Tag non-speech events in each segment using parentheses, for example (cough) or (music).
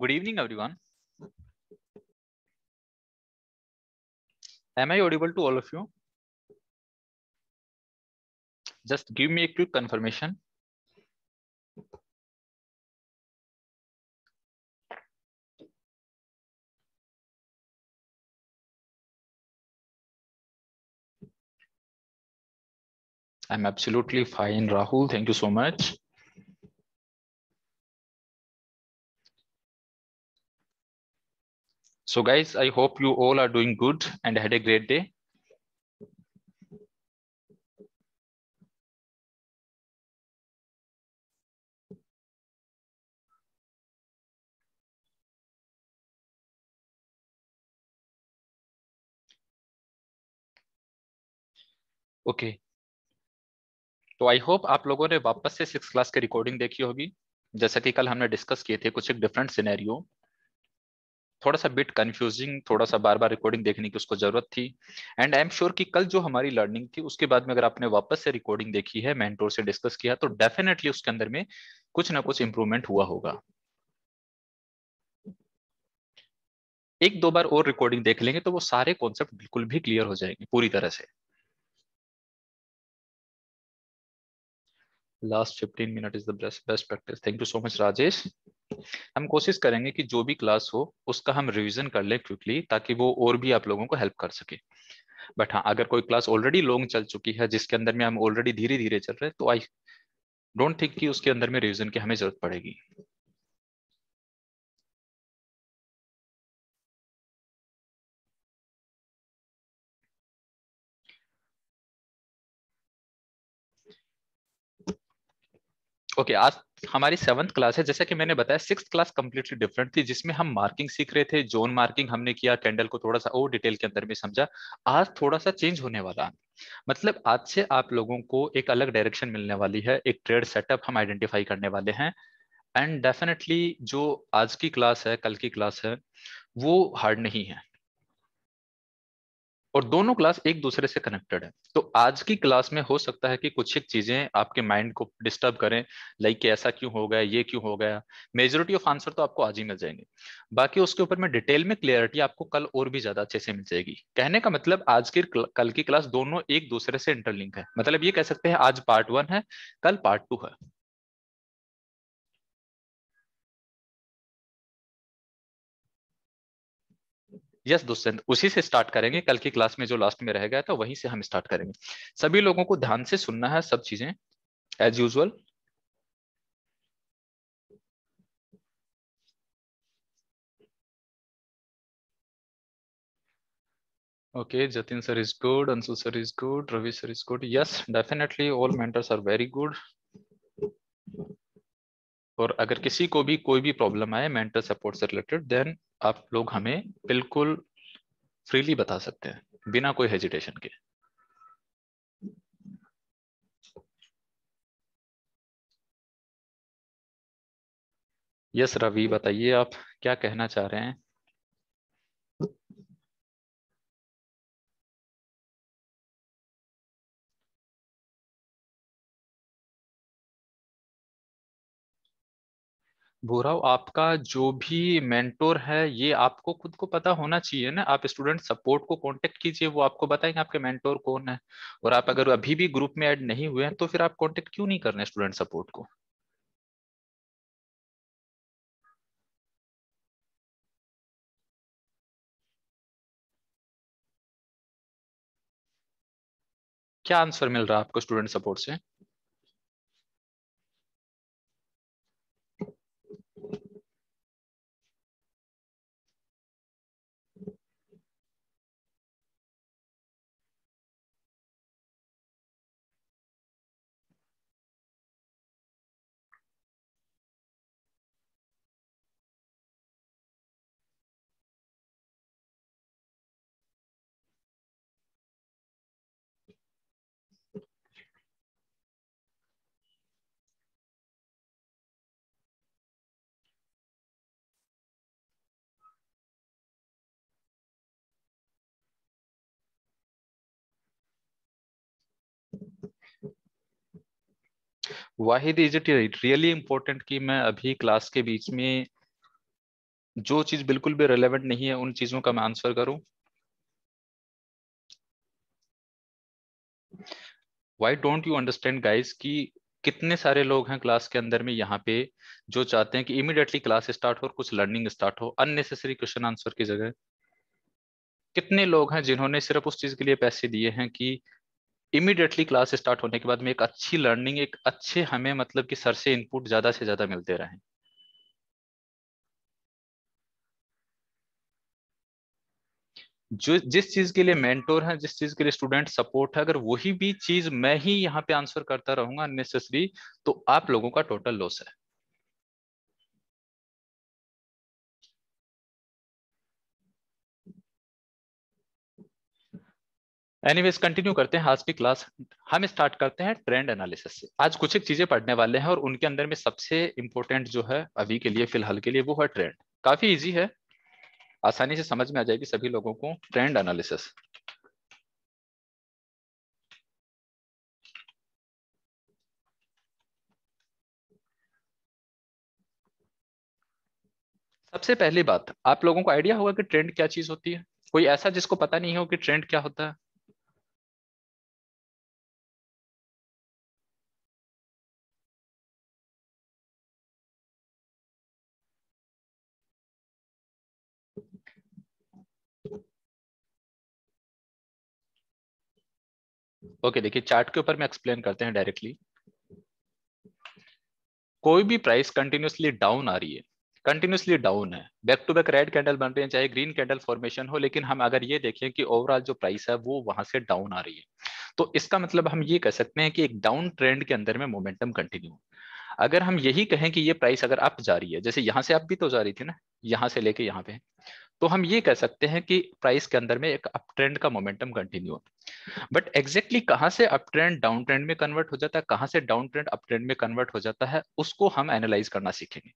Good evening, everyone. Am I audible to all of you? Just give me a quick confirmation. I'm absolutely fine, Rahul. Thank you so much. So guys, I hope you all are doing good and had a great day. Okay okay. तो I hope आप लोगों ने वापस से six class के recording देखी होगी जैसे कि कल हमने डिस्कस किए थे कुछ एक डिफरेंट सिनेरियो थोड़ा सा बिट कंफ्यूजिंग थोड़ा सा बार बार रिकॉर्डिंग देखने की उसको जरूरत थी एंड आई एम श्योर कि कल जो हमारी लर्निंग थी उसके बाद में अगर आपने वापस से रिकॉर्डिंग देखी है मेंटोर से डिस्कस किया तो डेफिनेटली उसके अंदर में कुछ ना कुछ इंप्रूवमेंट हुआ होगा एक दो बार और रिकॉर्डिंग देख लेंगे तो वो सारे कॉन्सेप्ट बिल्कुल भी क्लियर हो जाएंगे पूरी तरह से last fifteen minute is the best best practice thank you so much Rajesh हम कोशिश करेंगे कि जो भी क्लास हो उसका हम रिविजन कर लें क्विकली ताकि वो और भी आप लोगों को हेल्प कर सके बट हाँ अगर कोई क्लास ऑलरेडी लॉन्ग चल चुकी है जिसके अंदर में हम ऑलरेडी धीरे धीरे चल रहे हैं तो आई डोंट थिंक कि उसके अंदर में रिविजन की हमें जरूरत पड़ेगी ओके okay, आज हमारी सेवंथ क्लास है जैसा कि मैंने बताया सिक्स क्लास कंप्लीटली डिफरेंट थी जिसमें हम मार्किंग सीख रहे थे जोन मार्किंग हमने किया कैंडल को थोड़ा सा और डिटेल के अंदर में समझा आज थोड़ा सा चेंज होने वाला मतलब आज से आप लोगों को एक अलग डायरेक्शन मिलने वाली है एक ट्रेड सेटअप हम आइडेंटिफाई करने वाले हैं एंड डेफिनेटली जो आज की क्लास है कल की क्लास है वो हार्ड नहीं है और दोनों क्लास एक दूसरे से कनेक्टेड है तो आज की क्लास में हो सकता है कि कुछ एक चीजें आपके माइंड को डिस्टर्ब करें लाइक ऐसा क्यों हो गया ये क्यों हो गया मेजोरिटी ऑफ आंसर तो आपको आज ही मिल जाएंगे बाकी उसके ऊपर में डिटेल में क्लियरिटी आपको कल और भी ज्यादा अच्छे से मिल जाएगी कहने का मतलब आज की कल की क्लास दोनों एक दूसरे से इंटरलिंक है मतलब ये कह सकते हैं आज पार्ट वन है कल पार्ट टू है यस दुष्यंत उसी से स्टार्ट करेंगे कल की क्लास में जो लास्ट में रह गया था वहीं से हम स्टार्ट करेंगे सभी लोगों को ध्यान से सुनना है सब चीजें as usual okay Jatin sir is good Anshu sir is good Ravi sir is good yes definitely all mentors are very good और अगर किसी को भी कोई भी प्रॉब्लम आए मेंटल सपोर्ट से रिलेटेड देन आप लोग हमें बिल्कुल फ्रीली बता सकते हैं बिना कोई हेजिटेशन के यस रवि बताइए आप क्या कहना चाह रहे हैं भूराव आपका जो भी मेंटोर है ये आपको खुद को पता होना चाहिए ना आप स्टूडेंट सपोर्ट को कांटेक्ट कीजिए वो आपको बताएंगे आपके मेंटोर कौन है और आप अगर अभी भी ग्रुप में ऐड नहीं हुए हैं तो फिर आप कांटेक्ट क्यों नहीं कर रहे स्टूडेंट सपोर्ट को क्या आंसर मिल रहा है आपको स्टूडेंट सपोर्ट से Wahid is it really important कि मैं अभी क्लास के बीच में जो चीज बिल्कुल भी रेलेवेंट नहीं है उन चीजों का मैं आंसर करूं why don't you understand guys कि कितने सारे लोग हैं क्लास के अंदर में यहाँ पे जो चाहते हैं कि इमिडिएटली क्लास स्टार्ट हो और कुछ लर्निंग स्टार्ट हो अननेसेसरी क्वेश्चन आंसर की जगह कितने लोग हैं जिन्होंने सिर्फ उस चीज के लिए पैसे दिए हैं कि इमिडिएटली क्लास स्टार्ट होने के बाद में एक अच्छी लर्निंग एक अच्छे हमें मतलब कि सर से इनपुट ज्यादा से ज्यादा मिलते रहे जो जिस चीज के लिए मेंटोर है जिस चीज के लिए स्टूडेंट सपोर्ट है अगर वही भी चीज मैं ही यहाँ पे आंसर करता रहूंगा अननेसेसरी तो आप लोगों का टोटल लॉस है एनीवेज कंटिन्यू करते हैं आज की क्लास हम स्टार्ट करते हैं ट्रेंड एनालिसिस से आज कुछ एक चीजें पढ़ने वाले हैं और उनके अंदर में सबसे इंपॉर्टेंट जो है अभी के लिए फिलहाल के लिए वो है ट्रेंड काफी इजी है आसानी से समझ में आ जाएगी सभी लोगों को ट्रेंड एनालिसिस सबसे पहली बात आप लोगों को आइडिया होगा कि ट्रेंड क्या चीज होती है कोई ऐसा जिसको पता नहीं हो कि ट्रेंड क्या होता है ओके देखिए चार्ट के ऊपर मैं एक्सप्लेन करते हैं डायरेक्टली कोई भी प्राइस कंटिन्यूसली डाउन आ रही है कंटिन्यूसली डाउन है back to back red candle बन रही है चाहे ग्रीन कैंडल फॉर्मेशन हो लेकिन हम अगर ये देखें कि ओवरऑल जो प्राइस है वो वहां से डाउन आ रही है तो इसका मतलब हम ये कह सकते हैं कि एक डाउन ट्रेंड के अंदर में मोमेंटम कंटिन्यू अगर हम यही कहें कि ये प्राइस अगर अप जा रही है जैसे यहां से अप भी तो जा रही थी ना यहां से लेके यहाँ पे तो हम ये कह सकते हैं कि प्राइस के अंदर में एक अप ट्रेंड का मोमेंटम कंटिन्यू है बट एग्जैक्टली कहाँ से अप ट्रेंड डाउन ट्रेंड में कन्वर्ट हो जाता है कहाँ से डाउन ट्रेंड अप ट्रेंड में कन्वर्ट हो जाता है उसको हम एनालाइज करना सीखेंगे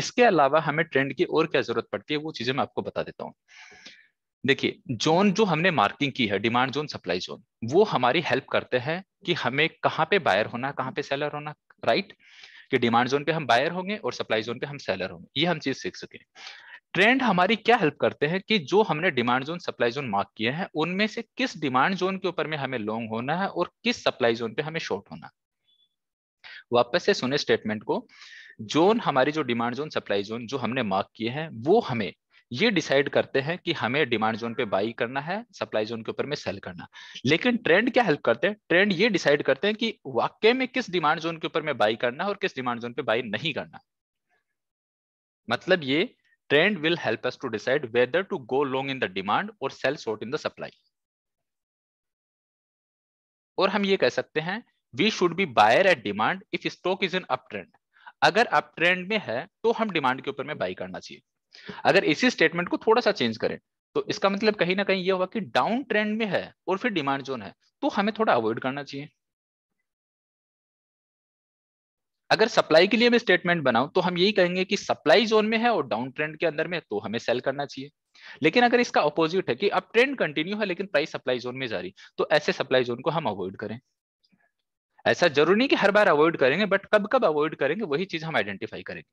इसके अलावा हमें ट्रेंड की और क्या जरूरत पड़ती है वो चीजें मैं आपको बता देता हूँ देखिए जोन जो हमने मार्किंग की है डिमांड जोन सप्लाई जोन वो हमारी हेल्प करते हैं कि हमें कहाँ पे बायर होना कहाँ पे सेलर होना राइट कि डिमांड जोन पे हम बायर होंगे और सप्लाई जोन पे हम सेलर होंगे ये हम चीज सीख सकें ट्रेंड हमारी क्या हेल्प करते हैं कि जो हमने demand zone supply zone mark किए हैं उनमें से किस डिमांड जोन के ऊपर में हमें लॉन्ग होना है और किस सप्लाई जोन पे हमें शॉर्ट होना वापस से सुने स्टेटमेंट को जोन हमारी जो डिमांड जोन सप्लाई जोन जो हमने मार्क किए हैं वो हमें ये डिसाइड करते हैं कि हमें डिमांड जोन पे बाई करना है सप्लाई जोन के ऊपर में सेल करना लेकिन ट्रेंड क्या हेल्प करते हैं ट्रेंड ये डिसाइड करते हैं कि वाक्य में किस डिमांड जोन के ऊपर में बाई करना है और किस डिमांड जोन पे बाई नहीं करना मतलब ये Trend will help us to decide whether to go long in the demand or sell short in the supply. और हम ये कह सकते हैं we should be buyer at demand if stock is in up trend अगर up trend में है तो हम डिमांड के ऊपर में बाई करना चाहिए अगर इसी स्टेटमेंट को थोड़ा सा चेंज करें तो इसका मतलब कहीं ना कहीं ये होगा कि डाउन ट्रेंड में है और फिर डिमांड जोन है तो हमें थोड़ा अवॉइड करना चाहिए अगर सप्लाई के लिए मैं स्टेटमेंट बनाऊं तो हम यही कहेंगे कि सप्लाई जोन में है और डाउन ट्रेंड के अंदर में तो हमें सेल करना चाहिए लेकिन अगर इसका अपोजिट है कि अब ट्रेंड कंटिन्यू है लेकिन प्राइस सप्लाई जोन में जारी तो ऐसे सप्लाई जोन को हम अवॉइड करें ऐसा जरूरी नहीं कि हर बार अवॉइड करेंगे बट कब कब अवॉइड करेंगे वही चीज हम आइडेंटिफाई करेंगे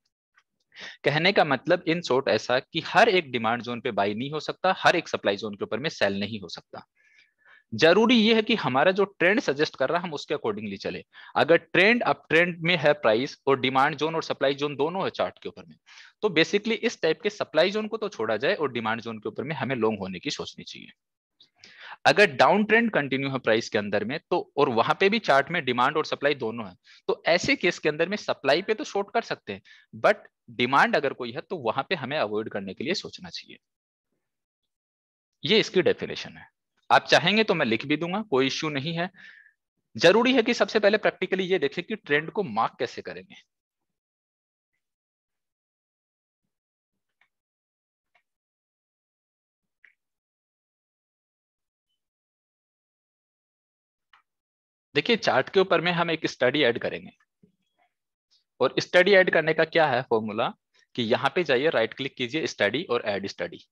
कहने का मतलब इन शॉर्ट ऐसा कि हर एक डिमांड जोन पे बाई नहीं हो सकता हर एक सप्लाई जोन के ऊपर में सेल नहीं हो सकता जरूरी ये है कि हमारा जो ट्रेंड सजेस्ट कर रहा है हम उसके अकॉर्डिंगली चले अगर ट्रेंड अब ट्रेंड में है प्राइस और डिमांड जोन और सप्लाई जोन दोनों है चार्ट के ऊपर में तो बेसिकली इस टाइप के सप्लाई जोन को तो छोड़ा जाए और डिमांड जोन के ऊपर में हमें लॉन्ग होने की सोचनी चाहिए अगर डाउन ट्रेंड कंटिन्यू है प्राइस के अंदर में तो और वहां पे भी चार्ट में डिमांड और सप्लाई दोनों है तो ऐसे केस के अंदर में सप्लाई पे तो शॉर्ट कर सकते हैं बट डिमांड अगर कोई है तो वहां पे हमें अवॉइड करने के लिए सोचना चाहिए ये इसकी डेफिनेशन है आप चाहेंगे तो मैं लिख भी दूंगा कोई इश्यू नहीं है जरूरी है कि सबसे पहले प्रैक्टिकली ये देखें कि ट्रेंड को मार्क कैसे करेंगे देखिए चार्ट के ऊपर में हम एक स्टडी ऐड करेंगे और स्टडी ऐड करने का क्या है फॉर्मूला कि यहां पे जाइए राइट क्लिक कीजिए स्टडी और ऐड स्टडी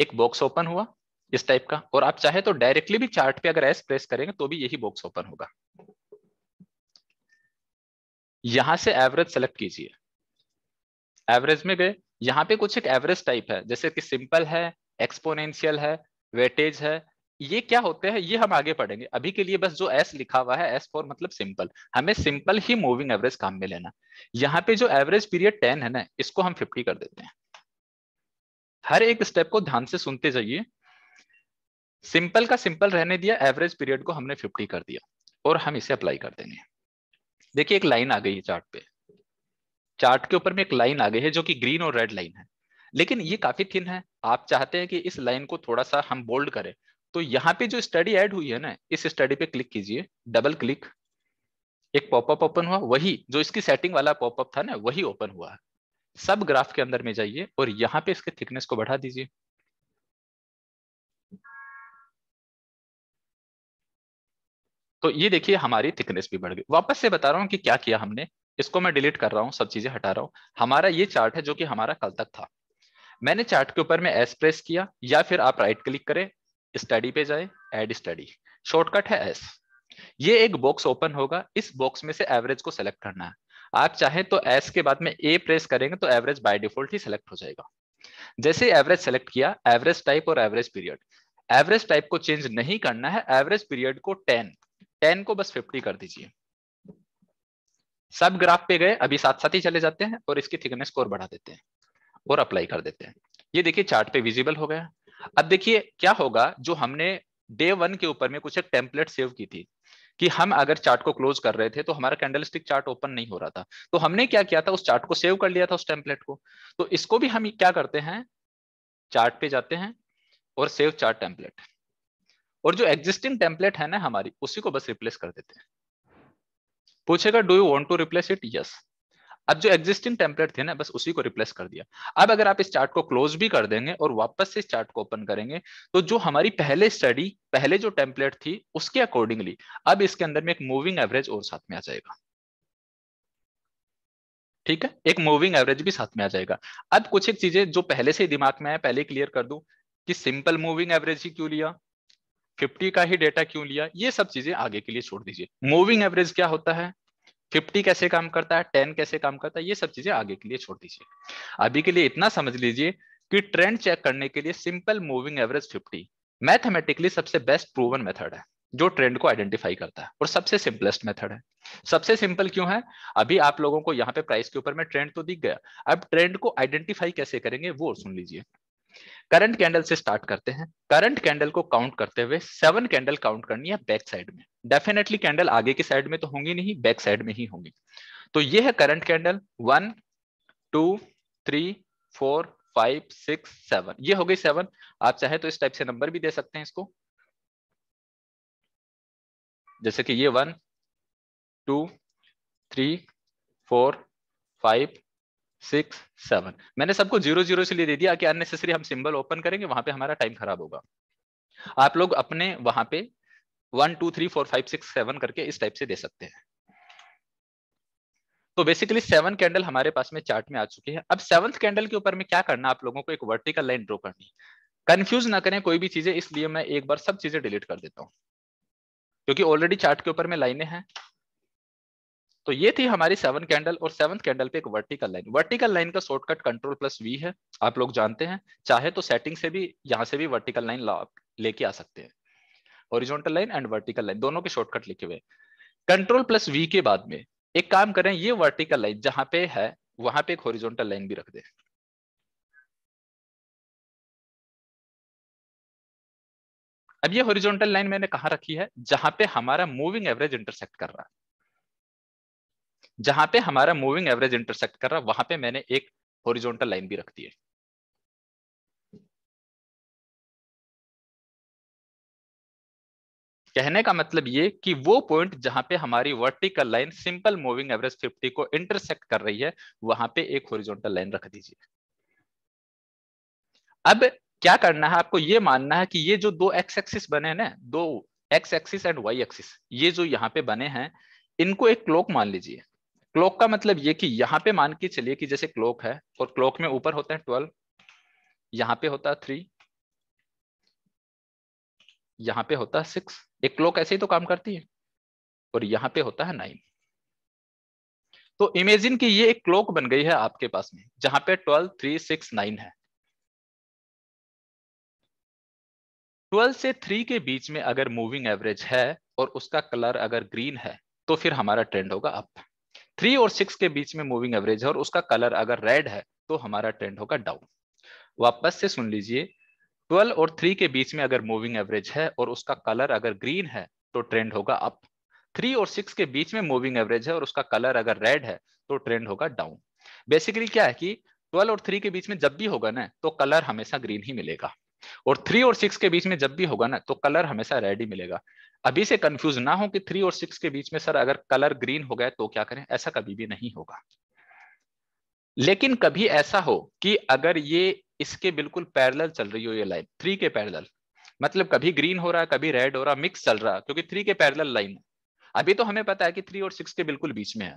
एक बॉक्स ओपन हुआ इस टाइप का और आप चाहे तो डायरेक्टली भी चार्ट पे अगर एस प्रेस करेंगे तो भी यही बॉक्स ओपन होगा यहां से एवरेज सेलेक्ट कीजिए एवरेज में गए यहाँ पे कुछ एक एवरेज टाइप है जैसे कि सिंपल है एक्सपोनेंशियल है वेटेज है ये क्या होते हैं ये हम आगे पढ़ेंगे अभी के लिए बस जो एस लिखा हुआ है एस फॉर मतलब सिंपल हमें सिंपल ही मूविंग एवरेज काम में लेना यहाँ पे जो एवरेज पीरियड टेन है ना इसको हम फिफ्टी कर देते हैं हर एक स्टेप को ध्यान से सुनते जाइए सिंपल का सिंपल रहने दिया एवरेज पीरियड को हमने 50 कर दिया और हम इसे अप्लाई कर देंगे देखिए एक लाइन आ गई है चार्ट पे चार्ट के ऊपर में एक लाइन आ गई है जो कि ग्रीन और रेड लाइन है लेकिन ये काफी थिन है आप चाहते हैं कि इस लाइन को थोड़ा सा हम बोल्ड करें तो यहाँ पे जो स्टडी एड हुई है ना इस स्टडी पे क्लिक कीजिए डबल क्लिक एक पॉपअप ओपन हुआ वही जो इसकी सेटिंग वाला पॉपअप था ना वही ओपन हुआ सब ग्राफ के अंदर में जाइए और यहाँ पे इसके थिकनेस को बढ़ा दीजिए तो ये देखिए हमारी थिकनेस भी बढ़ गई वापस से बता रहा हूँ कि क्या किया हमने इसको मैं डिलीट कर रहा हूँ सब चीजें हटा रहा हूँ हमारा ये चार्ट है जो कि हमारा कल तक था मैंने चार्ट के ऊपर में एस प्रेस किया या फिर आप राइट क्लिक करें स्टडी पे जाए एड स्टडी शॉर्टकट है एस ये एक बॉक्स ओपन होगा इस बॉक्स में से एवरेज को सिलेक्ट करना है आप चाहे तो एस के बाद में ए प्रेस करेंगे तो एवरेज बाय डिफॉल्ट ही सिलेक्ट हो जाएगा जैसे एवरेज सेलेक्ट किया एवरेज टाइप और एवरेज पीरियड एवरेज टाइप को चेंज नहीं करना है एवरेज पीरियड को टेन टेन को बस फिफ्टी कर दीजिए सब ग्राफ पे गए अभी साथ साथ ही चले जाते हैं और इसकी थिकनेस को और बढ़ा देते हैं और अप्लाई कर देते हैं ये देखिए चार्ट पे विजिबल हो गया अब देखिए क्या होगा जो हमने डे वन के ऊपर में कुछ एक टेम्पलेट सेव की थी कि हम अगर चार्ट को क्लोज कर रहे थे तो हमारा कैंडलस्टिक चार्ट ओपन नहीं हो रहा था तो हमने क्या किया था उस चार्ट को सेव कर लिया था उस टेम्पलेट को तो इसको भी हम क्या करते हैं चार्ट पे जाते हैं और सेव चार्ट टेम्पलेट और जो एग्जिस्टिंग टेम्पलेट है ना हमारी उसी को बस रिप्लेस कर देते हैं पूछेगा do you want to replace it yes अब जो एग्जिस्टिंग टेम्पलेट थे ना बस उसी को रिप्लेस कर दिया अब अगर आप इस चार्ट को क्लोज भी कर देंगे और वापस से इस चार्ट को ओपन करेंगे तो जो हमारी पहले स्टडी पहले जो टेम्पलेट थी उसके अकॉर्डिंगली अब इसके अंदर में एक मूविंग एवरेज और साथ में आ जाएगा ठीक है एक मूविंग एवरेज भी साथ में आ जाएगा अब कुछ एक चीजें जो पहले से दिमाग में आए पहले क्लियर कर दू कि सिंपल मूविंग एवरेज ही क्यों लिया फिफ्टी का ही डेटा क्यों लिया ये सब चीजें आगे के लिए छोड़ दीजिए मूविंग एवरेज क्या होता है फिफ्टी कैसे काम करता है टेन कैसे काम करता है ये सब चीजें आगे के लिए छोड़ दीजिए अभी के लिए इतना समझ लीजिए कि ट्रेंड चेक करने के लिए simple moving average fifty mathematically सबसे बेस्ट प्रूवन मेथड है जो ट्रेंड को आइडेंटिफाई करता है और सबसे सिंपलेस्ट मेथड है सबसे सिंपल क्यों है अभी आप लोगों को यहाँ पे प्राइस के ऊपर में ट्रेंड तो दिख गया अब ट्रेंड को आइडेंटिफाई कैसे करेंगे वो सुन लीजिए करंट कैंडल से स्टार्ट करते हैं करंट कैंडल को काउंट करते हुए सेवन कैंडल काउंट करनी है बैक साइड में डेफिनेटली कैंडल आगे की साइड में तो होंगी नहीं बैक साइड में ही होंगी तो ये है current candle one two three four five six seven ये हो गई सेवन आप चाहे तो इस टाइप से नंबर भी दे सकते हैं इसको जैसे कि ये one two three four five six seven मैंने सबको जीरो जीरो इसलिए दे दिया कि अननेसेसरी हम सिंबल ओपन करेंगे वहां पे हमारा टाइम खराब होगा आप लोग अपने वहां पे one two three four five six seven करके इस टाइप से दे सकते हैं तो बेसिकली सेवन कैंडल हमारे पास में चार्ट में आ चुकी है अब सेवंथ कैंडल के ऊपर में क्या करना आप लोगों को एक वर्टिकल लाइन ड्रॉ करनी कंफ्यूज ना करें कोई भी चीजें इसलिए मैं एक बार सब चीजें डिलीट कर देता हूं क्योंकि ऑलरेडी चार्ट के ऊपर में लाइनें हैं तो ये थी हमारी सेवन कैंडल और सेवन कैंडल पे एक वर्टिकल लाइन वर्टिकल लाइन का शॉर्टकट कंट्रोल प्लस वी है आप लोग जानते हैं चाहे तो सेटिंग से भी यहाँ से भी वर्टिकल लाइन लेके आ सकते हैं horizontal line and vertical line दोनों के शॉर्टकट लिखे हुए कंट्रोल प्लस वी के बाद में एक काम करें ये वर्टिकल लाइन जहां पे है वहां पे एक होरिजोनटल लाइन भी रख दे अब ये हॉरिजॉन्टल लाइन मैंने कहा रखी है जहां पे हमारा मूविंग एवरेज इंटरसेक्ट कर रहा है जहां पे हमारा मूविंग एवरेज इंटरसेक्ट कर रहा है वहां पे मैंने एक हॉरिजॉन्टल लाइन भी रख दी है कहने का मतलब ये कि वो पॉइंट जहां पे हमारी vertical line simple moving average 50 को इंटरसेक्ट कर रही है वहां पे एक हॉरिजॉन्टल लाइन रख दीजिए अब क्या करना है आपको ये मानना है कि ये जो दो एक्स एक्सिस बने हैं ना दो X axis and Y axis ये जो यहाँ पे बने हैं इनको एक क्लॉक मान लीजिए क्लॉक का मतलब ये कि यहाँ पे मान के चलिए कि जैसे क्लॉक है और क्लॉक में ऊपर होता है ट्वेल्व यहाँ पे होता है थ्री यहाँ पे होता है सिक्स एक क्लॉक ऐसे ही तो काम करती है और यहाँ पे होता है नाइन तो इमेजिन की ये एक क्लॉक बन गई है आपके पास में जहां पे ट्वेल्व थ्री सिक्स नाइन है ट्वेल्व से थ्री के बीच में अगर मूविंग एवरेज है और उसका कलर अगर ग्रीन है तो फिर हमारा ट्रेंड होगा अप थ्री और सिक्स के बीच में मूविंग एवरेज है और उसका कलर अगर रेड है तो हमारा ट्रेंड होगा डाउन वापस से सुन लीजिए 12 और 3 के बीच में अगर मूविंग एवरेज है और उसका कलर अगर ग्रीन है तो ट्रेंड होगा अप 3 और 6 के बीच में मूविंग एवरेज है और उसका कलर अगर रेड है तो ट्रेंड होगा डाउन बेसिकली क्या है कि 12 और 3 के बीच में जब भी होगा ना तो कलर हमेशा ग्रीन ही मिलेगा और थ्री और सिक्स के बीच में जब भी होगा ना तो कलर हमेशा रेड ही मिलेगा अभी से कंफ्यूज ना हो कि थ्री और सिक्स के बीच में सर अगर कलर ग्रीन हो गया तो क्या करें ऐसा कभी भी नहीं होगा लेकिन कभी ऐसा हो कि अगर ये इसके बिल्कुल पैरेलल चल रही हो ये लाइन थ्री के पैरेलल मतलब कभी ग्रीन हो रहा है कभी रेड हो रहा मिक्स चल रहा क्योंकि थ्री के पैरेलल लाइन है अभी तो हमें पता है कि थ्री और सिक्स के बिल्कुल बीच में है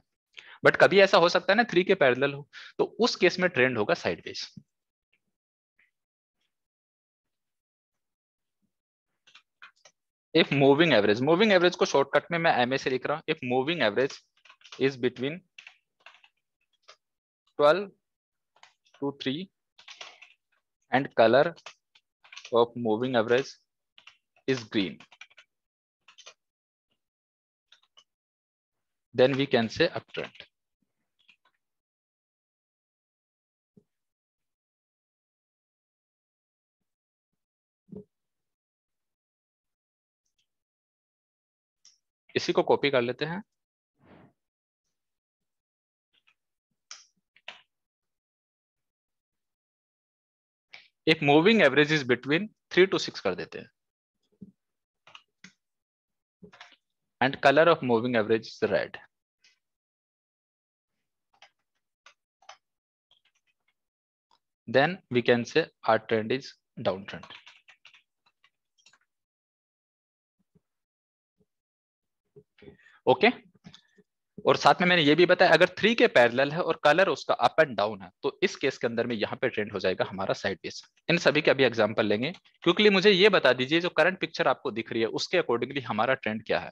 बट कभी ऐसा हो सकता है ना थ्री के पैरेलल हो तो उस केस में ट्रेंड होगा sideways if moving average moving average को शॉर्टकट में मैं एम से लिख रहा हूं if moving average is between twelve two three and colour of moving average is green we can say up trend इसी को कॉपी कर लेते हैं एक moving average is between three two six कर देते हैं and colour of moving average is red then we can say our trend is down trend okay और साथ में मैंने ये भी बताया अगर थ्री के पैरेलल है और कलर उसका अप एंड डाउन है तो इस केस के अंदर में यहाँ पे ट्रेंड हो जाएगा हमारा साइड बेस इन सभी के अभी एग्जांपल लेंगे क्योंकि मुझे ये बता दीजिए जो करंट पिक्चर आपको दिख रही है उसके अकॉर्डिंगली हमारा ट्रेंड क्या है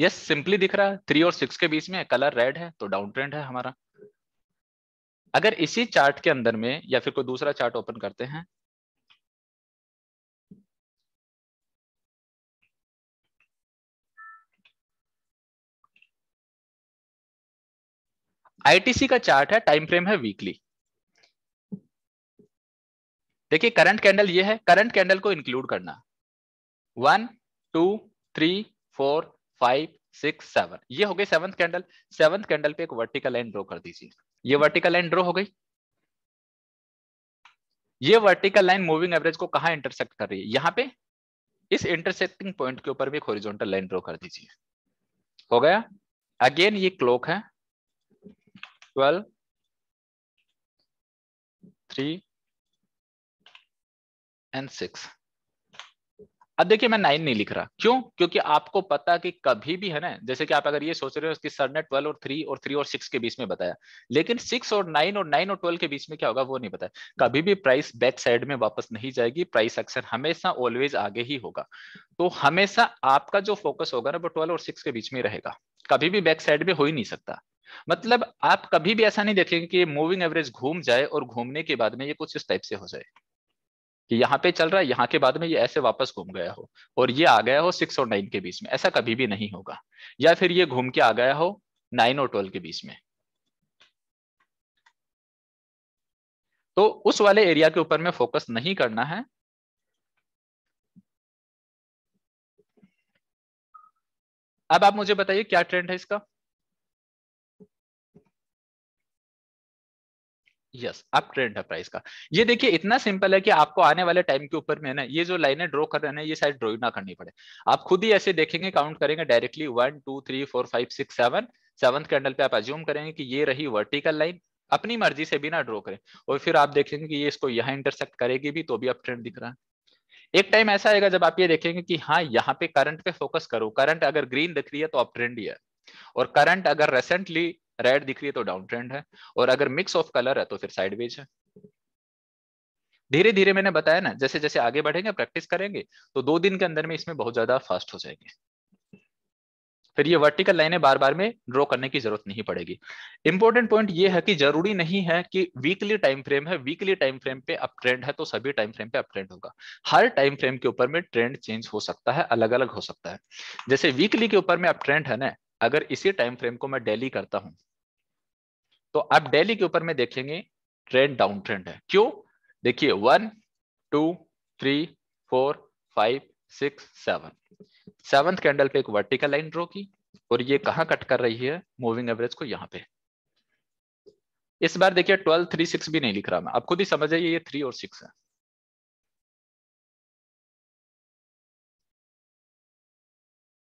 यस सिंपली दिख रहा है थ्री और सिक्स के बीच में कलर रेड है तो डाउन ट्रेंड है हमारा अगर इसी चार्ट के अंदर में या फिर कोई दूसरा चार्ट ओपन करते हैं आईटीसी का चार्ट है टाइम फ्रेम है वीकली देखिए करंट कैंडल ये है करंट कैंडल को इंक्लूड करना one two three four five six seven ये हो गई सेवंथ कैंडल सेवंथ कैंडल पे एक वर्टिकल लाइन ड्रॉ कर दीजिए ये वर्टिकल लाइन ड्रॉ हो गई ये वर्टिकल लाइन मूविंग एवरेज को कहा इंटरसेक्ट कर रही है यहां पे इस इंटरसेक्टिंग पॉइंट के ऊपर भी एक लाइन ड्रॉ कर दीजिए हो गया अगेन ये क्लोक है 12 3 एंड सिक्स अब देखिए मैं नाइन नहीं लिख रहा क्यों क्योंकि आपको पता कि कभी भी है ना जैसे कि आप अगर ये सोच रहे हो कि सर ने ट्वेल्व और थ्री और थ्री और सिक्स के बीच में बताया लेकिन सिक्स और नाइन और नाइन और ट्वेल्व के बीच में क्या होगा वो नहीं बताया कभी भी प्राइस बैक साइड में वापस नहीं जाएगी प्राइस अक्सर हमेशा ऑलवेज आगे ही होगा तो हमेशा आपका जो फोकस होगा ना वो ट्वेल्व और सिक्स के बीच में रहेगा कभी भी बैक साइड में हो ही नहीं सकता मतलब आप कभी भी ऐसा नहीं देखेंगे कि मूविंग एवरेज घूम जाए और घूमने के बाद में ये कुछ इस टाइप से हो जाए कि यहाँ पे चल रहा है यहाँ के बाद में ये ऐसे वापस घूम गया हो और ये आ गया हो सिक्स और नाइन के बीच में ऐसा कभी भी नहीं होगा या फिर ये घूम के आ गया हो नाइन और ट्वेल्व के बीच में तो उस वाले एरिया के ऊपर में फोकस नहीं करना है अब आप मुझे बताइए क्या ट्रेंड है इसका यस अप ट्रेंड है प्राइस का ये देखिए इतना सिंपल है कि आपको आने वाले टाइम के ऊपर में ना ये जो लाइनें ड्रॉ कर रहे हैं ये शायद ड्रॉ ना करनी पड़े आप खुद ही ऐसे देखेंगे काउंट करेंगे directly one two three four five six seven seventh candle पे आप एज्यूम करेंगे कि ये रही वर्टिकल लाइन अपनी मर्जी से भी ना ड्रॉ करें और फिर आप देखेंगे कि ये इसको यहाँ इंटरसेक्ट करेगी भी तो भी अप ट्रेंड दिख रहा है एक टाइम ऐसा आएगा जब आप ये देखेंगे कि हाँ यहाँ पे करंट पे फोकस करो करंट अगर ग्रीन दिख रही है तो अप ट्रेंड ही है और करंट अगर रेसेंटली रेड दिख रही है तो डाउन ट्रेंड है और अगर मिक्स ऑफ कलर है तो फिर साइडवेज है धीरे धीरे मैंने बताया ना जैसे जैसे आगे बढ़ेंगे प्रैक्टिस करेंगे तो दो दिन के अंदर में इसमें बहुत ज्यादा फास्ट हो जाएंगे फिर ये वर्टिकल लाइनें बार बार में ड्रॉ करने की जरूरत नहीं पड़ेगी इंपॉर्टेंट पॉइंट ये है कि जरूरी नहीं है कि वीकली टाइम फ्रेम है वीकली टाइम फ्रेम पे अप ट्रेंड है तो सभी टाइम फ्रेम पे अप ट्रेंड होगा हर टाइम फ्रेम के ऊपर में ट्रेंड चेंज हो सकता है अलग अलग हो सकता है जैसे वीकली के ऊपर में अप ट्रेंड है ना अगर इसी टाइम फ्रेम को मैं डेली करता हूँ तो अब डेली के ऊपर में देखेंगे ट्रेंड डाउन ट्रेंड है क्यों देखिए one two three four five six seven seventh candle पे एक वर्टिकल लाइन ड्रॉ की और ये कहां कट कर रही है मूविंग एवरेज को यहाँ पे इस बार देखिए ट्वेल्व थ्री सिक्स भी नहीं लिख रहा मैं आप खुद ही समझ जाइए ये थ्री और सिक्स है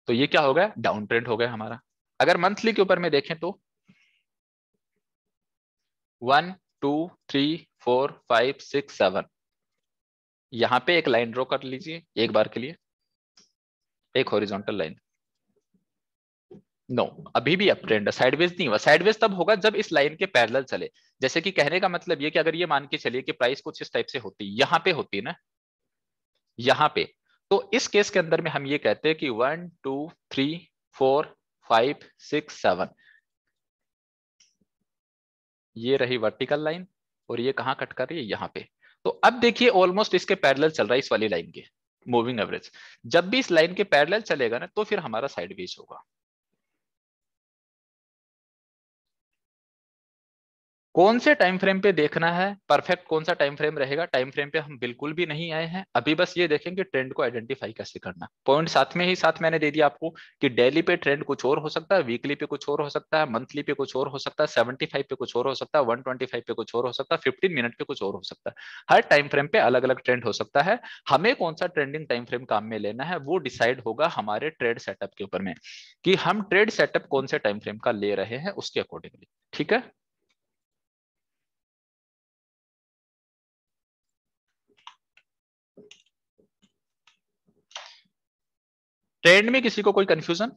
तो ये क्या हो गया डाउन ट्रेंड हो गया हमारा अगर मंथली के ऊपर में देखें तो one two three four five six seven यहाँ पे एक लाइन ड्रॉ कर लीजिए एक बार के लिए एक हॉरिजॉन्टल लाइन नो अभी भी अप ट्रेंड साइडवेज नहीं हुआ साइडवेज तब होगा जब इस लाइन के पैरेलल चले जैसे कि कहने का मतलब ये कि अगर ये मान के चलिए कि प्राइस कुछ इस टाइप से होती है पे होती है ना यहां पे तो इस केस के अंदर में हम ये कहते हैं कि one two three four five six seven ये रही वर्टिकल लाइन और ये कहाँ कट कर रही है यहाँ पे तो अब देखिए ऑलमोस्ट इसके पैरेलल चल रहा है इस वाली लाइन के मूविंग एवरेज जब भी इस लाइन के पैरेलल चलेगा ना तो फिर हमारा साइड वेज होगा कौन से टाइम फ्रेम पे देखना है परफेक्ट कौन सा टाइम फ्रेम रहेगा टाइम फ्रेम पे हम बिल्कुल भी नहीं आए हैं अभी बस ये देखेंगे ट्रेंड को आइडेंटिफाई कैसे करना पॉइंट साथ में ही साथ मैंने दे दिया आपको कि डेली पे ट्रेंड कुछ और हो सकता है वीकली पे कुछ और हो सकता है मंथली पे कुछ और हो सकता है सेवेंटी पे कुछ और हो सकता है वन पे कुछ और हो सकता है फिफ्टीन मिनट पे कुछ और हो सकता है हर टाइम फ्रेम पे अलग अलग ट्रेंड हो सकता है हमें कौन सा ट्रेंडिंग टाइम फ्रेम काम में लेना है वो डिसाइड होगा हमारे ट्रेड सेटअप के ऊपर में कि हम ट्रेड सेटअप कौन से टाइम फ्रेम का ले रहे हैं उसके अकॉर्डिंगली ठीक है एंड में किसी को कोई कंफ्यूजन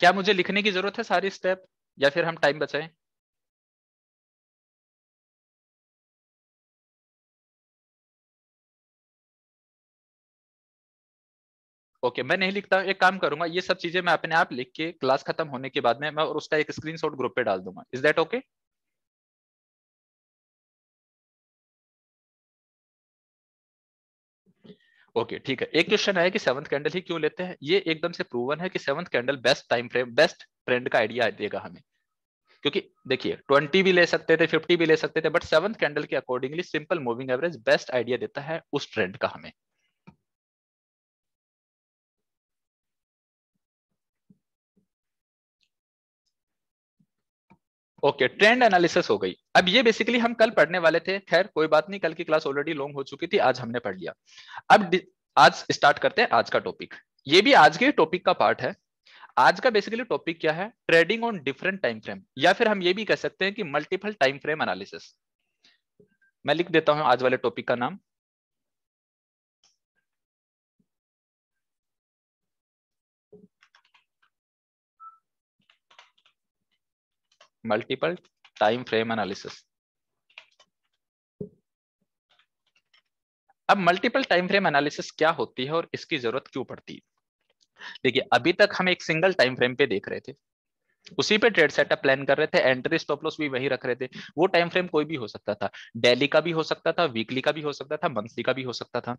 क्या मुझे लिखने की जरूरत है सारी स्टेप या फिर हम टाइम बचाएं ओके मैं नहीं लिखता एक काम करूंगा ये सब चीजें मैं अपने आप लिख के क्लास खत्म होने के बाद में मैं और उसका एक स्क्रीनशॉट ग्रुप पे डाल दूंगा इज दैट ओके ओके ठीक है एक क्वेश्चन है कि सेवंथ कैंडल ही क्यों लेते हैं ये एकदम से प्रूवन है कि seventh candle best time frame best trend का आइडिया देगा हमें क्योंकि देखिए ट्वेंटी भी ले सकते थे फिफ्टी भी ले सकते थे बट सेवंथ कैंडल के accordingly simple moving average best idea देता है उस ट्रेंड का हमें ओके ट्रेंड एनालिसिस हो गई अब ये बेसिकली हम कल पढ़ने वाले थे खैर कोई बात नहीं कल की क्लास ऑलरेडी लॉन्ग हो चुकी थी आज हमने पढ़ लिया अब आज स्टार्ट करते हैं आज का टॉपिक ये भी आज के टॉपिक का पार्ट है आज का बेसिकली टॉपिक क्या है trading on different time frame या फिर हम ये भी कह सकते हैं कि मल्टीपल टाइम फ्रेम एनालिसिस मैं लिख देता हूं आज वाले टॉपिक का नाम multiple time frame analysis अब मल्टीपल टाइम फ्रेम एनालिसिस क्या होती है और इसकी जरूरत क्यों पड़ती है देखिए अभी तक हम एक सिंगल टाइम फ्रेम पे देख रहे थे उसी पे ट्रेड सेटअप प्लान कर रहे थे एंट्री स्टॉप लॉस भी वही रख रहे थे वो टाइम फ्रेम कोई भी हो सकता था डेली का भी हो सकता था वीकली का भी हो सकता था मंथली का भी हो सकता था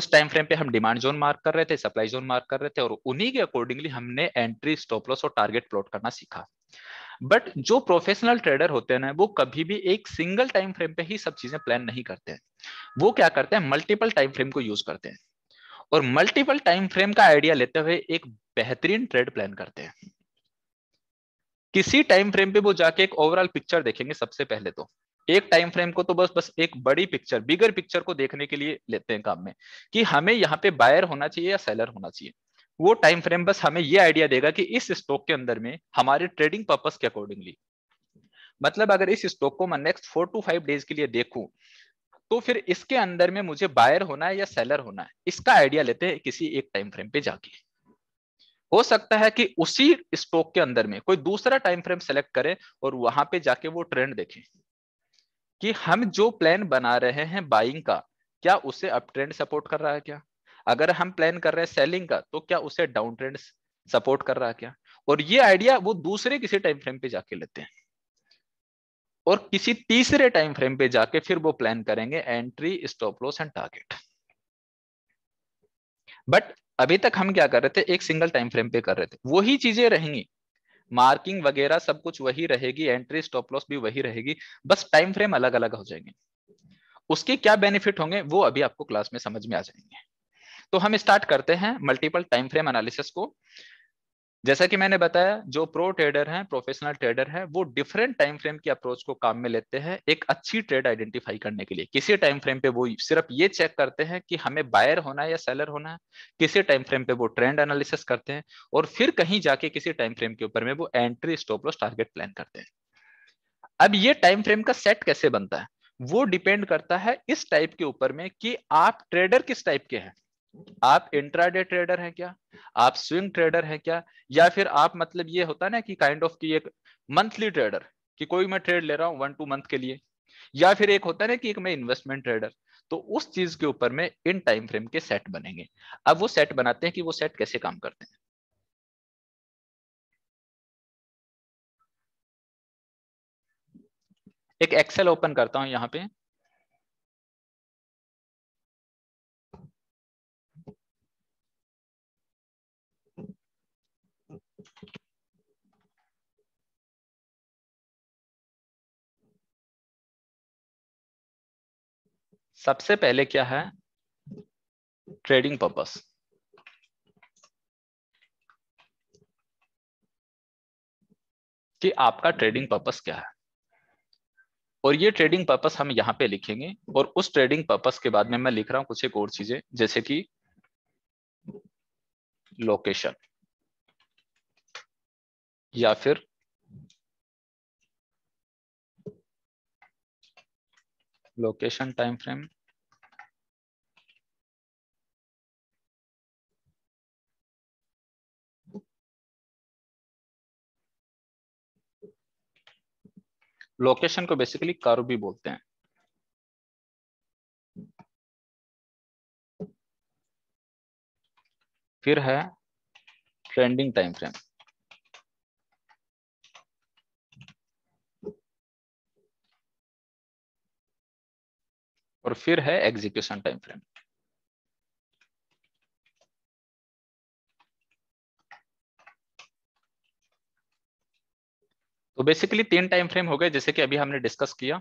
उस टाइम फ्रेम पे हम डिमांड जोन मार्क कर रहे थे सप्लाई जोन मार्क कर रहे थे और उन्हीं के अकॉर्डिंगली हमने एंट्री स्टॉप लॉस और टारगेट प्लॉट करना सीखा बट जो प्रोफेशनल ट्रेडर होते हैं ना वो कभी भी एक सिंगल टाइम फ्रेम पे ही सब चीजें प्लान नहीं करते हैं वो क्या करते हैं मल्टीपल टाइम फ्रेम को यूज करते हैं और मल्टीपल टाइम फ्रेम का आइडिया लेते हुए एक बेहतरीन ट्रेड प्लान करते हैं किसी टाइम फ्रेम पे वो जाके एक ओवरऑल पिक्चर देखेंगे सबसे पहले तो एक टाइम फ्रेम को तो बस बस एक बड़ी पिक्चर बिगर पिक्चर को देखने के लिए लेते हैं काम में कि हमें यहाँ पे बायर होना चाहिए या सेलर होना चाहिए वो टाइम फ्रेम बस हमें ये आइडिया देगा कि इस स्टॉक के अंदर में हमारे ट्रेडिंग पर्पज के अकॉर्डिंगली मतलब अगर इस स्टॉक को मैं next four two five days के लिए देखूं तो फिर इसके अंदर में मुझे बायर होना है या सेलर होना है इसका आइडिया लेते हैं किसी एक टाइम फ्रेम पे जाके हो सकता है कि उसी स्टॉक के अंदर में कोई दूसरा टाइम फ्रेम सेलेक्ट करे और वहां पे जाके वो ट्रेंड देखें कि हम जो प्लान बना रहे हैं बाइंग का क्या उसे अप ट्रेंड सपोर्ट कर रहा है क्या अगर हम प्लान कर रहे हैं सेलिंग का तो क्या उसे डाउन ट्रेंड सपोर्ट कर रहा क्या और ये आइडिया वो दूसरे किसी टाइम फ्रेम पे जाके लेते हैं और किसी तीसरे टाइम फ्रेम पे जाके फिर वो प्लान करेंगे entry stop loss and target but अभी तक हम क्या कर रहे थे एक सिंगल टाइम फ्रेम पे कर रहे थे वही चीजें रहेंगी मार्किंग वगैरह सब कुछ वही रहेगी एंट्री स्टॉप लॉस भी वही रहेगी बस टाइम फ्रेम अलग अलग हो जाएंगे उसके क्या बेनिफिट होंगे वो अभी आपको क्लास में समझ में आ जाएंगे तो हम स्टार्ट करते हैं मल्टीपल टाइम फ्रेम एनालिसिस को जैसा कि मैंने बताया जो प्रो ट्रेडर हैं प्रोफेशनल ट्रेडर है वो डिफरेंट टाइम फ्रेम की अप्रोच को काम में लेते हैं एक अच्छी ट्रेड आइडेंटिफाई करने के लिए किसी टाइम फ्रेम पे वो सिर्फ ये चेक करते हैं कि हमें बायर होना है या सेलर होना है किसी टाइम फ्रेम पे वो ट्रेंड एनालिसिस करते हैं और फिर कहीं जाके किसी टाइम फ्रेम के ऊपर में वो entry stop loss target plan करते हैं अब ये टाइम फ्रेम का सेट कैसे बनता है वो डिपेंड करता है इस टाइप के ऊपर में कि आप ट्रेडर किस टाइप के हैं आप इंट्राडे ट्रेडर हैं क्या आप स्विंग ट्रेडर हैं क्या या फिर आप मतलब ये होता ना कि काइंड ऑफ की एक मंथली ट्रेडर कि कोई मैं ट्रेड ले रहा हूं वन टू मंथ के लिए या फिर एक होता ना कि एक मैं इन्वेस्टमेंट ट्रेडर तो उस चीज के ऊपर में इन टाइम फ्रेम के सेट बनेंगे अब वो सेट बनाते हैं कि वो सेट कैसे काम करते हैं एक एक्सेल ओपन करता हूं यहां पे सबसे पहले क्या है ट्रेडिंग पर्पस कि आपका ट्रेडिंग पर्पस क्या है और ये ट्रेडिंग पर्पस हम यहां पे लिखेंगे और उस ट्रेडिंग पर्पस के बाद में मैं लिख रहा हूं कुछ एक और चीजें जैसे कि लोकेशन या फिर लोकेशन टाइम फ्रेम लोकेशन को बेसिकली कारूबी बोलते हैं फिर है ट्रेंडिंग टाइम फ्रेम और फिर है एग्जीक्यूशन टाइम फ्रेम तो बेसिकली तीन टाइम फ्रेम हो गए जैसे कि अभी हमने डिस्कस किया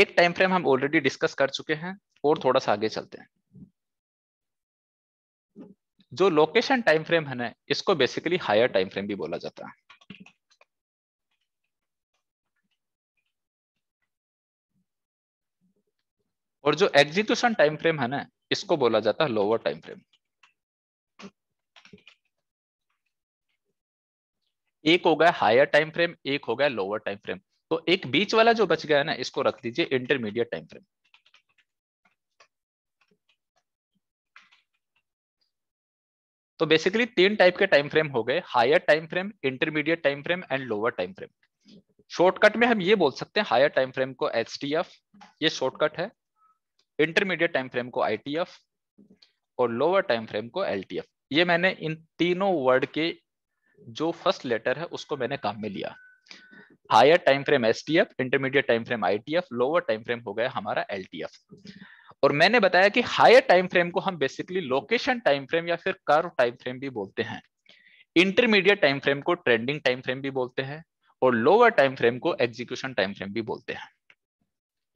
एक टाइम फ्रेम हम ऑलरेडी डिस्कस कर चुके हैं और थोड़ा सा आगे चलते हैं जो लोकेशन टाइम फ्रेम है ना इसको बेसिकली हायर टाइम फ्रेम भी बोला जाता है और जो एग्जीक्यूशन टाइम फ्रेम है ना इसको बोला जाता है लोअर टाइम फ्रेम एक हो गया हायर टाइम फ्रेम एक हो गया लोअर टाइम फ्रेम तो एक बीच वाला जो बच गया है ना इसको रख दीजिए इंटरमीडिएट टाइम फ्रेम तो बेसिकली तीन टाइप के टाइम फ्रेम हो गए higher time frame intermediate time frame and lower time frame shortcut में हम ये बोल सकते हैं हायर टाइम फ्रेम को एच ये शॉर्टकट है इंटरमीडिएट टाइम फ्रेम को आई और लोअर टाइम फ्रेम को एल ये मैंने इन तीनों वर्ड के जो फर्स्ट लेटर है उसको मैंने काम में लिया higher time frame S T F intermediate time frame I T F lower time frame हो गया हमारा एल टी एफ और मैंने बताया कि हायर टाइम फ्रेम को हम बेसिकली लोकेशन टाइम फ्रेम या फिर कर्व टाइम फ्रेम भी बोलते हैं इंटरमीडिएट टाइम फ्रेम को ट्रेंडिंग टाइम फ्रेम भी बोलते हैं और लोअर टाइम फ्रेम को एग्जीक्यूशन टाइम फ्रेम भी बोलते हैं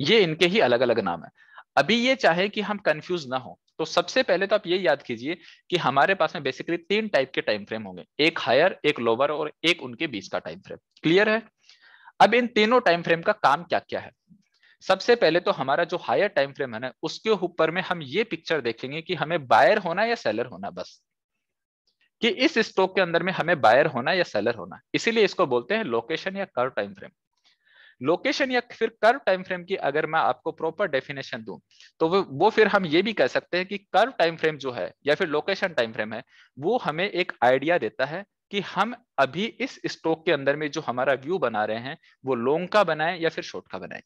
ये इनके ही अलग अलग नाम है अभी ये चाहे कि हम कंफ्यूज ना हो तो सबसे पहले तो आप ये याद कीजिए कि हमारे पास में बेसिकली तीन टाइप के टाइम फ्रेम होंगे एक हायर एक लोअर और एक उनके बीच का टाइम फ्रेम क्लियर है अब इन तीनों टाइम फ्रेम का काम क्या क्या है सबसे पहले तो हमारा जो हायर टाइम फ्रेम है ना उसके ऊपर में हम ये पिक्चर देखेंगे कि हमें बायर होना या सेलर होना बस कि इस स्टॉक के अंदर में हमें बायर होना या सेलर होना इसीलिए इसको बोलते हैं लोकेशन या कर टाइम फ्रेम लोकेशन या फिर कर्व टाइम फ्रेम की अगर मैं आपको प्रॉपर डेफिनेशन दूं तो वो वो फिर हम ये भी कह सकते हैं कि कर्व टाइम फ्रेम जो है या फिर लोकेशन टाइम फ्रेम है वो हमें एक आइडिया देता है कि हम अभी इस स्टोक के अंदर में जो हमारा व्यू बना रहे हैं वो लॉन्ग का बनाए या फिर शॉर्ट का बनाए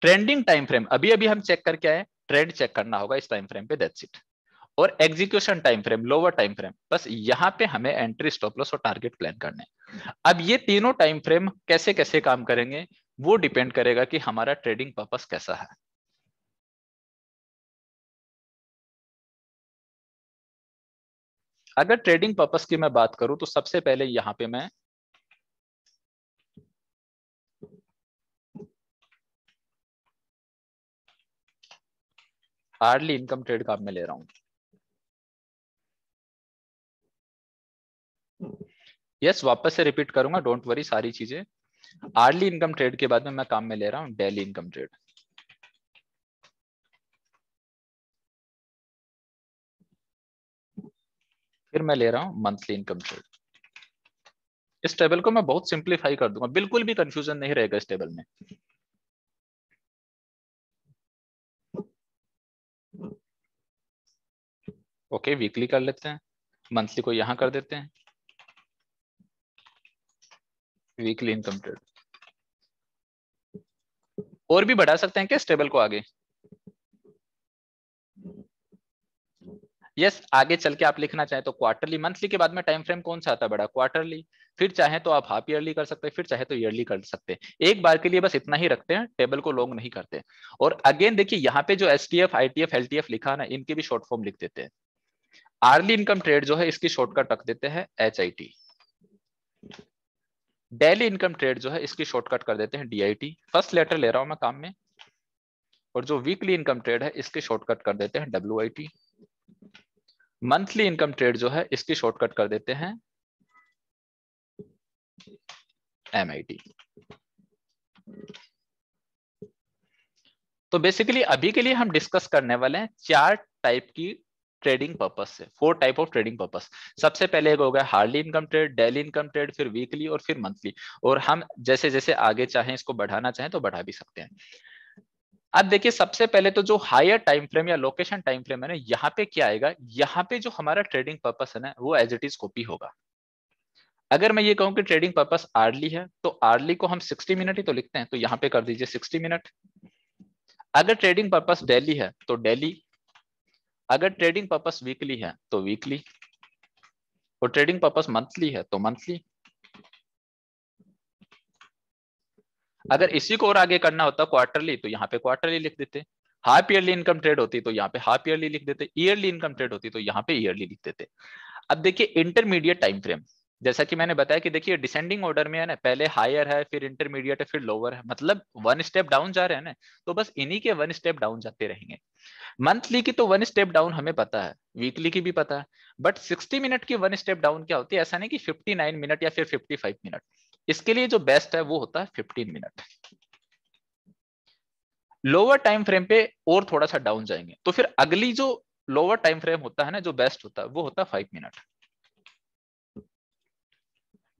ट्रेंडिंग टाइम फ्रेम अभी अभी हम चेक करके आए ट्रेंड चेक करना होगा इस टाइम फ्रेम पे दैट्स इट और execution time frame lower time frame बस यहाँ पे हमें एंट्री स्टॉप लॉस और टारगेट प्लान करने अब ये तीनों टाइम फ्रेम कैसे कैसे काम करेंगे वो डिपेंड करेगा कि हमारा ट्रेडिंग पर्पस कैसा है अगर ट्रेडिंग पर्पस की मैं बात करूं तो सबसे पहले यहां पे मैं आर्ली इनकम ट्रेड का में ले रहा हूं यस वापस से रिपीट करूंगा डोंट वरी सारी चीजें आर्ली इनकम ट्रेड के बाद में मैं काम में ले रहा हूं डेली इनकम ट्रेड फिर मैं ले रहा हूं मंथली इनकम ट्रेड इस टेबल को मैं बहुत सिंप्लीफाई कर दूंगा बिल्कुल भी कंफ्यूजन नहीं रहेगा इस टेबल में ओके okay, वीकली कर लेते हैं मंथली को यहां कर देते हैं वीकली इनकम ट्रेड और भी बढ़ा सकते हैं क्या स्टेबल को आगे यस yes, आगे चल के आप लिखना चाहें तो क्वार्टरली मंथली के बाद में टाइम फ्रेम कौन सा आता बड़ा क्वार्टरली फिर चाहे तो आप हाफ ईयरली कर सकते हैं फिर चाहे तो ईयरली कर सकते हैं एक बार के लिए बस इतना ही रखते हैं टेबल को लॉन्ग नहीं करते और अगेन देखिए यहाँ पे जो S T F I T F L T F लिखा ना इनके भी शॉर्ट फॉर्म लिख देते हैं आर्ली इनकम ट्रेड जो है इसकी शॉर्टकट रख देते हैं H I T daily income trade जो है इसकी शॉर्टकट कर देते हैं डीआईटी फर्स्ट लेटर ले रहा हूं मैं काम में और जो वीकली इनकम ट्रेड है इसकी शॉर्टकट कर देते हैं डब्ल्यू मंथली इनकम ट्रेड जो है इसकी शॉर्टकट कर देते हैं एम तो बेसिकली अभी के लिए हम डिस्कस करने वाले हैं चार टाइप की ट्रेडिंग पर्पज से four type of trading purpose सबसे पहले एक गया हार्डली income trade daily income trade फिर वीकली और फिर मंथली और हम जैसे जैसे आगे चाहें इसको बढ़ाना चाहें तो बढ़ा भी सकते हैं अब देखिए सबसे पहले तो जो हायर टाइम फ्रेम या लोकेशन टाइम फ्रेम है ना यहाँ पे क्या आएगा यहाँ पे जो हमारा ट्रेडिंग पर्पस है ना वो एज इट इज कॉपी होगा अगर मैं ये कहूँ कि ट्रेडिंग पर्पज आर्ली है तो आर्ली को हम 60 मिनट ही तो लिखते हैं तो यहाँ पे कर दीजिए 60 मिनट अगर ट्रेडिंग पर्पस डेली है तो डेली अगर ट्रेडिंग पर्पस वीकली है तो वीकली और ट्रेडिंग पर्पस मंथली है तो मंथली अगर इसी को और आगे करना होता क्वार्टरली तो यहाँ पे क्वार्टरली लिख देते हाफ ईयरली इनकम ट्रेड होती तो यहाँ पे हाफ ईयरली लिख देते ईयरली इनकम ट्रेड होती तो यहाँ पे ईयरली लिख देते अब देखिए इंटरमीडिएट टाइम फ्रेम जैसा कि मैंने बताया कि देखिए डिसेंडिंग ऑर्डर में है ना पहले हायर है फिर इंटरमीडिएट है फिर लोअर है मतलब वन स्टेप डाउन जा रहे हैं ना तो बस इन्हीं के वन स्टेप डाउन जाते रहेंगे मंथली की तो वन स्टेप डाउन हमें पता है वीकली की भी पता है बट सिक्सटी मिनट की वन स्टेप डाउन क्या होती है ऐसा नहीं कि नाइन मिनट या फिर फाइव मिनट इसके लिए जो बेस्ट है वो होता है fifteen minute lower time frame पे और थोड़ा सा डाउन जाएंगे तो फिर अगली जो लोअर टाइम फ्रेम होता है ना जो बेस्ट होता है वो होता है five minute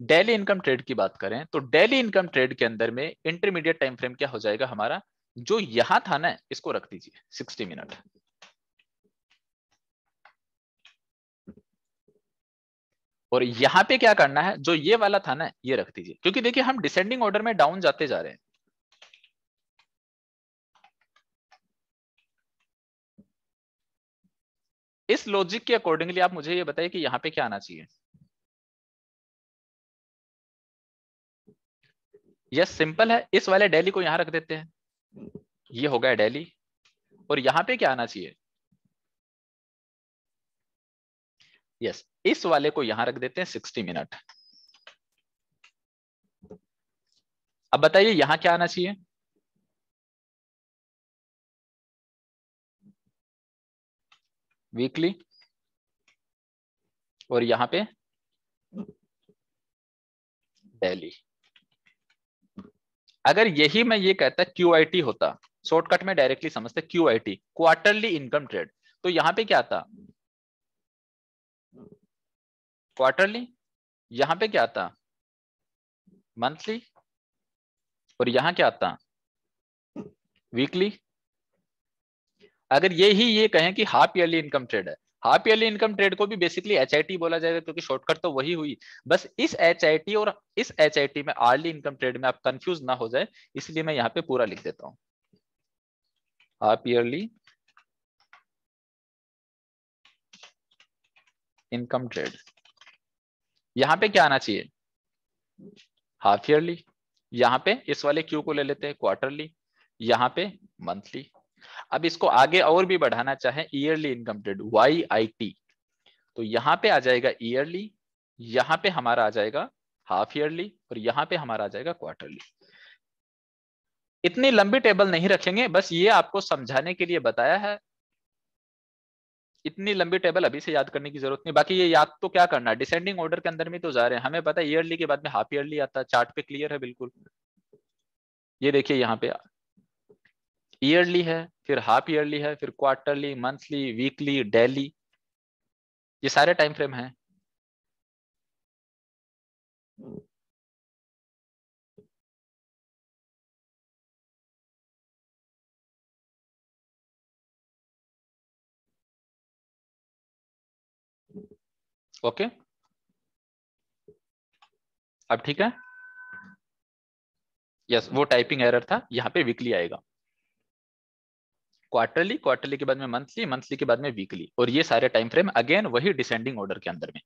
daily income trade की बात करें तो डेली इनकम ट्रेड के अंदर में इंटरमीडिएट टाइम फ्रेम क्या हो जाएगा हमारा जो यहां था ना इसको रख दीजिए सिक्सटी मिनट और यहां पे क्या करना है जो ये वाला था ना ये रख दीजिए क्योंकि देखिए हम डिसेंडिंग ऑर्डर में डाउन जाते जा रहे हैं इस लॉजिक के अकॉर्डिंगली आप मुझे ये बताइए कि यहां पे क्या आना चाहिए यस सिंपल है इस वाले डेली को यहां रख देते हैं ये हो गया डेली और यहां पे क्या आना चाहिए यस इस वाले को यहां रख देते हैं सिक्सटी मिनट अब बताइए यहां क्या आना चाहिए वीकली और यहां पे डेली अगर यही मैं ये कहता क्यू होता शॉर्टकट में डायरेक्टली समझते Q I T quarterly income trade तो यहां पे क्या था क्वार्टरली यहां पे क्या था मंथली और यहां क्या आता वीकली अगर ये ही ये कहें कि हाफ ईयरली इनकम ट्रेड है हाफ ईयरली इनकम ट्रेड को भी बेसिकली एच बोला जाएगा तो क्योंकि शॉर्टकट तो वही हुई बस इस एच और इस एच में आर्ली इनकम ट्रेड में आप कंफ्यूज ना हो जाए इसलिए मैं यहाँ पे पूरा लिख देता हूँ हाफ ईयरली इनकम ट्रेड यहाँ पे क्या आना चाहिए हाफ ईयरली यहाँ पे इस वाले क्यू को ले लेते हैं क्वार्टरली यहाँ पे मंथली अब इसको आगे और भी बढ़ाना चाहे ईयरली इनकम टेड वाई आई टी तो यहाँ पे आ जाएगा ईयरली यहाँ पे हमारा आ जाएगा हाफ ईयरली और यहाँ पे हमारा आ जाएगा क्वार्टरली इतनी लंबी टेबल नहीं रखेंगे बस ये आपको समझाने के लिए बताया है इतनी लंबी टेबल अभी से याद करने की जरूरत नहीं बाकी ये याद तो क्या करना डिसेंडिंग ऑर्डर के अंदर में तो जा रहे हैं हमें पता है ईयरली के बाद में हाफ ईयरली आता है चार्ट पे क्लियर है बिल्कुल ये देखिए यहाँ पे ईयरली है फिर हाफ ईयरली है फिर क्वार्टरली मंथली वीकली डेली ये सारे टाइम फ्रेम हैं ओके okay? अब ठीक है यस yes, वो टाइपिंग एरर था यहां पे वीकली आएगा क्वार्टरली क्वार्टरली के बाद में मंथली मंथली के बाद में वीकली और ये सारे टाइम फ्रेम अगेन वही डिसेंडिंग ऑर्डर के अंदर में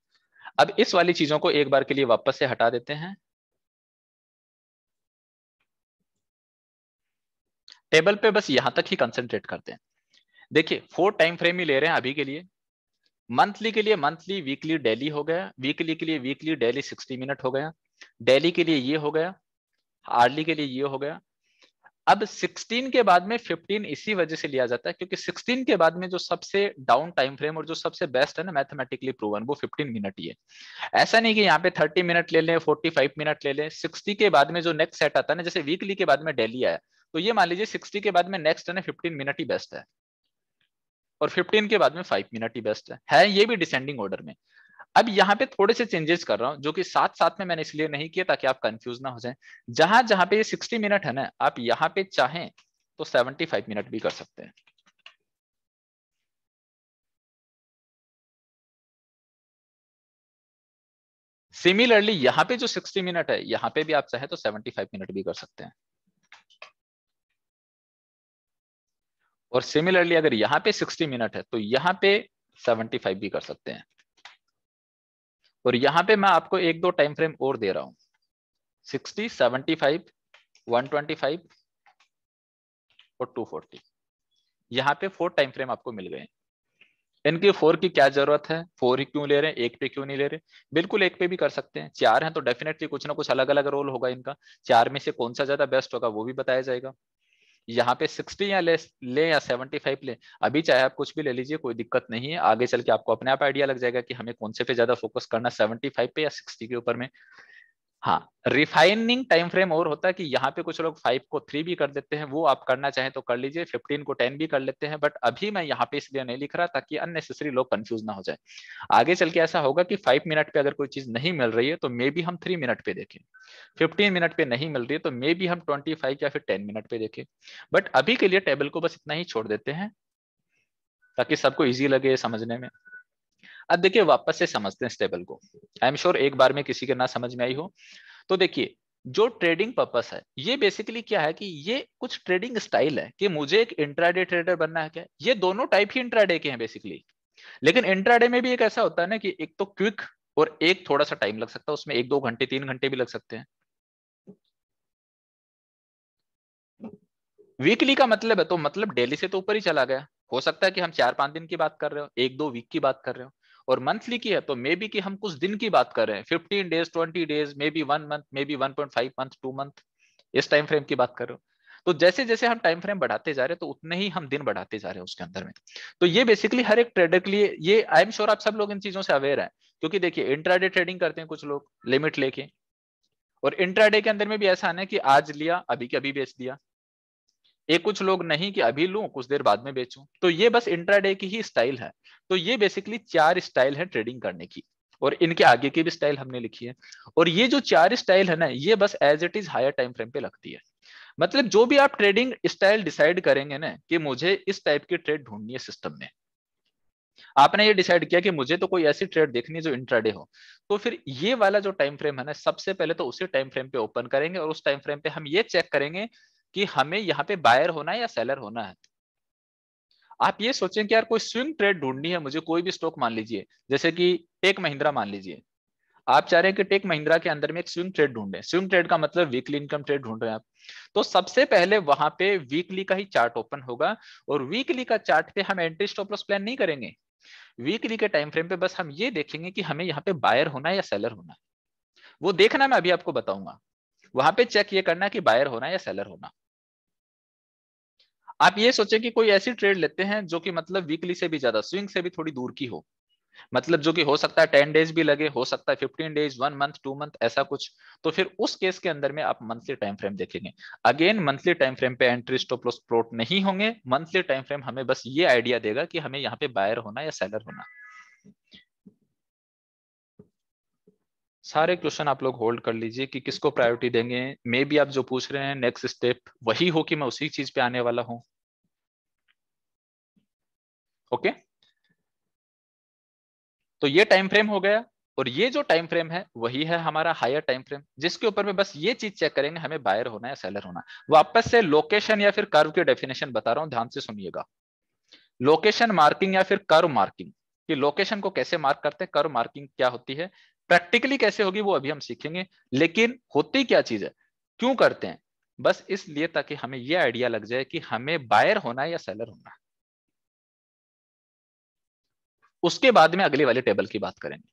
अब इस वाली चीजों को एक बार के लिए वापस से हटा देते हैं टेबल पे बस यहां तक ही कंसेंट्रेट करते हैं देखिए फोर टाइम फ्रेम ही ले रहे हैं अभी के लिए मंथली के लिए मंथली वीकली डेली हो गया वीकली के लिए वीकली डेली सिक्सटी मिनट हो गया डेली के लिए ये हो गया हार्डली के लिए ये हो गया अब 16 के बाद में 15 इसी वजह से लिया जाता है क्योंकि 16 के बाद में जो सबसे डाउन टाइम फ्रेम और जो सबसे बेस्ट है ना मैथमेटिकली प्रूवन वो 15 मिनट ही है ऐसा नहीं कि यहाँ पे 30 मिनट ले लें 45 मिनट ले लें 60 के बाद में जो नेक्स्ट सेट आता है ना जैसे वीकली के बाद में डेली आया तो ये मान लीजिए सिक्सटी के बाद में नेक्स्ट है ना फिफ्टीन मिनट ही बेस्ट है और फिफ्टीन के बाद में फाइव मिनट ही बेस्ट है, है ये भी डिसेंडिंग ऑर्डर में अब यहाँ पे थोड़े से चेंजेस कर रहा हूँ जो कि साथ साथ में मैंने इसलिए नहीं किया ताकि आप कंफ्यूज ना हो जाए जहां जहां पे ये 60 मिनट है ना आप यहाँ पे चाहें तो 75 मिनट भी कर सकते हैं सिमिलरली यहाँ पे जो 60 मिनट है यहाँ पे भी आप चाहें तो 75 मिनट भी कर सकते हैं और सिमिलरली अगर यहाँ पे 60 मिनट है तो यहाँ पे 75 भी कर सकते हैं और यहां पे मैं आपको एक दो टाइम फ्रेम और दे रहा हूं sixty seventy five one twenty five और टू फोर्टी यहाँ पे फोर टाइम फ्रेम आपको मिल गए इनकी फोर की क्या जरूरत है फोर ही क्यों ले रहे हैं एक पे क्यों नहीं ले रहे बिल्कुल एक पे भी कर सकते हैं चार हैं तो डेफिनेटली कुछ ना कुछ अलग अलग रोल होगा इनका चार में से कौन सा ज्यादा बेस्ट होगा वो भी बताया जाएगा यहाँ पे 60 या ले या या 75 ले अभी चाहे आप कुछ भी ले लीजिए कोई दिक्कत नहीं है आगे चल के आपको अपने आप आइडिया लग जाएगा कि हमें कौन से पे ज्यादा फोकस करना 75 पे या 60 के ऊपर में हाँ रिफाइनिंग टाइम फ्रेम और होता है कि यहाँ पे कुछ लोग फाइव को थ्री भी कर देते हैं वो आप करना चाहें तो कर लीजिए फिफ्टीन को टेन भी कर लेते हैं बट अभी मैं यहाँ पे इसलिए नहीं लिख रहा ताकि अननेसेसरी लोग कंफ्यूज ना हो जाए आगे चल के ऐसा होगा कि फाइव मिनट पे अगर कोई चीज नहीं मिल रही है तो मे बी हम थ्री मिनट पे देखें फिफ्टीन मिनट पे नहीं मिल रही है तो मे बी हम ट्वेंटी फाइव या फिर टेन मिनट पे देखें बट अभी के लिए टेबल को बस इतना ही छोड़ देते हैं ताकि सबको ईजी लगे समझने में अब देखिए वापस से समझते हैं इस टेबल को आई एम श्योर एक बार में किसी के ना समझ में आई हो तो देखिए जो ट्रेडिंग पर्पस है ये बेसिकली क्या है कि ये कुछ ट्रेडिंग स्टाइल है कि मुझे एक इंट्राडे ट्रेडर बनना है क्या ये दोनों टाइप ही इंट्राडे के हैं बेसिकली लेकिन इंट्राडे में भी एक ऐसा होता है ना कि एक तो क्विक और एक थोड़ा सा टाइम लग सकता है उसमें एक दो घंटे तीन घंटे भी लग सकते हैं वीकली का मतलब है तो मतलब डेली से तो ऊपर ही चला गया हो सकता है कि हम चार पांच दिन की बात कर रहे हो एक दो वीक की बात कर रहे हो और मंथली की है तो मे बी की हम कुछ दिन की बात कर रहे हैं fifteen days twenty days maybe one month maybe one point five month two month इस टाइम फ्रेम की बात कर रहे हो तो जैसे जैसे हम टाइम फ्रेम बढ़ाते जा रहे हैं तो उतने ही हम दिन बढ़ाते जा रहे हैं उसके अंदर में तो ये बेसिकली हर एक ट्रेडर के लिए ये आई एम श्योर आप सब लोग इन चीजों से अवेयर है क्योंकि देखिए इंट्राडे ट्रेडिंग करते हैं कुछ लोग लिमिट लेके और इंट्राडे के अंदर में भी ऐसा आना है कि आज लिया अभी के अभी बेच दिया ये कुछ लोग नहीं कि अभी लू कुछ देर बाद में बेचू तो ये बस इंट्राडे की ही स्टाइल है तो ये बेसिकली चार स्टाइल है ट्रेडिंग करने की और इनके आगे की भी स्टाइल हमने लिखी है और ये जो चार स्टाइल है ना ये बस as it is higher time frame पे लगती है मतलब जो भी आप ट्रेडिंग स्टाइल डिसाइड करेंगे ना कि मुझे इस टाइप की ट्रेड ढूंढनी है सिस्टम में आपने ये डिसाइड किया कि मुझे तो कोई ऐसी ट्रेड देखनी है जो इंट्राडे हो तो फिर ये वाला जो टाइम फ्रेम है ना सबसे पहले तो उसी टाइम फ्रेम पे ओपन करेंगे और उस टाइम फ्रेम पे हम ये चेक करेंगे कि हमें यहाँ पे बायर होना है या सेलर होना है आप ये सोचें कि यार कोई स्विंग ट्रेड ढूंढनी है मुझे कोई भी स्टॉक मान लीजिए जैसे कि टेक महिंद्रा मान लीजिए आप चाह रहे हैं कि टेक महिंद्रा के अंदर में एक स्विंग ट्रेड ढूंढे स्विंग ट्रेड का मतलब वीकली इनकम ट्रेड ढूंढ रहे हैं आप तो सबसे पहले वहां पे वीकली का ही चार्ट ओपन होगा और वीकली का चार्ट पे हम एंट्री स्टॉप लॉस प्लान नहीं करेंगे वीकली के टाइम फ्रेम पे बस हम ये देखेंगे कि हमें यहाँ पे बायर होना है या सेलर होना है वो देखना मैं अभी आपको बताऊंगा वहां पे चेक ये करना कि बायर होना है या सेलर होना है आप ये सोचे कि कोई ऐसी ट्रेड लेते हैं जो कि मतलब वीकली से भी ज्यादा स्विंग से भी थोड़ी दूर की हो मतलब जो कि हो सकता है टेन डेज भी लगे हो सकता है fifteen days one month two month ऐसा कुछ तो फिर उस केस के अंदर में आप मंथली टाइम फ्रेम देखेंगे अगेन मंथली टाइम फ्रेम पे एंट्री स्टॉप लॉस प्लॉट नहीं होंगे मंथली टाइम फ्रेम हमें बस ये आइडिया देगा कि हमें यहाँ पे बायर होना या सेलर होना सारे क्वेश्चन आप लोग होल्ड कर लीजिए कि किसको प्रायोरिटी देंगे मे भी आप जो पूछ रहे हैं नेक्स्ट स्टेप वही हो कि मैं उसी चीज पे आने वाला हूं ओके तो ये टाइम फ्रेम हो गया और ये जो टाइम फ्रेम है वही है हमारा हायर टाइम फ्रेम जिसके ऊपर में बस ये चीज चेक करेंगे हमें बायर होना या सेलर होना वापस से लोकेशन या फिर कर्व की डेफिनेशन बता रहा हूं ध्यान से सुनिएगा लोकेशन मार्किंग या फिर कर्व मार्किंग कि लोकेशन को कैसे मार्क करते हैं कर्व मार्किंग क्या होती है प्रैक्टिकली कैसे होगी वो अभी हम सीखेंगे लेकिन होती क्या चीज है क्यों करते हैं बस इसलिए ताकि हमें यह आइडिया लग जाए कि हमें बायर होना है या सेलर होना है उसके बाद में अगले वाले टेबल की बात करेंगे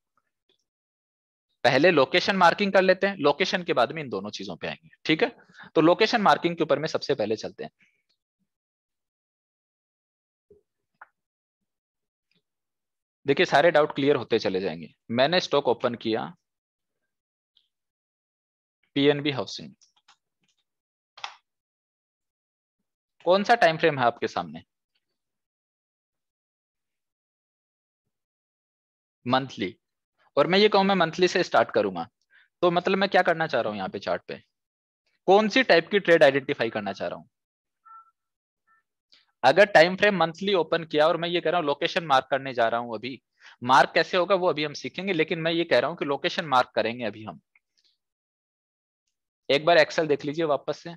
पहले लोकेशन मार्किंग कर लेते हैं लोकेशन के बाद में इन दोनों चीजों पे आएंगे ठीक है तो लोकेशन मार्किंग के ऊपर में सबसे पहले चलते हैं देखिए सारे डाउट क्लियर होते चले जाएंगे मैंने स्टॉक ओपन किया पीएनबी हाउसिंग कौन सा टाइम फ्रेम है आपके सामने मंथली और मैं ये कहूं मैं मंथली से स्टार्ट करूंगा तो मतलब मैं क्या करना चाह रहा हूं यहां पे चार्ट पे कौन सी टाइप की ट्रेड आइडेंटिफाई करना चाह रहा हूं अगर टाइम फ्रेम मंथली ओपन किया और मैं ये कह रहा हूँ लोकेशन मार्क करने जा रहा हूँ अभी मार्क कैसे होगा वो अभी हम सीखेंगे लेकिन मैं ये कह रहा हूँ कि लोकेशन मार्क करेंगे अभी हम एक बार एक्सेल देख लीजिए वापस से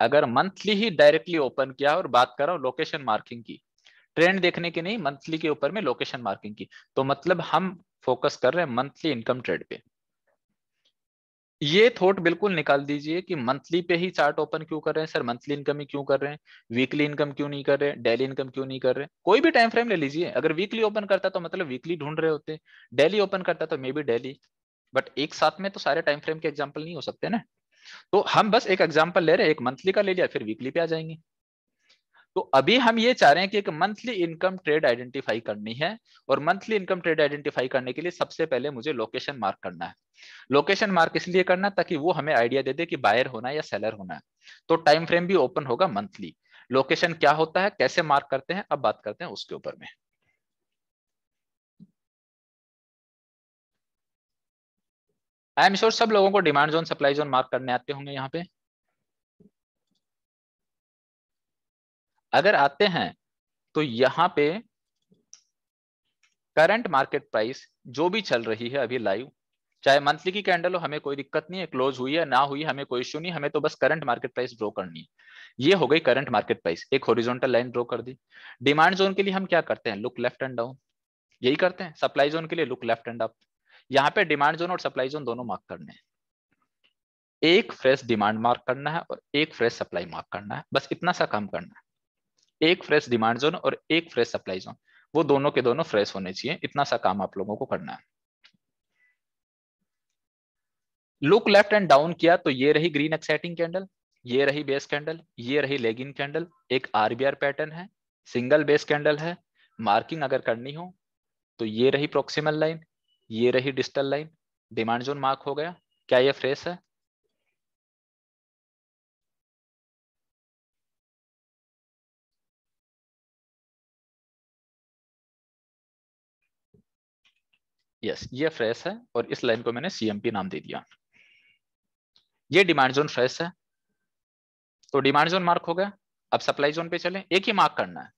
अगर मंथली ही डायरेक्टली ओपन किया और बात कर रहा हूँ लोकेशन मार्किंग की ट्रेंड देखने की नहीं मंथली के ऊपर में लोकेशन मार्किंग की तो मतलब हम फोकस कर रहे हैं मंथली इनकम ट्रेड पे ये थॉट बिल्कुल निकाल दीजिए कि मंथली पे ही चार्ट ओपन क्यों कर रहे हैं सर मंथली इनकम ही क्यों कर रहे हैं वीकली इनकम क्यों नहीं कर रहे हैं डेली इनकम क्यों नहीं कर रहे हैं कोई भी टाइम फ्रेम ले लीजिए अगर वीकली ओपन करता तो मतलब वीकली ढूंढ रहे होते डेली ओपन करता तो मे बी डेली बट एक साथ में तो सारे टाइम फ्रेम के एग्जाम्पल नहीं हो सकते ना तो हम बस एक एग्जाम्पल ले रहे हैं एक मंथली का ले लिया फिर वीकली पे आ जाएंगे तो अभी हम ये चाह रहे हैं कि एक मंथली इनकम ट्रेड आइडेंटिफाई करनी है और मंथली इनकम ट्रेड आइडेंटिफाई करने के लिए सबसे पहले मुझे लोकेशन मार्क करना है लोकेशन मार्क इसलिए करना ताकि वो हमें आइडिया दे दे कि बायर होना है या सेलर होना है तो टाइम फ्रेम भी ओपन होगा मंथली लोकेशन क्या होता है कैसे मार्क करते हैं अब बात करते हैं उसके ऊपर में आई एम श्योर सब लोगों को demand zone supply zone mark करने आते होंगे यहाँ पे अगर आते हैं तो यहाँ पे करंट मार्केट प्राइस जो भी चल रही है अभी लाइव चाहे मंथली की कैंडल हो हमें कोई दिक्कत नहीं है क्लोज हुई है ना हुई हमें कोई इश्यू नहीं हमें तो बस करंट मार्केट प्राइस ड्रो करनी है ये हो गई करंट मार्केट प्राइस एक होरिजोनटल लाइन ड्रो कर दी डिमांड जोन के लिए हम क्या करते हैं लुक लेफ्ट एंड डाउन यही करते हैं सप्लाई जोन के लिए लुक लेफ्ट एंड अप यहाँ पे डिमांड जोन और सप्लाई जोन दोनों मार्क करने हैं एक फ्रेश डिमांड मार्क करना है और एक फ्रेश सप्लाई मार्क करना है बस इतना सा काम करना है एक फ्रेश डिमांड जोन और एक फ्रेश सप्लाई जोन वो दोनों के दोनों फ्रेश होने चाहिए इतना सा काम आप लोगों को करना है लुक लेफ्ट एंड डाउन किया तो ये रही ग्रीन एक्साइटिंग कैंडल ये रही बेस कैंडल ये रही इन कैंडल एक आरबीआर पैटर्न है सिंगल बेस कैंडल है मार्किंग अगर करनी हो तो ये रही प्रोक्सीमल लाइन ये रही distal line demand zone mark हो गया क्या ये फ्रेश है यस ये फ्रेश है और इस लाइन को मैंने सीएमपी नाम दे दिया ये डिमांड जोन फ्रेश है तो डिमांड जोन मार्क हो गया अब सप्लाई जोन पे चले एक ही मार्क करना है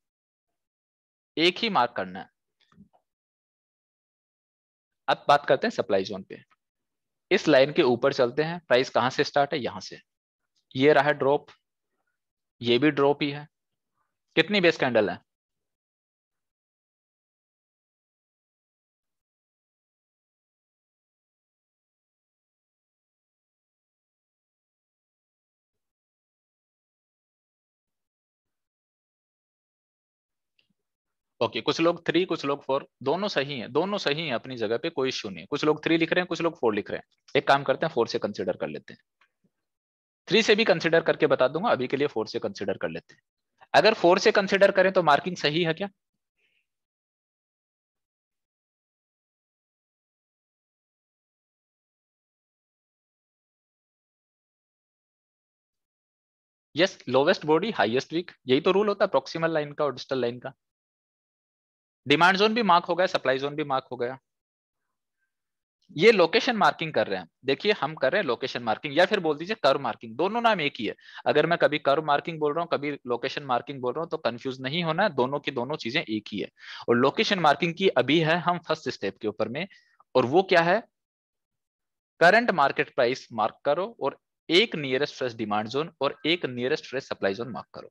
एक ही मार्क करना है अब बात करते हैं सप्लाई जोन पे इस लाइन के ऊपर चलते हैं प्राइस कहां से स्टार्ट है यहां से ये रहा ड्रॉप ये भी ड्रॉप ही है कितनी बेस कैंडल है ओके कुछ लोग थ्री कुछ लोग फोर दोनों सही हैं दोनों सही हैं अपनी जगह पे कोई इश्यू नहीं कुछ लोग थ्री लिख रहे हैं कुछ लोग फोर लिख रहे हैं एक काम करते हैं फोर से कंसिडर कर लेते हैं थ्री से भी कंसिडर करके बता दूंगा अभी के लिए फोर से कंसिडर कर लेते हैं अगर फोर से कंसिडर करें तो मार्किंग सही है क्या yes lowest body highest wick यही तो रूल होता है प्रोक्सीमल लाइन का और डिस्टल लाइन का डिमांड जोन भी मार्क हो गया सप्लाई जोन भी मार्क हो गया ये लोकेशन मार्किंग कर रहे हैं देखिए हम कर रहे हैं लोकेशन मार्किंग या फिर बोल दीजिए कर्व मार्किंग दोनों नाम एक ही है अगर मैं कभी कर्व मार्किंग बोल रहा हूँ कभी लोकेशन मार्किंग बोल रहा हूँ तो कंफ्यूज नहीं होना है दोनों की दोनों चीजें एक ही है और लोकेशन मार्किंग की अभी है हम फर्स्ट स्टेप के ऊपर में और वो क्या है करंट मार्केट प्राइस मार्क करो और एक नियरेस्ट फ्रेश डिमांड जोन और एक nearest fresh supply zone mark करो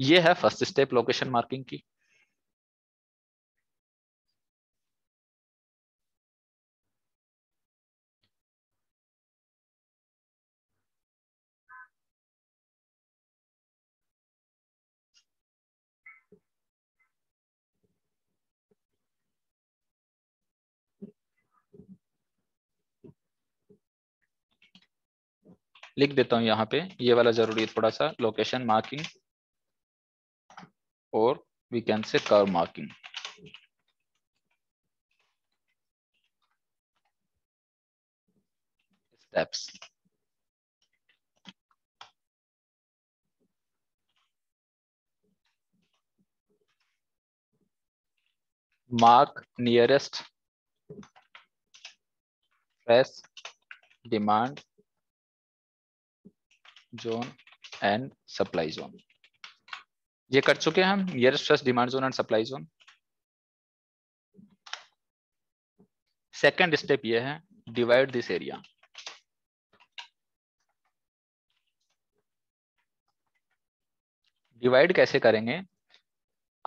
ये है फर्स्ट स्टेप लोकेशन मार्किंग की लिख देता हूं यहाँ पे ये वाला जरूरी है थोड़ा सा लोकेशन मार्किंग और वी कैन से कर marking steps mark nearest fresh demand zone and supply zone ये कर चुके हैं हम nearest fresh demand zone and supply zone second step ये है डिवाइड दिस एरिया डिवाइड कैसे करेंगे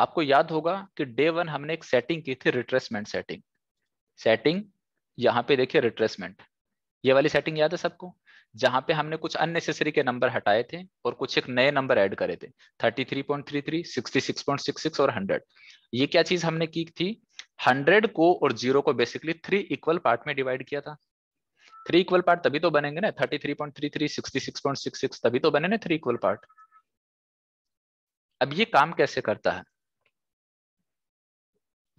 आपको याद होगा कि डे वन हमने एक सेटिंग की थी रिट्रेसमेंट सेटिंग सेटिंग यहां पे देखिए रिट्रेसमेंट ये वाली सेटिंग याद है सबको जहां पे हमने कुछ अननेसेसरी के नंबर हटाए थे और कुछ एक नए नंबर ऐड करे थे 33.33, 66.66 और 100 ये क्या चीज हमने की थी 100 को और जीरो को बेसिकली थ्री इक्वल पार्ट में डिवाइड किया था थ्री इक्वल पार्ट तभी तो बनेंगे ना 33.33, 66.66 तभी तो बने ना थ्री इक्वल पार्ट अब ये काम कैसे करता है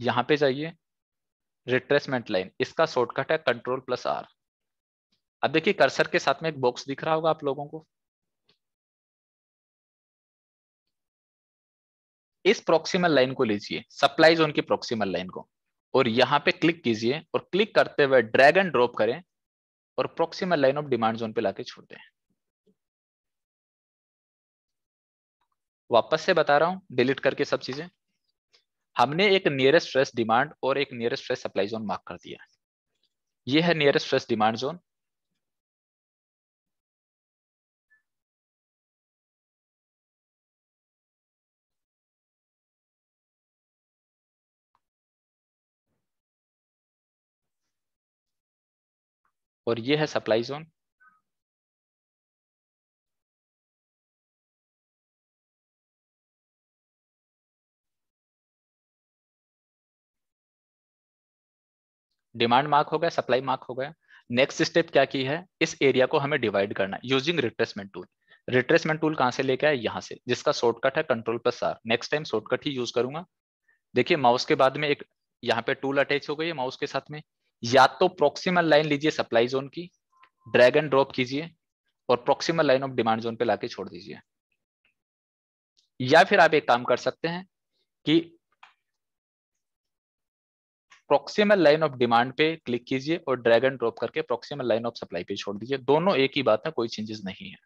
यहां पे जाइए रिट्रेसमेंट लाइन इसका शॉर्टकट है कंट्रोल प्लस आर अब देखिए कर्सर के साथ में एक बॉक्स दिख रहा होगा आप लोगों को इस प्रोक्सीमल लाइन को लीजिए सप्लाई जोन की प्रोक्सीमल लाइन को और यहां पे क्लिक कीजिए और क्लिक करते हुए ड्रैग एंड ड्रॉप करें और proximal line of demand zone पे लाके छोड़ दें वापस से बता रहा हूं डिलीट करके सब चीजें हमने एक नियरेस्ट फ्रेस डिमांड और एक nearest fresh supply zone mark कर दिया ये है नियरेस्ट फ्रेस डिमांड जोन और ये है सप्लाई जोन डिमांड मार्क हो गया सप्लाई मार्क हो गया नेक्स्ट स्टेप क्या की है इस एरिया को हमें डिवाइड करना using retracement tool retracement tool कहां से लेके आए यहां से जिसका शॉर्टकट है control plus R next time shortcut ही यूज करूंगा देखिए माउस के बाद में एक यहाँ पे टूल अटैच हो गई है माउस के साथ में या तो प्रोक्सीमल लाइन लीजिए सप्लाई जोन की ड्रैग एंड ड्रॉप कीजिए और proximal line of demand zone पे लाके छोड़ दीजिए या फिर आप एक काम कर सकते हैं कि प्रोक्सीमल लाइन ऑफ डिमांड पे क्लिक कीजिए और ड्रैग एंड ड्रॉप करके प्रोक्सीमल लाइन ऑफ सप्लाई पे छोड़ दीजिए दोनों एक ही बात है कोई चेंजेस नहीं है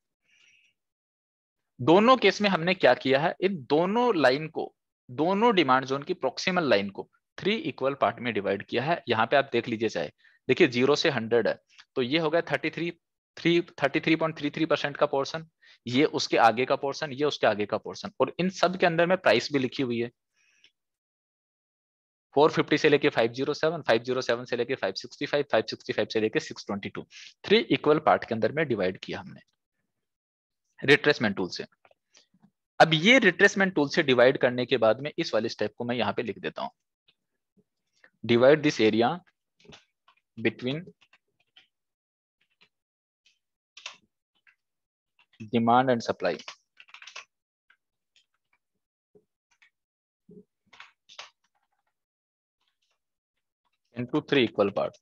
दोनों केस में हमने क्या किया है इन दोनों लाइन को दोनों डिमांड जोन की प्रोक्सीमल लाइन को थ्री इक्वल पार्ट में डिवाइड किया है यहाँ पे आप देख लीजिए चाहे देखिए जीरो से हंड्रेड है तो ये हो गया thirty three three thirty three point three three percent का पोर्सन ये उसके आगे का पोर्सन ये उसके आगे का पोर्सन और इन सब के अंदर में प्राइस भी लिखी हुई है 450 से लेके 507, 507 से लेके 565, 565 से लेके 622, थ्री इक्वल पार्ट के अंदर में डिवाइड किया हमने रिट्रेसमेंट टूल से अब ये रिट्रेसमेंट टूल से डिवाइड करने के बाद में इस वाले स्टेप को मैं यहाँ पे लिख देता हूँ divide this area between demand and supply. into three equal parts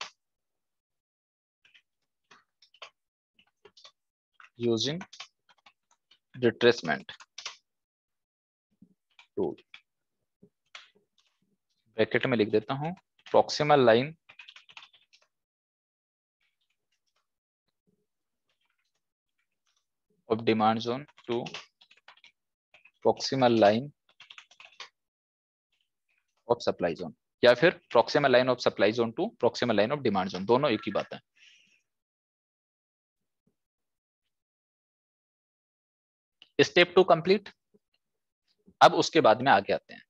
using retracement tool bracket में लिख देता हूं proximal line of demand zone to proximal line of supply zone या फिर proximal line of supply zone to proximal line of demand zone दोनों एक ही बात है स्टेप टू कंप्लीट अब उसके बाद में आगे आते हैं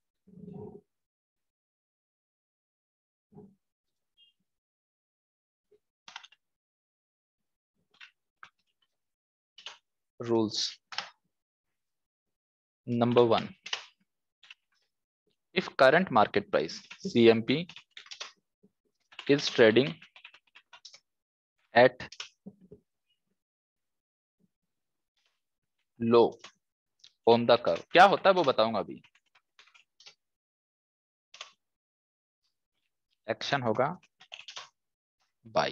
rules. Number 1 if current market price CMP is trading at low on the curve kya hota hai wo bataunga abhi action hoga buy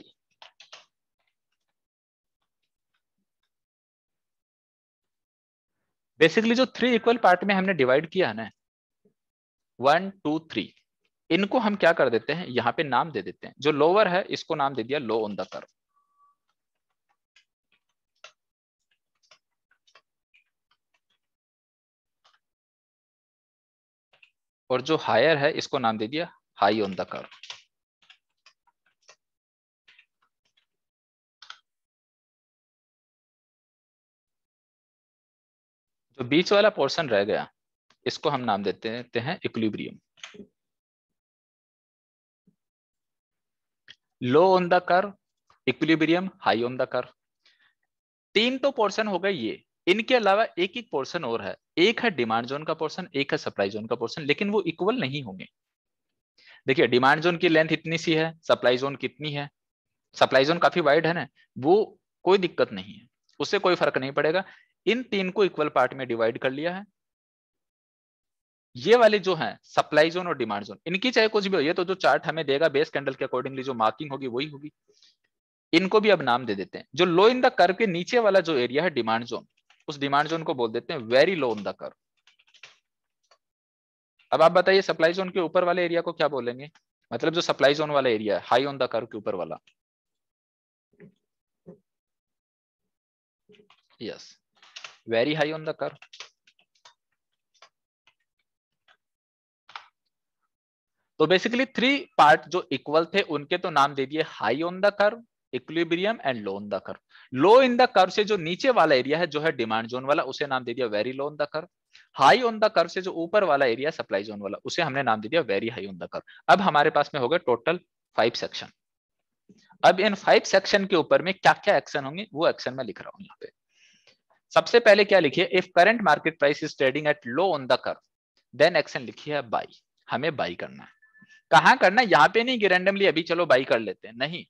basically जो थ्री इक्वल पार्ट में हमने डिवाइड किया है ना वन टू थ्री इनको हम क्या कर देते हैं यहां पे नाम दे देते हैं जो लोअर है इसको नाम दे दिया लो ऑन द कर और जो हायर है इसको नाम दे दिया हाई ऑन द कर्व तो बीच वाला पोर्शन रह गया इसको हम नाम देते देते हैं equilibrium low on the curve equilibrium high on the curve तीन तो पोर्शन हो गए ये इनके अलावा एक एक पोर्शन और है एक है डिमांड जोन का पोर्शन एक है सप्लाई जोन का पोर्शन लेकिन वो इक्वल नहीं होंगे देखिए डिमांड जोन की लेंथ इतनी सी है सप्लाई जोन कितनी है सप्लाई जोन काफी वाइड है ना वो कोई दिक्कत नहीं है उससे कोई फर्क नहीं पड़ेगा इन तीन को इक्वल पार्ट में डिवाइड कर लिया है ये वाले जो हैं सप्लाई जोन और डिमांड जोन इनकी चाहे कुछ भी हो ये तो जो चार्ट हमें देगा बेस कैंडल के अकॉर्डिंगली जो मार्किंग होगी वही होगी इनको भी अब नाम दे देते हैं जो लो इन द कर के नीचे वाला जो एरिया है डिमांड जोन उस डिमांड जोन को बोल देते हैं वेरी लो इन द कर अब आप बताइए सप्लाई जोन के ऊपर वाले एरिया को क्या बोलेंगे मतलब जो सप्लाई जोन वाला एरिया है हाई ऑन द कर के ऊपर वाला yes very high on the curve. तो बेसिकली थ्री पार्ट जो इक्वल थे उनके तो नाम दे दिए high on the curve equilibrium and low on the curve low in the curve से जो नीचे वाला एरिया है जो है डिमांड जोन वाला उसे नाम दे दिया very low on the curve high on the curve से जो ऊपर वाला एरिया सप्लाई जोन वाला उसे हमने नाम दे दिया very high on the curve अब हमारे पास में हो गए टोटल फाइव सेक्शन अब इन फाइव सेक्शन के ऊपर में क्या क्या एक्शन होंगे वो एक्शन में लिख रहा हूँ यहाँ पे सबसे पहले क्या लिखिए if current market price is trading at low on the curve then action लिखिए बाई हमें बाई करना है कहां करना है यहां पे नहीं कि रेंडमली अभी चलो बाई कर लेते हैं नहीं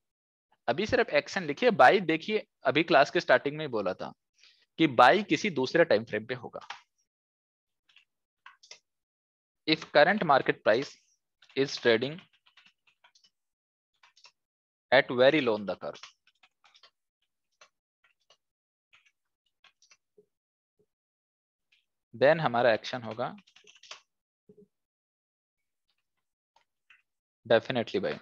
अभी सिर्फ एक्शन लिखिए बाई देखिए अभी क्लास के स्टार्टिंग में बोला था कि बाई किसी दूसरे टाइम फ्रेम पे होगा if current market price is trading at very low on the curve then हमारा एक्शन होगा definitely buy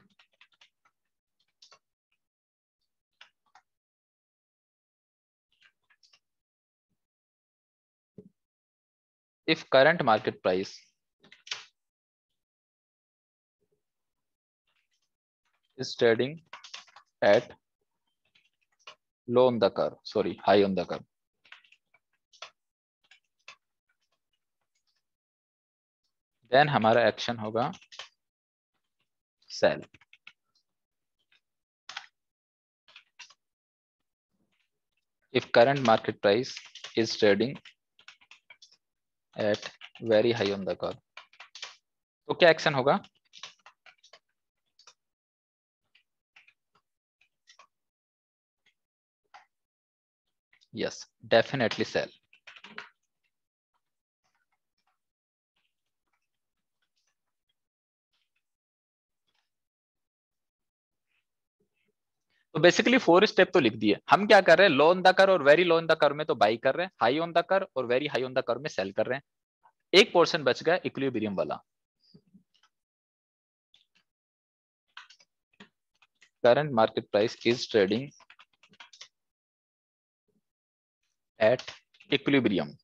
if current market price is trading at low on the curve sorry high on the curve then हमारा action होगा sell if current market price is trading at very high on the curve तो क्या action होगा yes definitely sell तो basically four step तो लिख दिए हम क्या कर रहे हैं लो ऑन द कर और very low on the curve में तो बाई कर रहे हैं हाई ऑन द कर और very high on the curve में सेल कर रहे हैं एक पोर्शन बच गया इक्विलिब्रियम वाला current market price is trading at equilibrium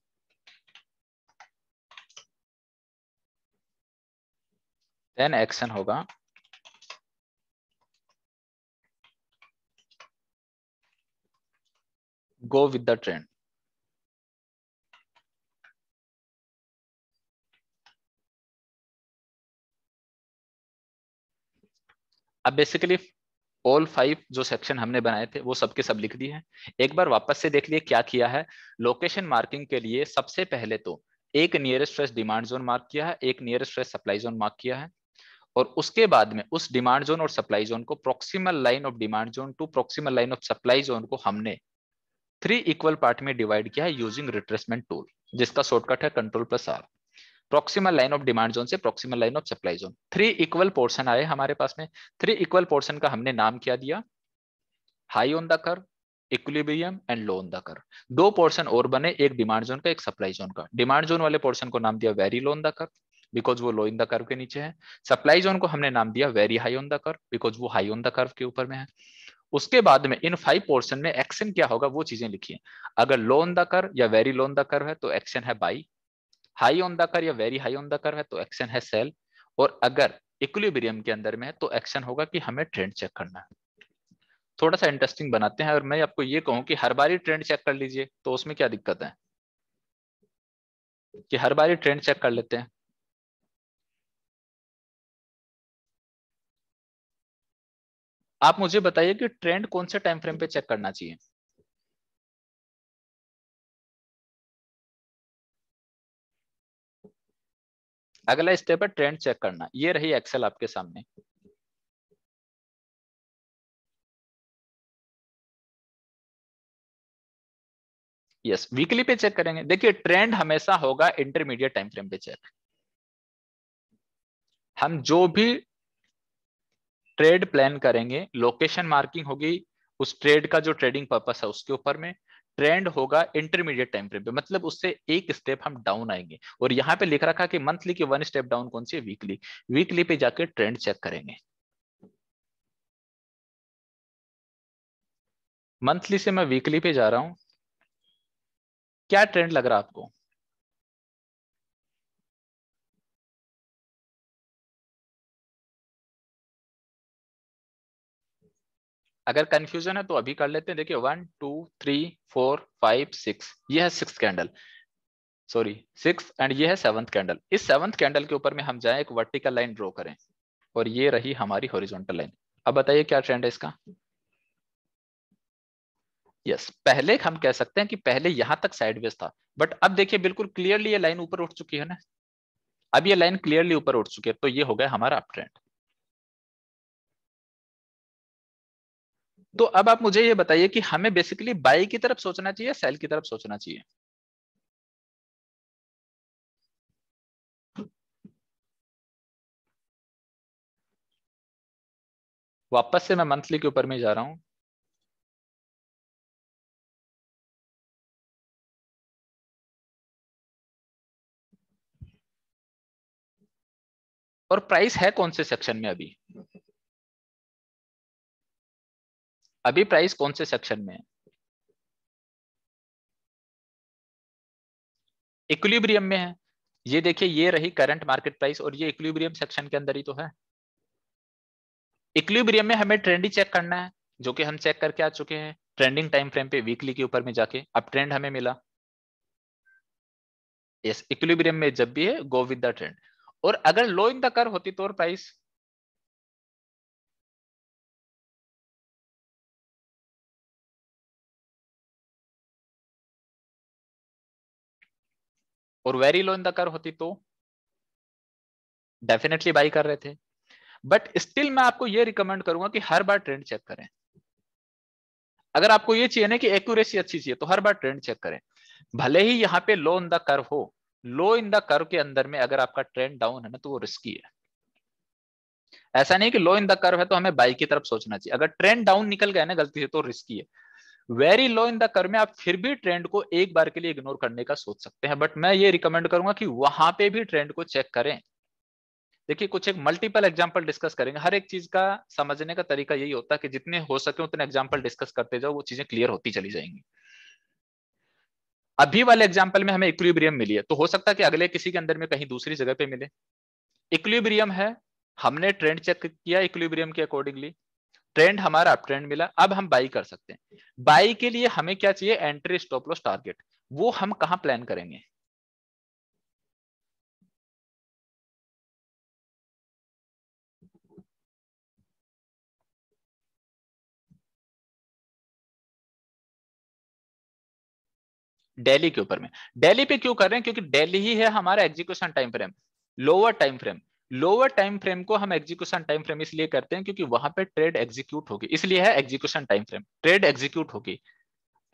then action होगा go with the trend. अब बेसिकली ऑल फाइव जो सेक्शन हमने बनाए थे वो सबके सब लिख दिए हैं एक बार वापस से देख लिए क्या किया है लोकेशन मार्किंग के लिए सबसे पहले तो एक nearest fresh demand zone mark किया है एक nearest fresh supply zone mark किया है और उसके बाद में उस डिमांड जोन और सप्लाई जोन को proximal line of demand zone to proximal line of supply zone को हमने थ्री इक्वल पार्ट में डिवाइड किया है यूजिंग रिट्रेसमेंट टूल जिसका शॉर्टकट है control plus R proximal line of demand zone से proximal line of supply zone three equal portion आए हमारे पास में थ्री इक्वल पोर्शन का हमने नाम क्या दिया high on the curve equilibrium and low on the curve दो पोर्शन और बने एक डिमांड जोन का एक सप्लाई जोन का डिमांड जोन वाले पोर्शन को नाम दिया very low on the curve because वो लो इन द कर्व के नीचे है सप्लाई जोन को हमने नाम दिया very high on the curve because वो हाई ऑन द कर्व के ऊपर में है उसके बाद में इन फाइव पोर्शन में एक्शन क्या होगा वो चीजें लिखिए अगर लो ऑन द कर या वेरी लो ऑन द कर है तो एक्शन है बाई हाई ऑन द कर या वेरी हाई ऑन द कर है तो एक्शन है सेल और अगर इक्विलिब्रियम के अंदर में है तो एक्शन होगा कि हमें ट्रेंड चेक करना है थोड़ा सा इंटरेस्टिंग बनाते हैं और मैं आपको ये कहूं कि हर बारी ट्रेंड चेक कर लीजिए तो उसमें क्या दिक्कत है कि हर बारी ट्रेंड चेक कर लेते हैं आप मुझे बताइए कि ट्रेंड कौन से टाइम फ्रेम पे चेक करना चाहिए अगला स्टेप है ट्रेंड चेक करना ये रही एक्सेल आपके सामने यस yes, वीकली पे चेक करेंगे देखिए ट्रेंड हमेशा होगा इंटरमीडिएट टाइम फ्रेम पे चेक हम जो भी ट्रेड प्लान करेंगे लोकेशन मार्किंग होगी उस ट्रेड का जो ट्रेडिंग पर्पस है उसके ऊपर में ट्रेंड होगा इंटरमीडिएट टाइम फ्रेम पे मतलब उससे एक स्टेप हम डाउन आएंगे और यहाँ पे लिख रखा कि मंथली की वन स्टेप डाउन कौन सी है वीकली वीकली पे जाके ट्रेंड चेक करेंगे मंथली से मैं वीकली पे जा रहा हूं क्या ट्रेंड लग रहा है आपको अगर कंफ्यूजन है तो अभी कर लेते हैं देखिए one two three four five six ये है six candle sorry six and ये है सेवंथ कैंडल इस सेवंथ कैंडल के ऊपर में हम जाए एक वर्टिकल लाइन ड्रॉ करें और ये रही हमारी हॉरिजॉन्टल लाइन अब बताइए क्या ट्रेंड है इसका यस yes, पहले हम कह सकते हैं कि पहले यहां तक साइडवेज था बट अब देखिए बिल्कुल क्लियरली ये लाइन ऊपर उठ चुकी है ना अब ये लाइन क्लियरली ऊपर उठ चुकी है तो ये हो गया हमारा अप ट्रेंड तो अब आप मुझे ये बताइए कि हमें बेसिकली बाई की तरफ सोचना चाहिए सेल की तरफ सोचना चाहिए वापस से मैं मंथली के ऊपर में जा रहा हूं और प्राइस है कौन से सेक्शन में अभी अभी प्राइस कौन से सेक्शन में है इक्विलिब्रियम में है ये देखिए ये रही करंट मार्केट प्राइस और ये इक्विलिब्रियम सेक्शन के अंदर ही तो है इक्विलिब्रियम में हमें ट्रेंड ही चेक करना है जो कि हम चेक करके आ चुके हैं ट्रेंडिंग टाइम फ्रेम पे वीकली के ऊपर में जाके अब ट्रेंड हमें मिला यस yes, इक्विलिब्रियम में जब भी है गो विद द ट्रेंड और अगर लो इन द कर होती तो और प्राइस और वेरी लो इन द कर होती तो डेफिनेटली बाई कर रहे थे बट स्टिल मैं आपको ये रिकमेंड करूंगा कि हर बार ट्रेंड चेक करें अगर आपको ये चाहिए ना कि एक्यूरेसी अच्छी चाहिए तो हर बार ट्रेंड चेक करें भले ही यहाँ पे लो इन द कर हो लो इन द कर के अंदर में अगर आपका ट्रेंड डाउन है ना तो वो रिस्की है ऐसा नहीं कि लो इन द कर्व है तो हमें बाई की तरफ सोचना चाहिए अगर ट्रेंड डाउन निकल गया ना गलती से तो रिस्की है very low in the curve में आप फिर भी ट्रेंड को एक बार के लिए इग्नोर करने का सोच सकते हैं बट मैं ये रिकमेंड करूंगा कि वहां पे भी ट्रेंड को चेक करें देखिए कुछ एक मल्टीपल एग्जाम्पल डिस्कस करेंगे हर एक चीज का समझने का तरीका यही होता है कि जितने हो सके उतने एग्जाम्पल डिस्कस करते जाओ वो चीजें क्लियर होती चली जाएंगी अभी वाले एग्जाम्पल में हमें इक्विब्रियम मिली है तो हो सकता है कि अगले किसी के अंदर में कहीं दूसरी जगह पे मिले इक्विब्रियम है हमने ट्रेंड चेक किया इक्विब्रियम के अकॉर्डिंगली ट्रेंड हमारा अप ट्रेंड मिला अब हम बाई कर सकते हैं बाई के लिए हमें क्या चाहिए एंट्री स्टॉप लॉस टारगेट वो हम कहा प्लान करेंगे डेली के ऊपर में डेली पे क्यों कर रहे हैं क्योंकि डेली ही है हमारा execution time frame lower time frame lower time frame को हम एग्जीक्यूशन टाइम फ्रेम इसलिए करते हैं क्योंकि वहां पे ट्रेड एग्जीक्यूट होगी इसलिए है execution time frame trade execute होगी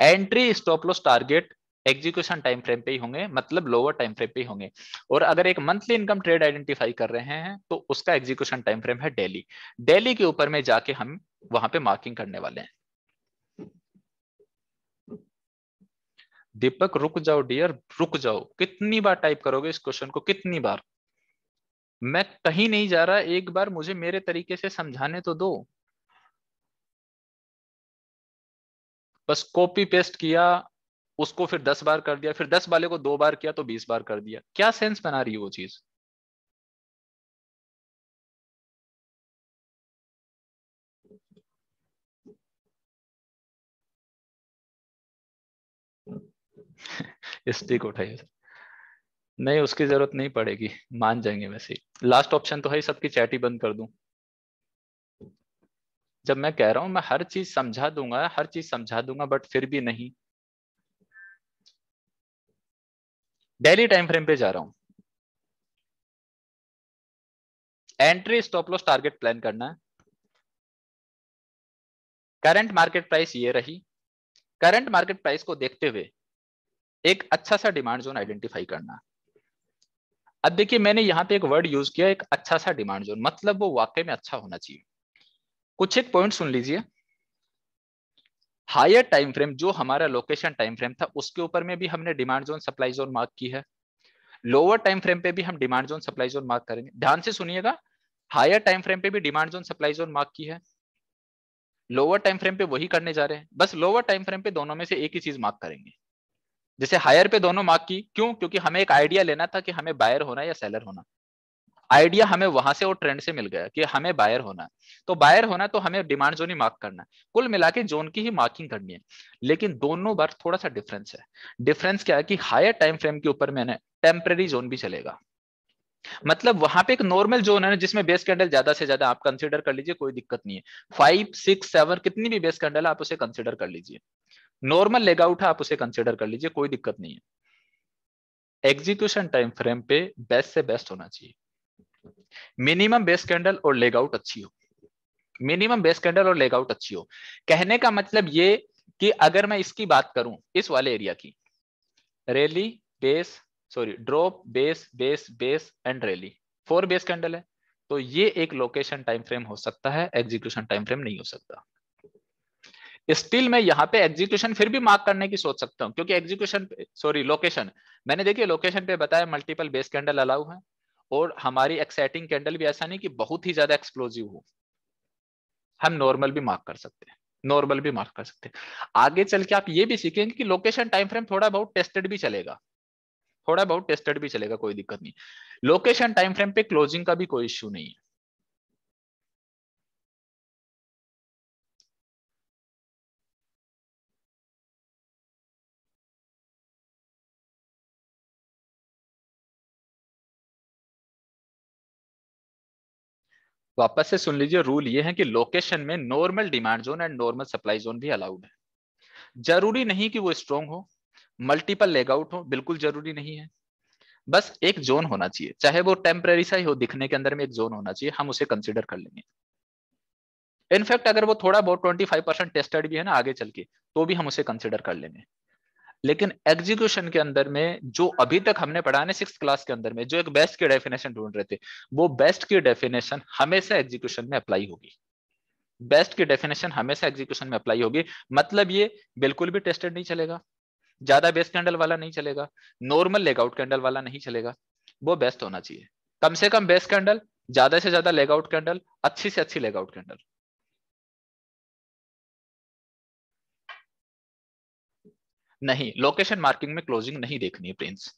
entry stop loss target execution time frame पे ही होंगे मतलब लोअर टाइम फ्रेम पे ही होंगे और अगर एक मंथली इनकम ट्रेड आइडेंटिफाई कर रहे हैं तो उसका एग्जीक्यूशन टाइम फ्रेम है डेली डेली के ऊपर में जाके हम वहां पे मार्किंग करने वाले हैं दीपक रुक जाओ डियर रुक जाओ कितनी बार टाइप करोगे इस क्वेश्चन को कितनी बार मैं कहीं नहीं जा रहा एक बार मुझे मेरे तरीके से समझाने तो दो बस कॉपी पेस्ट किया उसको फिर दस बार कर दिया फिर दस वाले को दो बार किया तो बीस बार कर दिया क्या सेंस बना रही है वो चीज (laughs) स्टिक उठाइए नहीं उसकी जरूरत नहीं पड़ेगी मान जाएंगे वैसे ही लास्ट ऑप्शन तो है सबकी चैट ही बंद कर दूं जब मैं कह रहा हूं मैं हर चीज समझा दूंगा हर चीज समझा दूंगा बट फिर भी नहीं डेली टाइम फ्रेम पे जा रहा हूं entry stop loss target plan करना है करंट मार्केट प्राइस ये रही करंट मार्केट प्राइस को देखते हुए एक अच्छा सा डिमांड जोन आइडेंटिफाई करना अब देखिए मैंने यहाँ पे एक वर्ड यूज किया एक अच्छा सा डिमांड जोन मतलब वो वाकई में अच्छा होना चाहिए कुछ एक पॉइंट सुन लीजिए हायर टाइम फ्रेम जो हमारा लोकेशन टाइम फ्रेम था उसके ऊपर में भी हमने demand zone supply zone mark की है लोअर टाइम फ्रेम पे भी हम demand zone supply zone mark करेंगे ध्यान से सुनिएगा हायर टाइम फ्रेम पे भी demand zone supply zone mark की है लोअर टाइम फ्रेम पे वही करने जा रहे हैं बस लोअर टाइम फ्रेम पे दोनों में से एक ही चीज मार्क करेंगे जैसे हायर पे दोनों मार्क की क्यों क्योंकि हमें एक आइडिया लेना था कि हमें बायर होना या सेलर होना आइडिया हमें वहां से और ट्रेंड से मिल गया कि हमें बायर होना है तो बायर होना तो हमें डिमांड जोन ही मार्क करना है कुल मिला के जोन की ही मार्किंग करनी है लेकिन दोनों बार थोड़ा सा डिफरेंस है डिफरेंस क्या है कि हायर टाइम फ्रेम के ऊपर मैंने टेम्परेरी जोन भी चलेगा मतलब वहां पे एक नॉर्मल जोन है जिसमें बेस कैंडल ज्यादा से ज्यादा आप कंसिडर कर लीजिए कोई दिक्कत नहीं है फाइव सिक्स सेवन कितनी भी बेस कैंडल आप उसे कंसिडर कर लीजिए नॉर्मल लेग आउट है आप उसे कंसिडर कर लीजिए कोई दिक्कत नहीं है एग्जीक्यूशन टाइम फ्रेम पे बेस्ट से बेस्ट होना चाहिए मिनिमम बेस कैंडल और लेग आउट अच्छी हो मिनिमम बेस कैंडल और लेग आउट अच्छी हो कहने का मतलब ये कि अगर मैं इसकी बात करूं इस वाले एरिया की rally base sorry drop base base base and rally four base candle है तो ये एक लोकेशन टाइम फ्रेम हो सकता है एग्जीक्यूशन टाइम फ्रेम नहीं हो सकता स्टिल मैं यहाँ पे एग्जीक्यूशन फिर भी मार्क करने की सोच सकता हूँ क्योंकि एग्जीक्यूशन सॉरी लोकेशन मैंने देखिए लोकेशन पे बताया मल्टीपल बेस कैंडल अलाउ है और हमारी एक्साइटिंग कैंडल भी ऐसा नहीं कि बहुत ही ज्यादा एक्सप्लोजिव हो हम नॉर्मल भी मार्क कर सकते हैं नॉर्मल भी मार्क कर सकते हैं आगे चल के आप ये भी सीखेंगे कि लोकेशन टाइम फ्रेम थोड़ा बहुत टेस्टेड भी चलेगा थोड़ा बहुत टेस्टेड भी चलेगा कोई दिक्कत नहीं लोकेशन टाइम फ्रेम पे क्लोजिंग का भी कोई इश्यू नहीं है वापस से सुन लीजिए रूल ये है कि लोकेशन में normal demand zone and normal supply zone भी अलाउड है जरूरी नहीं कि वो स्ट्रॉन्ग हो मल्टीपल लेग आउट हो बिल्कुल जरूरी नहीं है बस एक जोन होना चाहिए चाहे वो टेम्परेरी सा ही हो दिखने के अंदर में एक जोन होना चाहिए हम उसे कंसिडर कर लेंगे इनफैक्ट अगर वो थोड़ा बहुत ट्वेंटी टेस्टेड भी है ना आगे चल के तो भी हम उसे कंसिडर कर लेंगे लेकिन एग्जीक्यूशन के अंदर में जो अभी तक हमने पढ़ा ना सिक्स क्लास के अंदर में जो एक बेस्ट की डेफिनेशन ढूंढ रहे थे वो बेस्ट की डेफिनेशन हमेशा एग्जीक्यूशन में अप्लाई होगी बेस्ट की डेफिनेशन हमेशा एग्जीक्यूशन में अप्लाई होगी मतलब ये बिल्कुल भी टेस्टेड नहीं चलेगा ज्यादा बेस्ट कैंडल वाला नहीं चलेगा नॉर्मल लेगआउट कैंडल वाला नहीं चलेगा वो बेस्ट होना चाहिए कम से कम बेस्ट कैंडल ज्यादा से ज्यादा लेगआउट कैंडल अच्छी से अच्छी लेगआउट कैंडल नहीं लोकेशन मार्किंग में क्लोजिंग नहीं देखनी है प्रिंस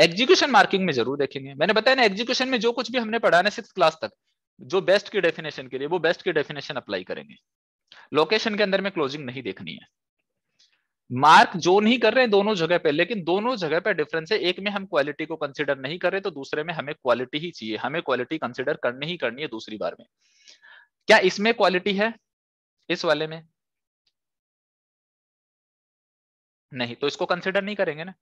एग्जीक्यूशन मार्किंग में जरूर देखेंगे मैंने बताया ना एग्जीक्यूशन में जो कुछ भी हमने पढ़ा ना सिक्स क्लास तक जो बेस्ट की डेफिनेशन के लिए वो बेस्ट की डेफिनेशन अप्लाई करेंगे लोकेशन के अंदर में क्लोजिंग नहीं देखनी है मार्क जो नहीं कर रहे हैं दोनों जगह पे लेकिन दोनों जगह पे डिफरेंस है एक में हम क्वालिटी को कंसिडर नहीं कर रहे तो दूसरे में हमें क्वालिटी ही चाहिए हमें क्वालिटी कंसिडर करनी ही करनी है दूसरी बार में क्या इसमें क्वालिटी है इस वाले में नहीं तो इसको कंसिडर नहीं करेंगे ना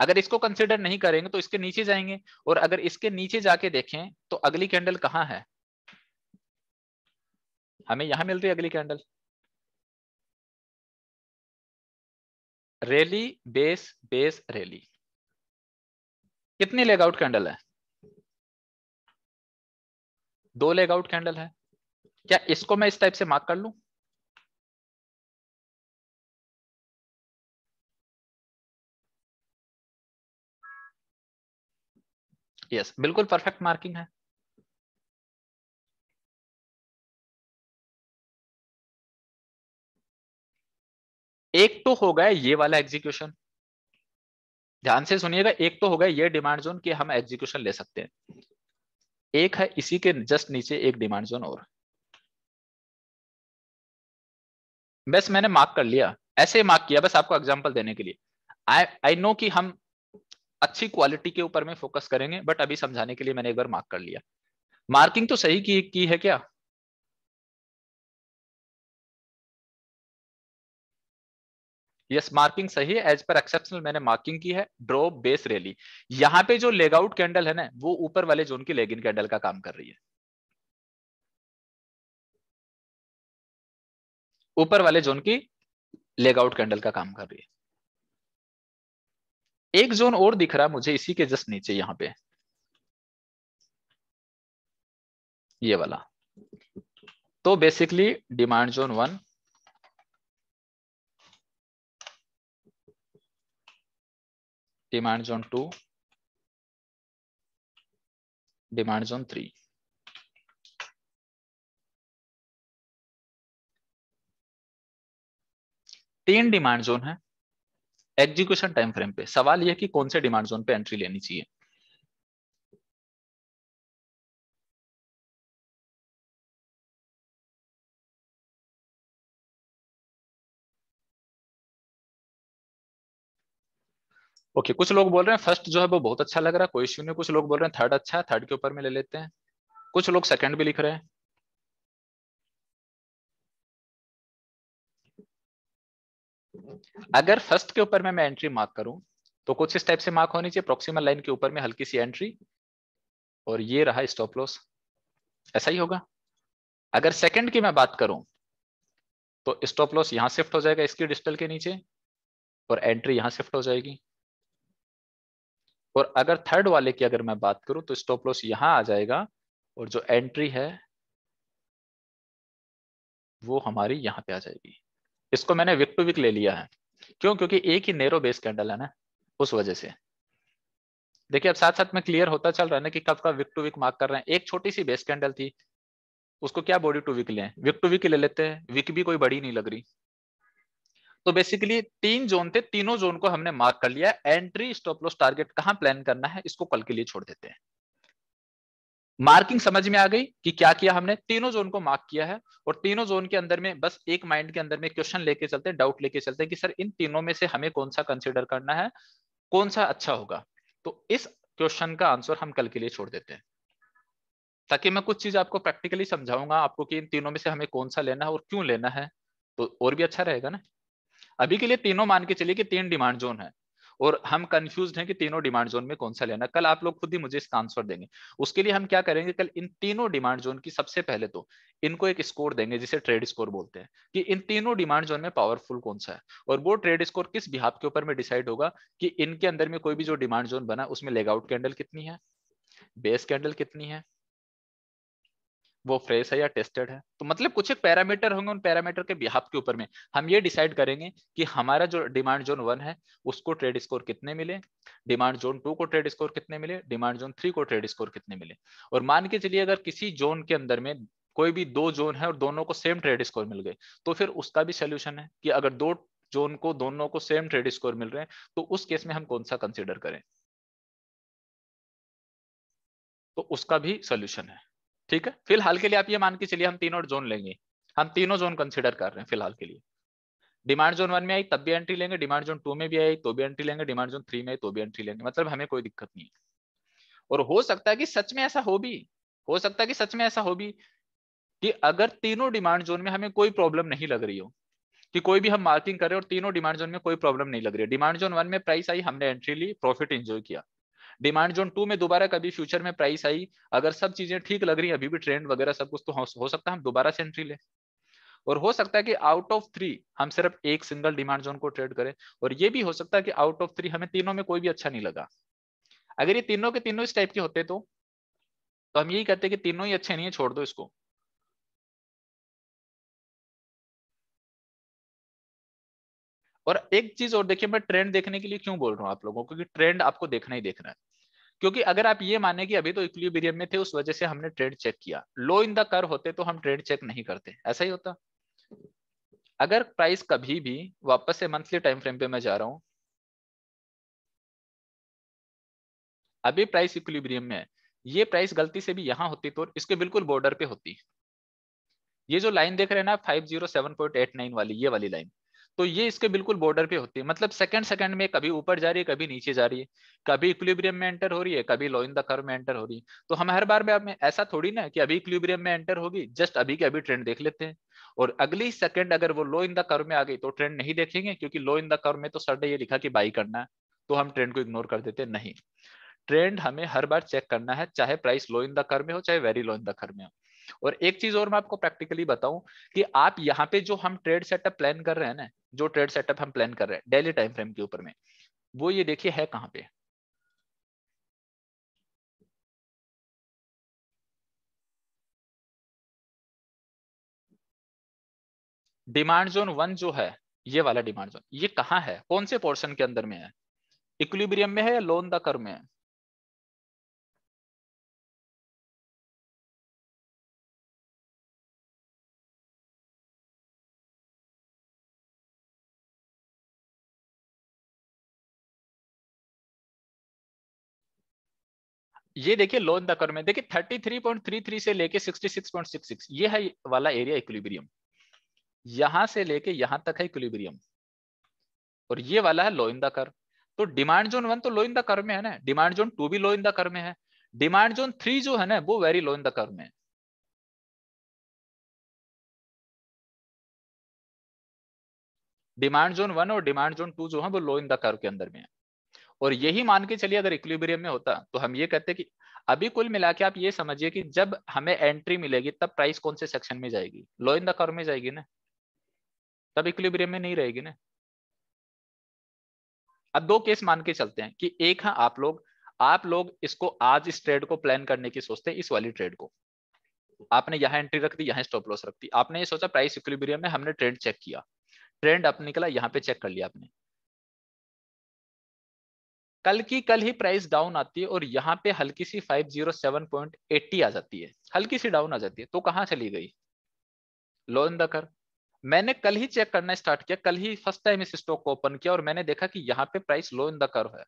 अगर इसको कंसिडर नहीं करेंगे तो इसके नीचे जाएंगे और अगर इसके नीचे जाके देखें तो अगली कैंडल कहाँ है हमें यहां मिल रही है अगली candle rally base base rally कितनी लेग आउट कैंडल है दो लेग आउट कैंडल है क्या इसको मैं इस टाइप से मार्क कर लू यस बिल्कुल परफेक्ट मार्किंग है एक तो हो गया ये वाला एग्जीक्यूशन ध्यान से सुनिएगा एक तो हो गया ये डिमांड जोन कि हम एग्जीक्यूशन ले सकते हैं एक है इसी के जस्ट नीचे एक डिमांड जोन और बस मैंने मार्क कर लिया ऐसे मार्क किया बस आपको एग्जांपल देने के लिए आई आई नो कि हम अच्छी क्वालिटी के ऊपर में फोकस करेंगे बट अभी समझाने के लिए मैंने एक बार मार्क कर लिया मार्किंग तो सही की, की है क्या यस मार्किंग सही है एज पर एक्सेप्शनल मैंने मार्किंग की है ड्रॉप बेस रैली यहां पे जो लेग आउट कैंडल है ना वो ऊपर वाले जोन की लेग इन कैंडल का काम कर रही है ऊपर वाले जोन की लेग आउट कैंडल का काम कर रही है एक जोन और दिख रहा है मुझे इसी के जस्ट नीचे यहां पे ये वाला तो basically demand zone one demand zone two demand zone three तीन डिमांड जोन है एग्जीक्यूशन टाइम फ्रेम पे सवाल यह कि कौन से डिमांड जोन पे एंट्री लेनी चाहिए ओके okay, कुछ लोग बोल रहे हैं फर्स्ट जो है वो बहुत अच्छा लग रहा है कोई इश्यू नहीं कुछ लोग बोल रहे हैं थर्ड अच्छा है थर्ड के ऊपर में ले लेते हैं कुछ लोग सेकंड भी लिख रहे हैं अगर फर्स्ट के ऊपर में मैं एंट्री मार्क करूं तो कुछ इस टाइप से मार्क होनी चाहिए प्रोक्सीमल लाइन के ऊपर में हल्की सी एंट्री और ये रहा स्टॉप लॉस ऐसा ही होगा अगर सेकंड की मैं बात करूं तो स्टॉप लॉस यहां शिफ्ट हो जाएगा इसकी डिस्टल के नीचे और एंट्री यहां शिफ्ट हो जाएगी और अगर थर्ड वाले की अगर मैं बात करूं तो स्टॉप लॉस यहां आ जाएगा और जो एंट्री है वो हमारी यहां पे आ जाएगी इसको मैंने विक टू विक ले लिया है क्यों क्योंकि एक ही नेरो बेस कैंडल है ना उस वजह से देखिए अब साथ साथ में क्लियर होता चल रहा है ना कि कब का विक टू विक मार्क कर रहे हैं एक छोटी सी बेस कैंडल थी उसको क्या बॉडी टू विक लें विक टू विक ले लेते हैं विक भी कोई बड़ी नहीं लग रही तो बेसिकली तीन जोन थे तीनों जोन को हमने मार्क कर लिया एंट्री स्टॉप लॉस टारगेट कहां प्लान करना है इसको कल के लिए छोड़ देते हैं मार्किंग समझ में आ गई कि क्या किया हमने तीनों जोन को मार्क किया है और तीनों जोन के अंदर में बस एक माइंड के अंदर में क्वेश्चन लेके चलते हैं डाउट लेके चलते हैं कि सर इन तीनों में से हमें कौन सा कंसिडर करना है कौन सा अच्छा होगा तो इस क्वेश्चन का आंसर हम कल के लिए छोड़ देते हैं ताकि मैं कुछ चीज आपको प्रैक्टिकली समझाऊंगा आपको कि इन तीनों में से हमें कौन सा लेना है और क्यों लेना है तो और भी अच्छा रहेगा ना अभी के लिए तीनों मान के चलिए कि तीन डिमांड जोन है और हम कंफ्यूज हैं कि तीनों डिमांड जोन में कौन सा लेना कल आप लोग खुद ही मुझे इसका आंसर देंगे उसके लिए हम क्या करेंगे कल इन तीनों डिमांड जोन की सबसे पहले तो इनको एक स्कोर देंगे जिसे ट्रेड स्कोर बोलते हैं कि इन तीनों डिमांड जोन में पावरफुल कौन सा है और वो ट्रेड स्कोर किस बिहाब के ऊपर में डिसाइड होगा कि इनके अंदर में कोई भी जो डिमांड जोन बना उसमें लेगआउट कैंडल कितनी है बेस कैंडल कितनी है वो फ्रेश है या टेस्टेड है तो मतलब कुछ एक पैरामीटर होंगे उन पैरामीटर के बिहाफ के ऊपर में हम ये डिसाइड करेंगे कि हमारा जो डिमांड जोन वन है उसको ट्रेड स्कोर कितने मिले डिमांड जोन टू को ट्रेड स्कोर कितने मिले डिमांड जोन थ्री को ट्रेड स्कोर कितने मिले और मान के चलिए अगर किसी जोन के अंदर में कोई भी दो जोन है और दोनों को सेम ट्रेड स्कोर मिल गए तो फिर उसका भी सोल्यूशन है कि अगर दो जोन को दोनों को सेम ट्रेड स्कोर मिल रहे हैं तो उस केस में हम कौन सा कंसिडर करें तो उसका भी सोल्यूशन है ठीक है फिलहाल के लिए आप ये मान के चलिए हम तीनों जोन लेंगे हम तीनों जोन कंसिडर कर रहे हैं फिलहाल के लिए डिमांड जोन वन में आई तब भी एंट्री लेंगे डिमांड जोन टू में भी आई तो भी एंट्री लेंगे डिमांड जोन थ्री में आई तो भी एंट्री लेंगे मतलब हमें कोई दिक्कत नहीं है और हो सकता है कि सच में ऐसा हो भी हो सकता है कि सच में ऐसा हो भी कि अगर तीनों डिमांड जोन में हमें कोई प्रॉब्लम नहीं लग रही हो कि कोई भी हम मार्किंग करें और तीनों डिमांड जोन में कोई प्रॉब्लम नहीं लग रही है डिमांड जोन वन में प्राइस आई हमने एंट्री ली प्रॉफिट एंजॉय किया डिमांड जोन टू में दोबारा कभी फ्यूचर में प्राइस आई अगर सब चीजें ठीक लग रही अभी भी ट्रेंड वगैरह सब कुछ तो हो सकता है हम दोबारा से एंट्री और हो सकता है कि आउट ऑफ थ्री हम सिर्फ एक सिंगल डिमांड जोन को ट्रेड करें और ये भी हो सकता है कि आउट ऑफ थ्री हमें तीनों में कोई भी अच्छा नहीं लगा अगर ये तीनों के तीनों इस टाइप के होते तो, तो हम यही कहते कि तीनों ही अच्छे नहीं है छोड़ दो इसको और एक चीज और देखिए मैं ट्रेंड देखने के लिए क्यों बोल रहा हूँ आप लोगों को क्योंकि ट्रेंड आपको देखना ही देखना है क्योंकि अगर आप ये माने कि अभी तो इक्विलिब्रियम में थे उस वजह से हमने ट्रेंड चेक किया लो इन द कर होते तो हम ट्रेंड चेक नहीं करते ऐसा ही होता अगर प्राइस कभी भी वापस से मंथली टाइम फ्रेम पे मैं जा रहा हूं अभी प्राइस इक्विलिब्रियम में है ये प्राइस गलती से भी यहां होती तो इसके बिल्कुल बॉर्डर पे होती ये जो लाइन देख रहे हैं ना फाइव वाली ये वाली लाइन तो ये इसके बिल्कुल बॉर्डर पे होती है मतलब सेकंड सेकंड में कभी ऊपर जा रही है कभी नीचे जा रही है कभी इक्विलिब्रियम में एंटर हो रही है कभी लो इन द कर्व में एंटर हो रही है तो हम हर बार में, में ऐसा थोड़ी ना कि अभी इक्विलिब्रियम में एंटर होगी जस्ट अभी के अभी ट्रेंड देख लेते हैं और अगली सेकंड अगर वो लो इन द कर्व में आ गई तो ट्रेंड नहीं देखेंगे क्योंकि लो इन द कर्व में तो सर ने ये लिखा कि बाई करना है तो हम ट्रेंड को इग्नोर कर देते नहीं ट्रेंड हमें हर बार चेक करना है चाहे price low in the curve में हो चाहे very low in the curve में हो और एक चीज और मैं आपको प्रैक्टिकली बताऊं कि आप यहाँ पे जो हम ट्रेड सेटअप प्लान कर रहे हैं ना जो ट्रेड सेटअप हम प्लान कर रहे हैं डेली टाइम फ्रेम के ऊपर में वो ये देखिए है कहाँ पे डिमांड जोन वन जो है ये वाला डिमांड जोन ये कहाँ है कौन से पोर्शन के अंदर में है इक्विलिब्रियम में है या लोन द कर में है ये देखिए लोन दकर में देखिए 33.33 से लेके 66.66 ये है वाला एरिया इक्विलिब्रियम यहां से लेके यहां तक है इक्विलिब्रियम और ये वाला है लो इन द कर तो डिमांड जोन वन तो लो इन द कर में है ना डिमांड जोन टू भी लो इन द कर में है डिमांड जोन थ्री जो है ना वो very low in the curve में है डिमांड जोन वन और डिमांड जोन टू जो है वो लो इन द कर के अंदर में है और यही मान के चलिए अगर इक्विलिब्रियम में होता तो हम ये कहते कि अभी कुल मिला के आप ये समझिए कि जब हमें एंट्री मिलेगी तब प्राइस कौन से सेक्शन में जाएगी लो इन द कर्व में जाएगी ना तब इक्विलिब्रियम में नहीं रहेगी ना अब दो केस मान के चलते हैं कि एक है आप लोग आप लोग इसको आज इस ट्रेड को प्लान करने की सोचते हैं इस वाली ट्रेड को आपने यहां एंट्री रख दी यहां स्टॉप लॉस रख दी आपने ये सोचा प्राइस इक्विलिब्रियम में हमने ट्रेंड चेक किया ट्रेंड अप निकला यहाँ पे चेक कर लिया आपने कल की कल ही प्राइस डाउन आती है और यहाँ पे हल्की सी 507.80 आ जाती है हल्की सी डाउन आ जाती है तो कहाँ चली गई लो इन द कर मैंने कल ही चेक करना स्टार्ट किया कल ही फर्स्ट टाइम इस स्टॉक को ओपन किया और मैंने देखा कि यहाँ पे price low in the curve है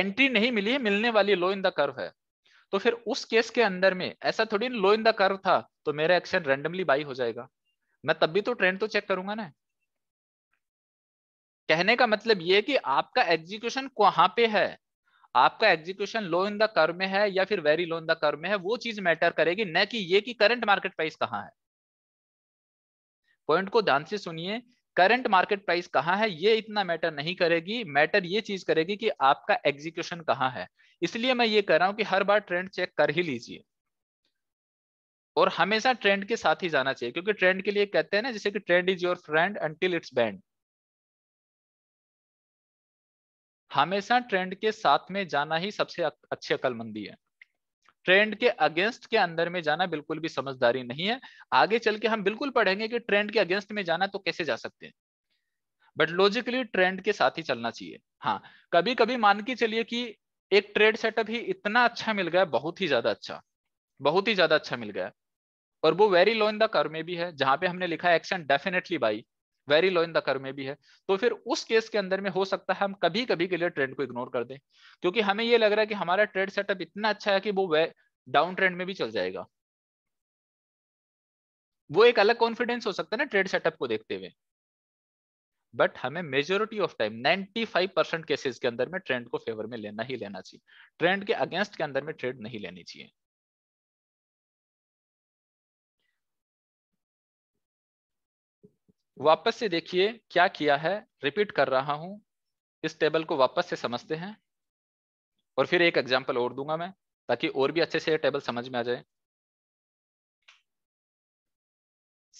एंट्री नहीं मिली है मिलने वाली लो इन द कर्व है तो फिर उस केस के अंदर में ऐसा थोड़ी लो इन द कर्व था तो मेरा एक्शन रेंडमली बाई हो जाएगा मैं तब भी तो ट्रेंड तो चेक करूंगा ना कहने का मतलब ये कि आपका एग्जीक्यूशन कहाँ पे है आपका execution low in the curve में है या फिर very low in the curve में है वो चीज मैटर करेगी न कि ये कि करंट मार्केट प्राइस कहाँ है पॉइंट को ध्यान से सुनिए करंट मार्केट प्राइस कहाँ है ये इतना मैटर नहीं करेगी मैटर ये चीज करेगी कि आपका एग्जीक्यूशन कहाँ है इसलिए मैं ये कह रहा हूं कि हर बार ट्रेंड चेक कर ही लीजिए और हमेशा ट्रेंड के साथ ही जाना चाहिए क्योंकि ट्रेंड के लिए कहते हैं ना जैसे कि trend is your friend until it's bend हमेशा ट्रेंड के साथ में जाना ही सबसे अच्छी अकलमंदी है ट्रेंड के अगेंस्ट के अंदर में जाना बिल्कुल भी समझदारी नहीं है आगे चल के हम बिल्कुल पढ़ेंगे कि ट्रेंड के अगेंस्ट में जाना तो कैसे जा सकते हैं बट लॉजिकली ट्रेंड के साथ ही चलना चाहिए हाँ कभी कभी मान के चलिए कि एक ट्रेड सेटअप ही इतना अच्छा मिल गया बहुत ही ज्यादा अच्छा बहुत ही ज्यादा अच्छा मिल गया और वो very low in the curve में भी है जहां पे हमने लिखा है action definitely buy very low in the curve में भी है तो फिर उस केस के अंदर में हो सकता है हम कभी कभी के लिए ट्रेंड को इग्नोर कर दें क्योंकि हमें ये लग रहा है कि हमारा ट्रेड सेटअप इतना अच्छा है कि वो डाउन ट्रेंड में भी चल जाएगा वो एक अलग कॉन्फिडेंस हो सकता है ना ट्रेड सेटअप को देखते हुए बट हमें majority of time 95 percent cases के अंदर में ट्रेंड को फेवर में लेना ही लेना चाहिए ट्रेंड के अगेंस्ट के अंदर में ट्रेड नहीं लेनी चाहिए वापस से देखिए क्या किया है रिपीट कर रहा हूं इस टेबल को वापस से समझते हैं और फिर एक एग्जाम्पल और दूंगा मैं ताकि और भी अच्छे से ये टेबल समझ में आ जाए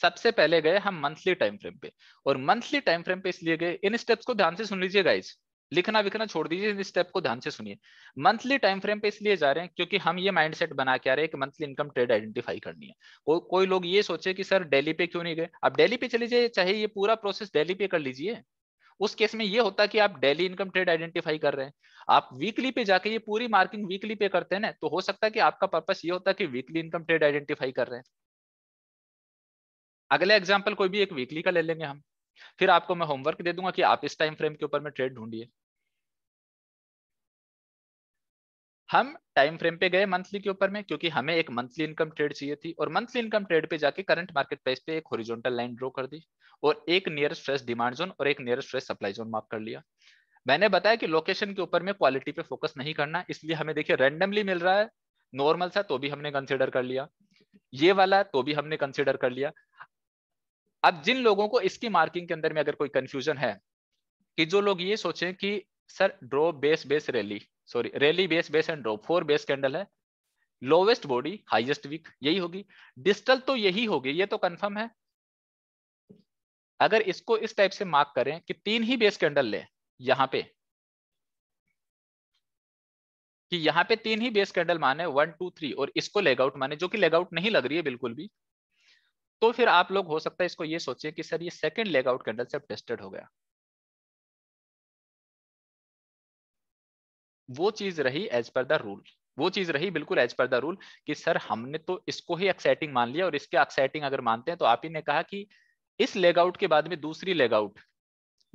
सबसे पहले गए हम मंथली टाइम फ्रेम पे और मंथली टाइम फ्रेम पे इसलिए गए इन स्टेप्स को ध्यान से सुन लीजिए गाइज लिखना विखना छोड़ दीजिए इस स्टेप को ध्यान से सुनिए मंथली टाइम फ्रेम पे इसलिए जा रहे हैं क्योंकि हम ये माइंडसेट बना के आ रहे हैं कि मंथली इनकम ट्रेड आइडेंटिफाई करनी है को, कोई लोग ये सोचे कि सर डेली पे क्यों नहीं गए आप डेली पे चले जाइए चाहे ये पूरा प्रोसेस डेली पे कर लीजिए उस केस में ये होता कि आप डेली इनकम ट्रेड आइडेंटिफाई कर रहे हैं आप वीकली पे जाके ये पूरी मार्किंग वीकली पे करते हैं ना तो हो सकता है कि आपका पर्पस ये होता कि वीकली इनकम ट्रेड आइडेंटिफाई कर रहे हैं अगला एग्जाम्पल कोई भी एक वीकली का ले लेंगे हम फिर आपको मैं होमवर्क दे दूंगा कि आप इस टाइम फ्रेम के ऊपर में ट्रेड ढूंढिए हम टाइम फ्रेम पे गए मंथली के ऊपर में क्योंकि हमें एक मंथली इनकम ट्रेड चाहिए थी और मंथली इनकम ट्रेड पे जाके करंट मार्केट प्राइस पे एक होरिजोनटल लाइन ड्रॉ कर दी और एक नियरेस्ट फ्रेश डिमांड जोन और एक nearest fresh supply zone mark कर लिया मैंने बताया कि लोकेशन के ऊपर में क्वालिटी पे फोकस नहीं करना इसलिए हमें देखिए रेंडमली मिल रहा है नॉर्मल सा तो भी हमने कंसिडर कर लिया ये वाला तो भी हमने कंसिडर कर लिया अब जिन लोगों को इसकी मार्किंग के अंदर में अगर कोई कंफ्यूजन है कि जो लोग ये सोचें कि sir drop base base rally sorry rally base base and drop for base candle है लोवेस्ट बॉडी हाईएस्ट वीक यही होगी डिस्टल तो यही होगी ये तो कंफर्म है अगर इसको इस टाइप से मार्क करें कि तीन ही बेस कैंडल ले यहां पे कि यहां पे तीन ही बेस कैंडल माने वन टू थ्री और इसको लेगआउट माने जो कि लेगआउट नहीं लग रही है बिल्कुल भी तो फिर आप लोग हो सकता है इसको ये सोचिए कि सर ये सेकंड लेगआउट कैंडल से टेस्टेड हो गया वो चीज रही एज पर द रूल वो चीज रही बिल्कुल एज पर द रूल कि सर हमने तो इसको ही एक्साइटिंग मान लिया और इसके एक्साइटिंग अगर मानते हैं तो आप ही ने कहा कि इस लेग आउट के बाद में दूसरी लेग आउट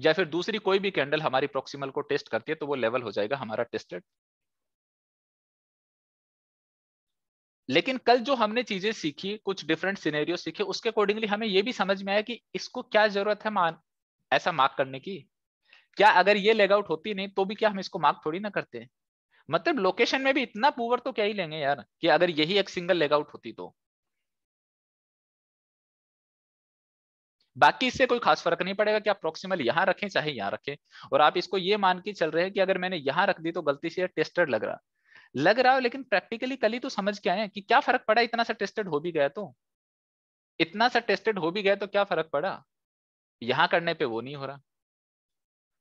या फिर दूसरी कोई भी कैंडल हमारी प्रोक्सीमल को टेस्ट करती है तो वो लेवल हो जाएगा हमारा टेस्टेड लेकिन कल जो हमने चीजें सीखी कुछ डिफरेंट सिनेरियो सीखे उसके अकॉर्डिंगली हमें ये भी समझ में आया कि इसको क्या जरूरत है मान ऐसा मार्क करने की क्या अगर ये लेग आउट होती नहीं तो भी क्या हम इसको मार्क थोड़ी ना करते हैं मतलब लोकेशन में भी इतना पुअर तो क्या ही लेंगे यार कि अगर यही एक सिंगल लेग आउट होती तो बाकी इससे कोई खास फर्क नहीं पड़ेगा कि आप प्रोक्सीमल यहां रखें चाहे यहां रखें और आप इसको ये मान के चल रहे हैं कि अगर मैंने यहाँ रख दी तो गलती से टेस्टेड लग रहा लग रहा हो लेकिन प्रैक्टिकली कल ही तो समझ के आए कि क्या फर्क पड़ा इतना सा टेस्टेड हो भी गया तो इतना सा टेस्टेड हो भी गया तो क्या फर्क पड़ा यहाँ करने पे वो नहीं हो रहा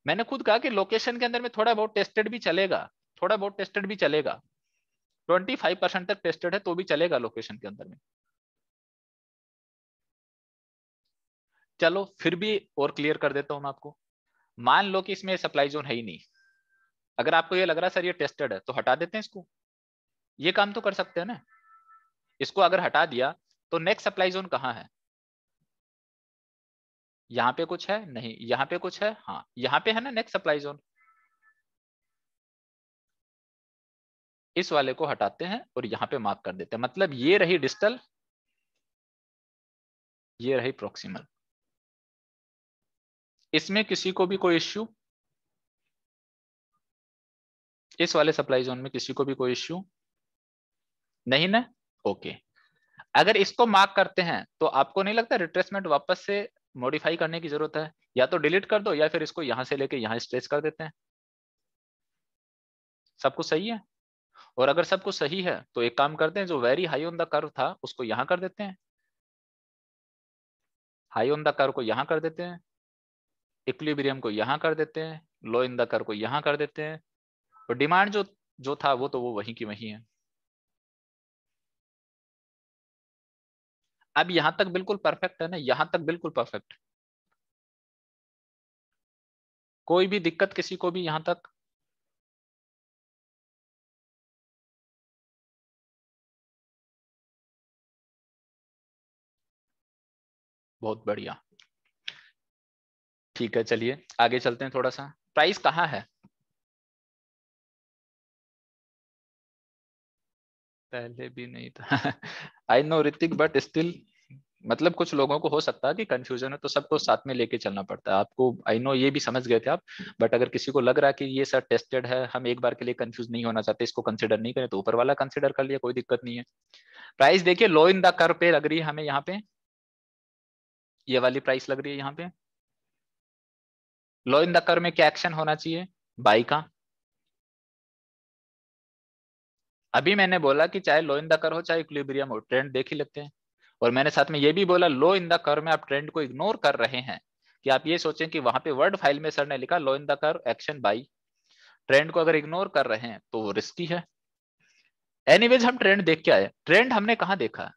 मैंने खुद कहा कि लोकेशन के अंदर में थोड़ा बहुत टेस्टेड भी चलेगा थोड़ा बहुत टेस्टेड भी चलेगा 25 परसेंट तक टेस्टेड है तो भी चलेगा लोकेशन के अंदर में चलो फिर भी और क्लियर कर देता हूं मैं आपको मान लो कि इसमें सप्लाई जोन है ही नहीं अगर आपको ये लग रहा है सर ये टेस्टेड है तो हटा देते हैं इसको ये काम तो कर सकते हैं ना इसको अगर हटा दिया तो नेक्स्ट सप्लाई जोन कहाँ है यहाँ पे कुछ है नहीं यहाँ पे कुछ है हाँ यहाँ पे है ना नेक्स्ट सप्लाई जोन इस वाले को हटाते हैं और यहाँ पे मार्क कर देते हैं मतलब ये रही डिस्टल ये रही प्रोक्सीमल इसमें किसी को भी कोई इश्यू इस वाले सप्लाई जोन में किसी को भी कोई इश्यू नहीं ना ओके अगर इसको मार्क करते हैं तो आपको नहीं लगता रिट्रेसमेंट वापस से मॉडिफाई करने की जरूरत है या तो डिलीट कर दो या फिर इसको यहाँ से लेके यहाँ स्ट्रेच कर देते हैं सब कुछ सही है और अगर सब कुछ सही है तो एक काम करते हैं जो very high on the curve था उसको यहाँ कर देते हैं हाई ऑन द कर्व को यहाँ कर देते हैं इक्विलिब्रियम को यहाँ कर देते हैं लो इन द कर्व को यहाँ कर देते हैं और डिमांड जो जो था वो तो वो वहीं की वहीं है अब यहां तक बिल्कुल परफेक्ट है ना यहां तक बिल्कुल परफेक्ट कोई भी दिक्कत किसी को भी यहां तक बहुत बढ़िया ठीक है चलिए आगे चलते हैं थोड़ा सा प्राइस कहाँ है पहले भी नहीं था I know Hrithik but still मतलब कुछ लोगों को हो सकता है कि कंफ्यूजन है तो सबको साथ में लेके चलना पड़ता है आपको आई नो ये भी समझ गए थे आप बट अगर किसी को लग रहा है कि ये सर टेस्टेड है हम एक बार के लिए कंफ्यूज नहीं होना चाहते इसको कंसिडर नहीं करें तो ऊपर वाला कंसिडर कर लिया कोई दिक्कत नहीं है प्राइस देखिए लो इन द कर पे लग रही है हमें यहाँ पे ये वाली प्राइस लग रही है यहाँ पे लो इन द कर में क्या एक्शन होना चाहिए बाई का अभी मैंने बोला कि चाहे लो इन द कर हो चाहे इक्विलिब्रियम हो ट्रेंड देख ही लेते हैं और मैंने साथ में ये भी बोला लो इन द कर में आप ट्रेंड को इग्नोर कर रहे हैं कि आप ये सोचें कि वहां पे वर्ड फाइल में सर ने लिखा low in the curve action by trend को अगर इग्नोर कर रहे हैं तो वो रिस्की है एनीवेज हम ट्रेंड देख के आए ट्रेंड हमने कहा देखा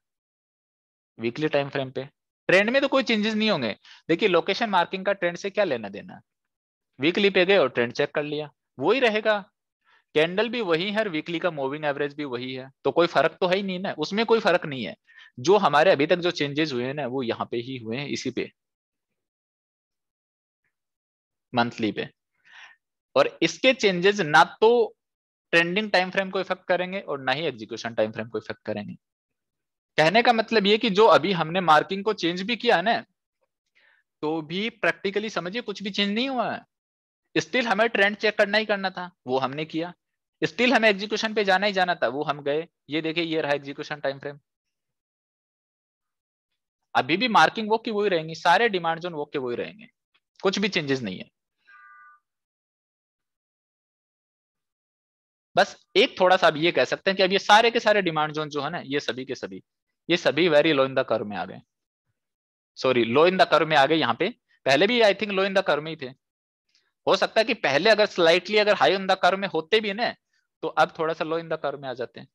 वीकली टाइम फ्रेम पे ट्रेंड में तो कोई चेंजेस नहीं होंगे देखिए लोकेशन मार्किंग का ट्रेंड से क्या लेना देना वीकली पे गए और ट्रेंड चेक कर लिया वही रहेगा कैंडल भी वही है और वीकली का मूविंग एवरेज भी वही है तो कोई फर्क तो है ही नहीं ना उसमें कोई फर्क नहीं है जो हमारे अभी तक जो चेंजेस हुए हैं ना वो यहाँ पे ही हुए हैं इसी पे मंथली पे और इसके चेंजेस ना तो ट्रेंडिंग टाइम फ्रेम को इफेक्ट करेंगे और ना ही एग्जीक्यूशन टाइम फ्रेम को इफेक्ट करेंगे कहने का मतलब ये कि जो अभी हमने मार्किंग को चेंज भी किया ना तो भी प्रैक्टिकली समझिए कुछ भी चेंज नहीं हुआ है स्टिल हमें ट्रेंड चेक करना ही करना था वो हमने किया स्टिल हमें एग्जीक्यूशन पे जाना ही जाना था वो हम गए ये देखिए ये रहा एग्जीक्यूशन टाइम फ्रेम अभी भी मार्किंग वो की वही रहेंगी सारे डिमांड जोन वो के वही रहेंगे कुछ भी चेंजेस नहीं है बस एक थोड़ा सा अब ये कह सकते हैं कि अब ये सारे के सारे डिमांड जोन जो है ना ये सभी के सभी ये सभी very low in the curve में आ गए sorry low in the curve में आ गए यहाँ पे पहले भी I think low in the curve में ही थे हो सकता है कि पहले अगर स्लाइटली अगर हाई इन द कर में होते भी ना तो अब थोड़ा सा लो इन द कर्व में आ जाते हैं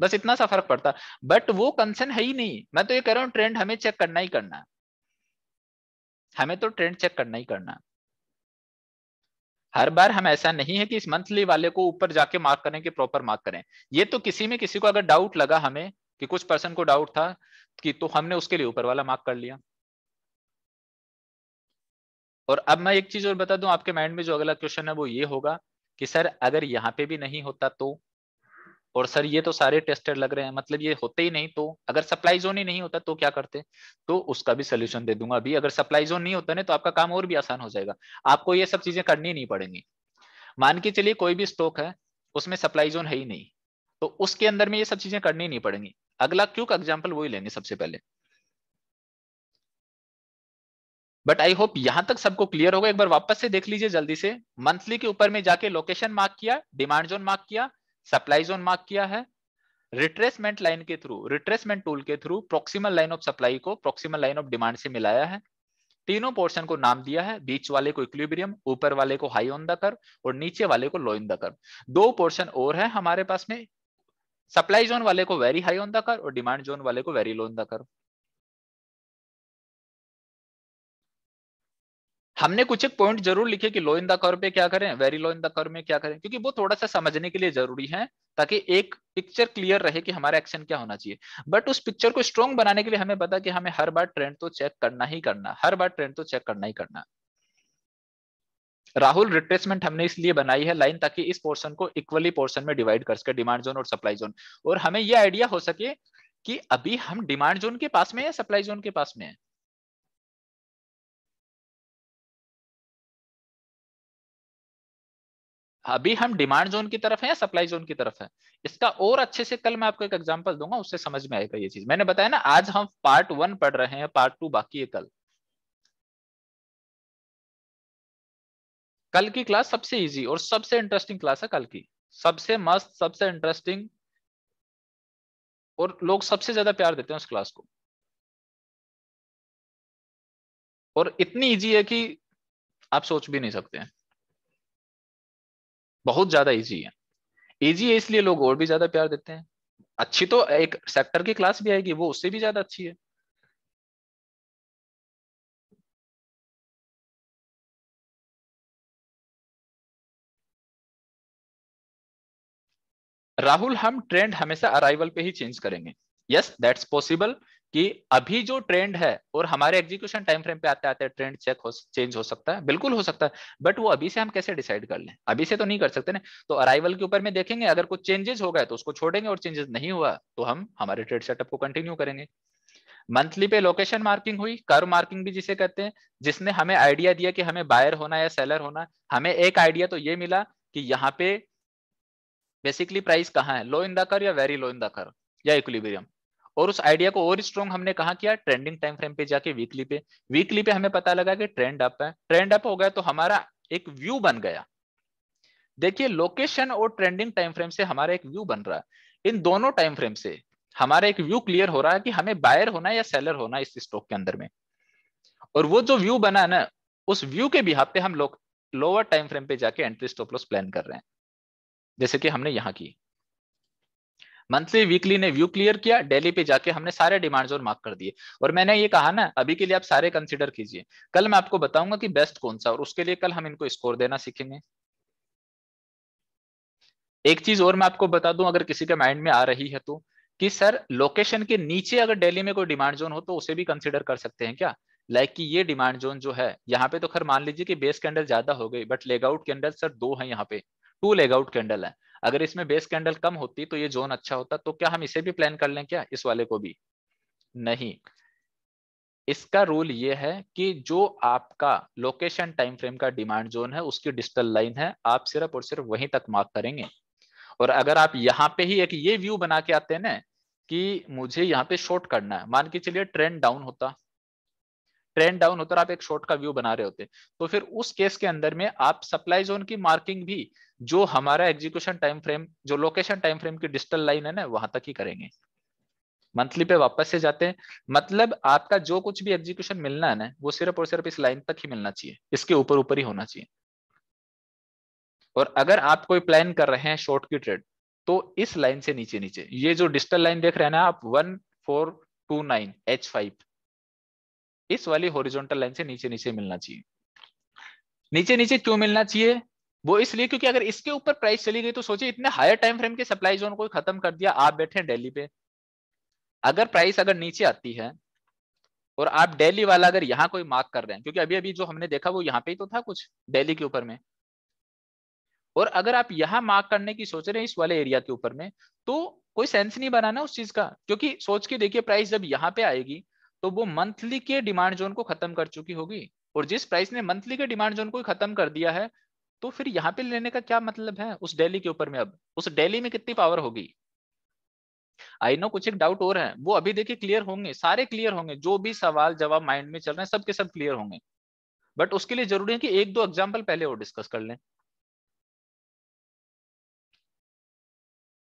बस इतना सा फर्क पड़ता बट वो कंसर्न है ही नहीं मैं तो ये कह रहा हूं ट्रेंड हमें चेक करना ही करना हमें तो ट्रेंड चेक करना ही करना हर बार हम ऐसा नहीं है कि इस मंथली वाले को ऊपर जाके मार्क करें कि प्रॉपर मार्क करें ये तो किसी में किसी को अगर डाउट लगा हमें कि कुछ पर्सन को डाउट था कि तो हमने उसके लिए ऊपर वाला मार्क कर लिया और अब मैं एक चीज और बता दूं आपके माइंड में जो अगला क्वेश्चन है वो ये होगा कि सर अगर यहाँ पे भी नहीं होता तो और सर ये तो सारे टेस्टर लग रहे हैं मतलब ये होते ही नहीं तो अगर सप्लाई जोन ही नहीं होता तो क्या करते तो उसका भी सोल्यूशन दे दूंगा अभी अगर सप्लाई जोन नहीं होता ना तो आपका काम और भी आसान हो जाएगा आपको ये सब चीजें करनी नहीं पड़ेंगी मान के चलिए कोई भी स्टॉक है उसमें सप्लाई जोन है ही नहीं तो उसके अंदर में ये सब चीजें करनी नहीं पड़ेंगी अगला क्यों का एग्जाम्पल वही लेंगे सबसे पहले बट आई होप यहां तक सबको क्लियर होगा एक बार वापस से देख लीजिए जल्दी से मंथली के ऊपर में जाके लोकेशन मार्क किया डिमांड जोन मार्क किया सप्लाई जोन मार्क किया है रिट्रेसमेंट लाइन के थ्रू रिट्रेसमेंट टूल के through proximal line of supply को प्रोक्सीमल लाइन ऑफ डिमांड से मिलाया है तीनों पोर्शन को नाम दिया है बीच वाले को इक्विलिब्रियम ऊपर वाले को हाई ऑन द कर और नीचे वाले को लो इन द कर दो पोर्शन और है हमारे पास में सप्लाई जोन वाले को very high on the curve और डिमांड जोन वाले को वेरी लो इन द कर हमने कुछ एक पॉइंट जरूर लिखे कि लो इन द कर पे क्या करें very low in the curve में क्या करें क्योंकि वो थोड़ा सा समझने के लिए जरूरी है ताकि एक पिक्चर क्लियर रहे कि हमारा एक्शन क्या होना चाहिए बट उस पिक्चर को स्ट्रॉन्ग बनाने के लिए हमें पता कि हमें हर बार ट्रेंड तो चेक करना ही करना हर बार ट्रेंड तो चेक करना ही करना राहुल रिट्रेसमेंट हमने इसलिए बनाई है लाइन ताकि इस पोर्शन को इक्वली पोर्शन में डिवाइड कर सके डिमांड जोन और सप्लाई जोन और हमें यह आइडिया हो सके कि अभी हम डिमांड जोन के पास में है सप्लाई जोन के पास में है अभी हम डिमांड जोन की तरफ है या सप्लाई जोन की तरफ है इसका और अच्छे से कल मैं आपको एक एग्जांपल दूंगा उससे समझ में आएगा ये चीज मैंने बताया ना आज हम पार्ट वन पढ़ रहे हैं पार्ट टू बाकी है कल कल की क्लास सबसे इजी और सबसे इंटरेस्टिंग क्लास है कल की सबसे मस्त सबसे इंटरेस्टिंग और लोग सबसे ज्यादा प्यार देते हैं उस क्लास को और इतनी इजी है कि आप सोच भी नहीं सकते हैं बहुत ज्यादा ईजी है ईजी है इसलिए लोग और भी ज्यादा प्यार देते हैं अच्छी तो एक सेक्टर की क्लास भी आएगी वो उससे भी ज्यादा अच्छी है राहुल हम ट्रेंड हमेशा अराइवल पे ही चेंज करेंगे यस दैट्स पॉसिबल कि अभी जो ट्रेंड है और हमारे एग्जीक्यूशन टाइम फ्रेम पे आते आते ट्रेंड चेक हो चेंज हो सकता है बिल्कुल हो सकता है बट वो अभी से हम कैसे डिसाइड कर लें अभी से तो नहीं कर सकते ना तो अराइवल के ऊपर में देखेंगे अगर कुछ चेंजेस हो गए तो उसको छोड़ेंगे और चेंजेस नहीं हुआ तो हम हमारे ट्रेड सेटअप को कंटिन्यू करेंगे मंथली पे लोकेशन मार्किंग हुई कर मार्किंग भी जिसे कहते हैं जिसने हमें आइडिया दिया कि हमें बायर होना या सेलर होना हमें एक आइडिया तो ये मिला कि यहाँ पे बेसिकली प्राइस कहाँ है लो इन द कर या वेरी लो इन द कर या इक्विलिब्रियम और उस आइडिया को और स्ट्रॉन्ग हमने कहा किया ट्रेंडिंग टाइम फ्रेम पे जाके वीकली पे वीकली पे हमें पता लगा कि ट्रेंड अप है ट्रेंड अप हो गया तो हमारा एक व्यू बन गया देखिए लोकेशन और ट्रेंडिंग टाइम फ्रेम से हमारा एक व्यू बन रहा है इन दोनों टाइम फ्रेम से हमारा एक व्यू क्लियर हो रहा है कि हमें बायर होना या सेलर होना इस स्टॉक के अंदर में और वो जो व्यू बना ना उस व्यू के बिहार पे हम लोग लोअर टाइम फ्रेम पे जाके एंट्री स्टॉप लॉस प्लान कर रहे हैं जैसे कि हमने यहाँ की मंथली वीकली ने व्यू क्लियर किया डेली पे जाके हमने सारे डिमांड जोन मार्क कर दिए और मैंने ये कहा ना अभी के लिए आप सारे कंसिडर कीजिए कल मैं आपको बताऊंगा कि बेस्ट कौन सा और उसके लिए कल हम इनको स्कोर देना सीखेंगे एक चीज और मैं आपको बता दूं अगर किसी के माइंड में आ रही है तो कि सर लोकेशन के नीचे अगर दिल्ली में कोई डिमांड जोन हो तो उसे भी कंसिडर कर सकते हैं क्या लाइक कि ये डिमांड जोन जो है यहाँ पे तो खैर मान लीजिए कि बेस कैंडल ज्यादा हो गई बट लेगआउट कैंडल सर दो है यहाँ पे टू लेगआउट कैंडल है अगर इसमें बेस कैंडल कम होती तो ये जोन अच्छा होता तो क्या हम इसे भी प्लान कर लें क्या इस वाले को भी नहीं इसका रूल ये है कि जो आपका लोकेशन टाइम फ्रेम का डिमांड जोन है उसकी डिजिटल लाइन है आप सिर्फ और सिर्फ वहीं तक मार्क करेंगे और अगर आप यहाँ पे ही एक ये व्यू बना के आते हैं ना कि मुझे यहाँ पे शॉर्ट करना है मान के चलिए ट्रेंड डाउन होता ट्रेंड डाउन होता है आप एक शॉर्ट का व्यू बना रहे होते तो फिर उस केस के अंदर में आप सप्लाई जोन की मार्किंग भी जो हमारा एग्जीक्यूशन टाइम फ्रेम जो लोकेशन टाइम फ्रेम की डिजिटल लाइन है ना वहां तक ही करेंगे मंथली पे वापस से जाते हैं मतलब आपका जो कुछ भी एग्जीक्यूशन मिलना है ना वो सिर्फ और सिर्फ इस लाइन तक ही मिलना चाहिए इसके ऊपर ऊपर ही होना चाहिए और अगर आप कोई प्लान कर रहे हैं शॉर्ट की ट्रेड तो इस लाइन से नीचे नीचे ये जो डिजिटल लाइन देख रहे हैं ना आप one four two nine H five इस वाली हॉरिजॉन्टल लाइन से नीचे नीचे मिलना चाहिए नीचे नीचे क्यों मिलना चाहिए वो इसलिए क्योंकि अगर इसके ऊपर प्राइस चली गई तो सोचिए इतने हायर टाइम फ्रेम के सप्लाई जोन को खत्म कर दिया आप बैठे डेली पे अगर प्राइस अगर नीचे आती है और आप डेली वाला अगर यहाँ कोई मार्क कर रहे हैं क्योंकि अभी अभी जो हमने देखा वो यहाँ पे ही तो था कुछ डेली के ऊपर में और अगर आप यहाँ मार्क करने की सोच रहे हैं इस वाले एरिया के ऊपर में तो कोई सेंस नहीं बनाना उस चीज का क्योंकि सोच के देखिए प्राइस जब यहाँ पे आएगी तो वो मंथली के डिमांड जोन को खत्म कर चुकी होगी और जिस प्राइस ने मंथली के डिमांड जोन को खत्म कर दिया है तो फिर यहाँ पे लेने का क्या मतलब है उस डेली के ऊपर में अब उस डेली में कितनी पावर होगी आई नो कुछ एक डाउट और है वो अभी देखिए क्लियर होंगे सारे क्लियर होंगे जो भी सवाल जवाब माइंड में चल रहे हैं सबके सब क्लियर होंगे बट उसके लिए जरूरी है कि एक दो एग्जाम्पल पहले और डिस्कस कर लें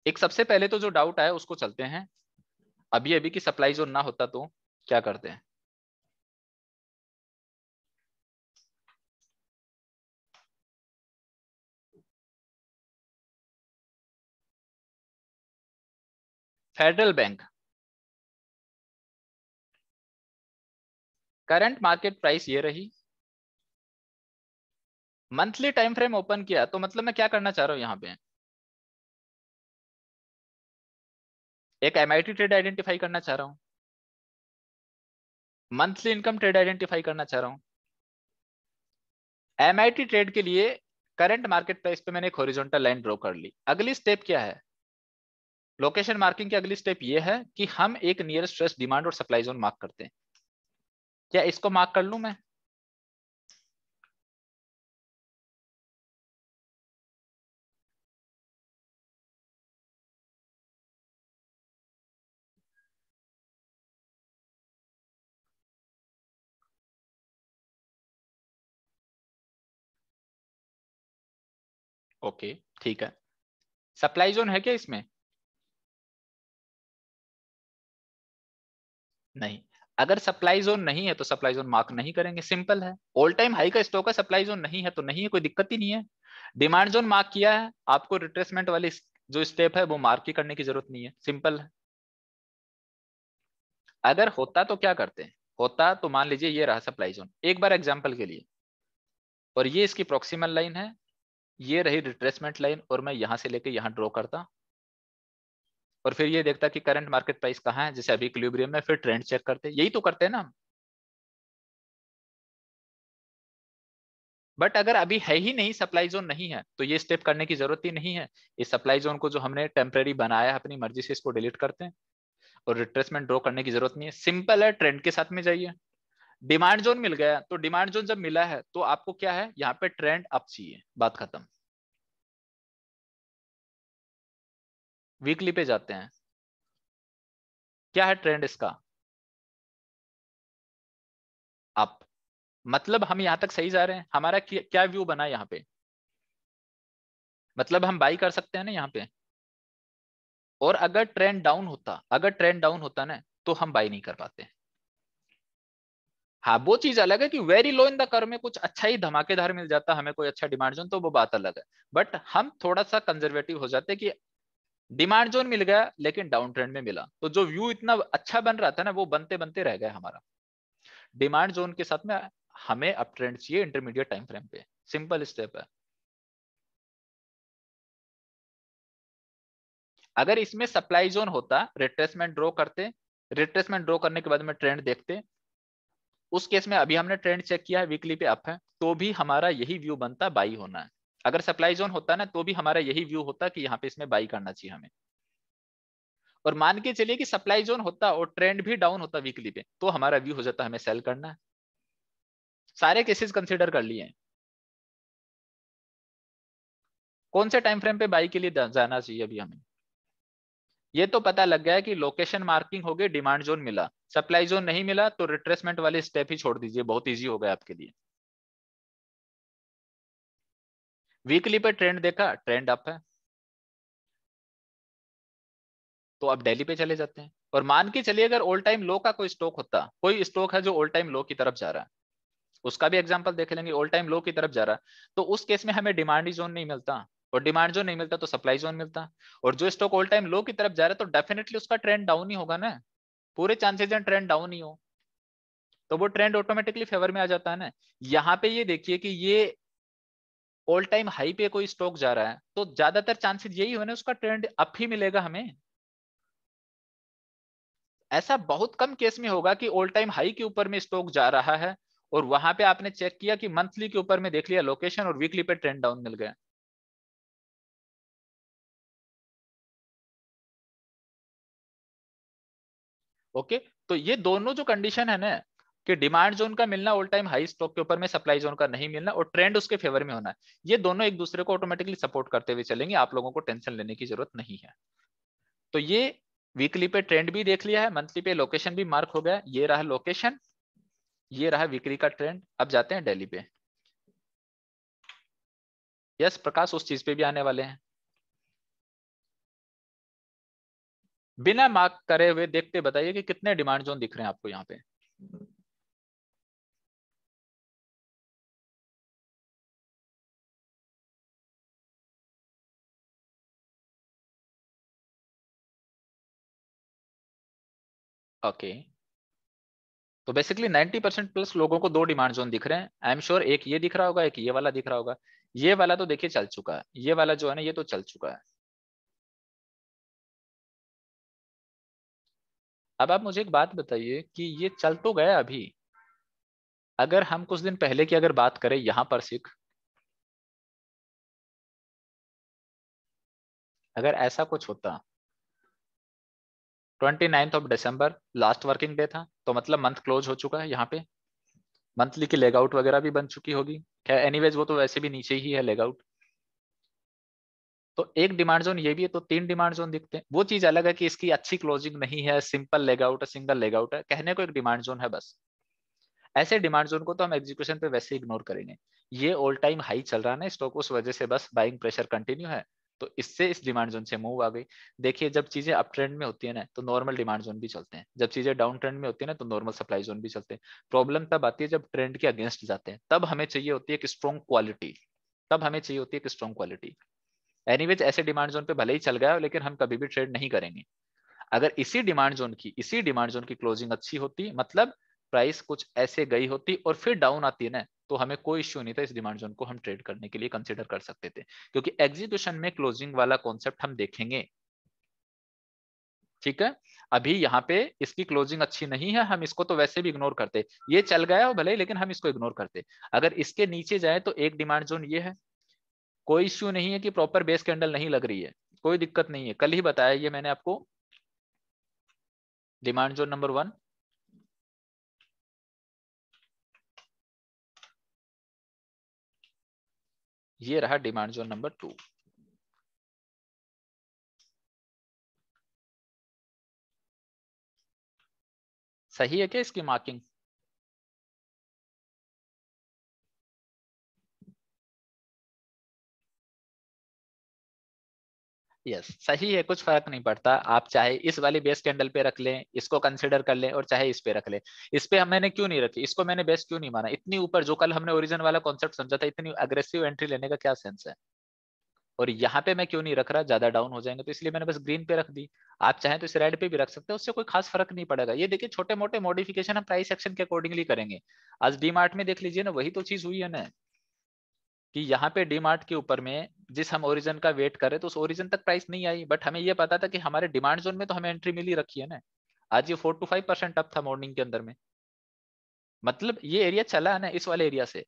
एक सबसे पहले तो जो डाउट आया उसको चलते हैं अभी अभी की सप्लाई जोन ना होता तो क्या करते हैं Federal Bank current market price ये रही मंथली टाइम फ्रेम ओपन किया तो मतलब मैं क्या करना चाह रहा हूं यहां पे एक एमआईटी ट्रेड आइडेंटिफाई करना चाह रहा हूं मंथली इनकम ट्रेड आइडेंटिफाई करना चाह रहा हूं एम ट्रेड के लिए करंट मार्केट प्राइस पे मैंने एक हॉरिजॉन्टल लाइन ड्रॉ कर ली अगली स्टेप क्या है लोकेशन मार्किंग की अगली स्टेप ये है कि हम एक नियर स्ट्रेस डिमांड और सप्लाई जोन मार्क करते हैं क्या इसको मार्क कर लू मैं ओके ठीक है सप्लाई जोन है क्या इसमें नहीं अगर सप्लाई जोन नहीं है तो सप्लाई जोन मार्क नहीं करेंगे सिंपल है ऑल टाइम हाई का स्टॉक है सप्लाई जोन नहीं है तो नहीं है कोई दिक्कत ही नहीं है डिमांड जोन मार्क किया है आपको रिट्रेसमेंट वाली जो स्टेप है वो मार्क ही करने की जरूरत नहीं है सिंपल है अगर होता तो क्या करते हैं होता तो मान लीजिए ये रहा सप्लाई जोन एक बार एग्जाम्पल के लिए और ये इसकी प्रोक्सीमल लाइन है ये रही रिट्रेसमेंट लाइन और मैं यहां से लेके यहां ड्रॉ करता और फिर ये देखता कि करंट मार्केट प्राइस कहाँ है जैसे अभी इक्विलिब्रियम में फिर ट्रेंड चेक करते यही तो करते हैं ना बट अगर अभी है ही नहीं सप्लाई जोन नहीं है तो ये स्टेप करने की जरूरत ही नहीं है इस सप्लाई जोन को जो हमने टेम्प्रेरी बनाया है अपनी मर्जी से इसको डिलीट करते हैं और रिट्रेसमेंट ड्रॉ करने की जरूरत नहीं है सिंपल है ट्रेंड के साथ में जाइए डिमांड जोन मिल गया तो डिमांड जोन जब मिला है तो आपको क्या है यहाँ पे ट्रेंड अप चाहिए बात खत्म वीकली पे जाते हैं क्या है ट्रेंड इसका अप मतलब हम यहां तक सही जा रहे हैं हमारा क्या व्यू बना यहाँ पे मतलब हम बाई कर सकते हैं ना यहाँ पे और अगर ट्रेंड डाउन होता अगर ट्रेंड डाउन होता ना तो हम बाई नहीं कर पाते हाँ वो चीज अलग है कि very low in the curve में कुछ अच्छा ही धमाकेदार मिल जाता हमें कोई अच्छा डिमांड जोन तो वो बात अलग है बट हम थोड़ा सा कंजर्वेटिव हो जाते कि डिमांड जोन मिल गया लेकिन डाउन ट्रेंड में मिला तो जो व्यू इतना अच्छा बन रहा था ना वो बनते बनते रह गया हमारा डिमांड जोन के साथ में हमें अप ट्रेंड चाहिए इंटरमीडिएट टाइम फ्रेम पे सिंपल स्टेप है अगर इसमें सप्लाई जोन होता रिट्रेसमेंट ड्रॉ करते रिट्रेसमेंट ड्रॉ करने के बाद में ट्रेंड देखते उस केस में अभी हमने ट्रेंड चेक किया है वीकली पे अप है तो भी हमारा यही व्यू बनता बाई होना है अगर सप्लाई जोन होता ना तो भी हमारा यही व्यू होता कि यहाँ पे इसमें बाई करना चाहिए हमें और मान के चलिए कि सप्लाई जोन होता और ट्रेंड भी डाउन होता वीकली पे तो हमारा व्यू हो जाता हमें सेल करना है सारे केसेस कंसिडर कर लिए कौन से टाइम फ्रेम पे बाई के लिए जाना चाहिए अभी हमें ये तो पता लग गया कि लोकेशन मार्किंग हो गई डिमांड जोन मिला सप्लाई जोन नहीं मिला तो रिट्रेसमेंट वाले स्टेप ही छोड़ दीजिए बहुत इजी हो गया आपके लिए वीकली पे ट्रेंड देखा ट्रेंड अप है तो आप डेली पे चले जाते हैं और मान के चलिए अगर ऑल टाइम लो का कोई स्टॉक होता कोई स्टॉक है जो ऑल टाइम लो की तरफ जा रहा है उसका भी एग्जाम्पल देख लेंगे ऑल टाइम लो की तरफ जा रहा है तो उस केस में हमें डिमांड ही जोन नहीं मिलता और डिमांड जो नहीं मिलता तो सप्लाई जोन मिलता और जो स्टॉक ऑल टाइम लो की तरफ जा रहा है तो डेफिनेटली उसका ट्रेंड डाउन ही होगा ना पूरे चांसेज हैं ट्रेंड डाउन ही हो तो वो ट्रेंड ऑटोमेटिकली फेवर में आ जाता है ना यहाँ पे ये देखिए कि ये ऑल टाइम हाई पे कोई स्टॉक जा रहा है तो ज्यादातर चांसेस यही होने उसका ट्रेंड अप ही मिलेगा हमें ऐसा बहुत कम केस में होगा कि ऑल टाइम हाई के ऊपर में स्टॉक जा रहा है और वहां पे आपने चेक किया कि मंथली के ऊपर में देख लिया लोकेशन और वीकली पे ट्रेंड डाउन मिल गया ओके तो ये दोनों जो कंडीशन है ना कि डिमांड जोन का मिलना ऑल टाइम हाई स्टॉक के ऊपर में सप्लाई जोन का नहीं मिलना और ट्रेंड उसके फेवर में होना है ये दोनों एक दूसरे को ऑटोमेटिकली सपोर्ट करते हुए चलेंगे आप लोगों को टेंशन लेने की जरूरत नहीं है तो ये वीकली पे ट्रेंड भी देख लिया है मंथली पे लोकेशन भी मार्क हो गया ये रहा लोकेशन ये रहा वीकली का ट्रेंड अब जाते हैं डेली पे यस प्रकाश उस चीज पे भी आने वाले हैं बिना मार्क करे हुए देखते बताइए कि कितने डिमांड जोन दिख रहे हैं आपको यहाँ पे ओके तो बेसिकली 90 परसेंट प्लस लोगों को दो डिमांड जोन दिख रहे हैं आई एम श्योर एक ये दिख रहा होगा एक ये वाला दिख रहा होगा ये वाला तो देखिए चल चुका है ये वाला जो है ना ये तो चल चुका है अब आप मुझे एक बात बताइए कि ये चल तो गया अभी अगर हम कुछ दिन पहले की अगर बात करें यहां पर सिख अगर ऐसा कुछ होता twenty ninth of December last working day था तो मतलब मंथ क्लोज हो चुका है यहाँ पे मंथली की लेग आउट वगैरह भी बन चुकी होगी खैर एनीवेज वो तो वैसे भी नीचे ही है लेग आउट तो एक डिमांड जोन ये भी है तो तीन डिमांड जोन दिखते हैं वो चीज अलग है कि इसकी अच्छी क्लोजिंग नहीं है सिंपल लेग आउट है सिंगल लेग आउट है कहने को एक डिमांड जोन है बस ऐसे डिमांड जोन को तो हम एग्जीक्यूशन पे वैसे इग्नोर करेंगे ये ऑल टाइम हाई चल रहा है ना स्टॉक उस वजह से बस बाइंग प्रेशर कंटिन्यू है तो इससे इस डिमांड जोन से मूव आ गई देखिए जब चीजें अप ट्रेंड में होती है ना तो नॉर्मल डिमांड जोन भी चलते हैं जब चीजें डाउन ट्रेंड में होती है ना तो नॉर्मल सप्लाई जोन भी चलते हैं प्रॉब्लम तब आती है जब ट्रेंड के अगेंस्ट जाते हैं तब हमें चाहिए होती है एक स्ट्रॉन्ग क्वालिटी तब हमें चाहिए होती है एक स्ट्रॉन्ग क्वालिटी एनीवेज ऐसे डिमांड जोन पे भले ही चल गया लेकिन हम कभी भी ट्रेड नहीं करेंगे अगर इसी डिमांड जोन की इसी डिमांड जोन की क्लोजिंग अच्छी होती मतलब प्राइस कुछ ऐसे गई होती और फिर डाउन आती है ना तो हमें कोई इश्यू नहीं था इस डिमांड जोन को हम ट्रेड करने के लिए कंसिडर कर सकते थे क्योंकि एग्जीक्यूशन में क्लोजिंग वाला कॉन्सेप्ट हम देखेंगे ठीक है अभी यहाँ पे इसकी क्लोजिंग अच्छी नहीं है हम इसको तो वैसे भी इग्नोर करते ये चल गया हो भले लेकिन हम इसको इग्नोर करते अगर इसके नीचे जाए तो एक डिमांड जोन ये है कोई इश्यू नहीं है कि प्रॉपर बेस कैंडल नहीं लग रही है कोई दिक्कत नहीं है कल ही बताया ये मैंने आपको डिमांड जोन नंबर वन ये रहा डिमांड जोन नंबर टू सही है क्या इसकी मार्किंग यस सही है कुछ फर्क नहीं पड़ता आप चाहे इस वाली बेस कैंडल पे रख लें इसको कंसिडर कर लें और चाहे इस पे रख लें इस पे हम मैंने क्यों नहीं रखी इसको मैंने बेस क्यों नहीं माना इतनी ऊपर जो कल हमने ओरिजिन वाला कॉन्सेप्ट समझा था इतनी अग्रेसिव एंट्री लेने का क्या सेंस है और यहाँ पे मैं क्यों नहीं रख रहा ज्यादा डाउन हो जाएंगे तो इसलिए मैंने बस ग्रीन पे रख दी आप चाहें तो इस रेड पे भी रख सकते हैं उससे कोई खास फर्क नहीं पड़ेगा ये देखिए छोटे मोटे मॉडिफिकेशन हम प्राइस एक्शन के अकॉर्डिंगली करेंगे आज डी मार्ट में देख लीजिए ना वही तो चीज हुई है ना कि यहाँ पे डिमार्ट के ऊपर में जिस हम ओरिजिन का वेट करें तो उस ओरिजिन तक प्राइस नहीं आई बट हमें ये पता था कि हमारे डिमांड जोन में तो हमें एंट्री मिली रखी है ना आज ये four two five percent up था मॉर्निंग के अंदर में मतलब ये एरिया चला है ना इस वाले एरिया से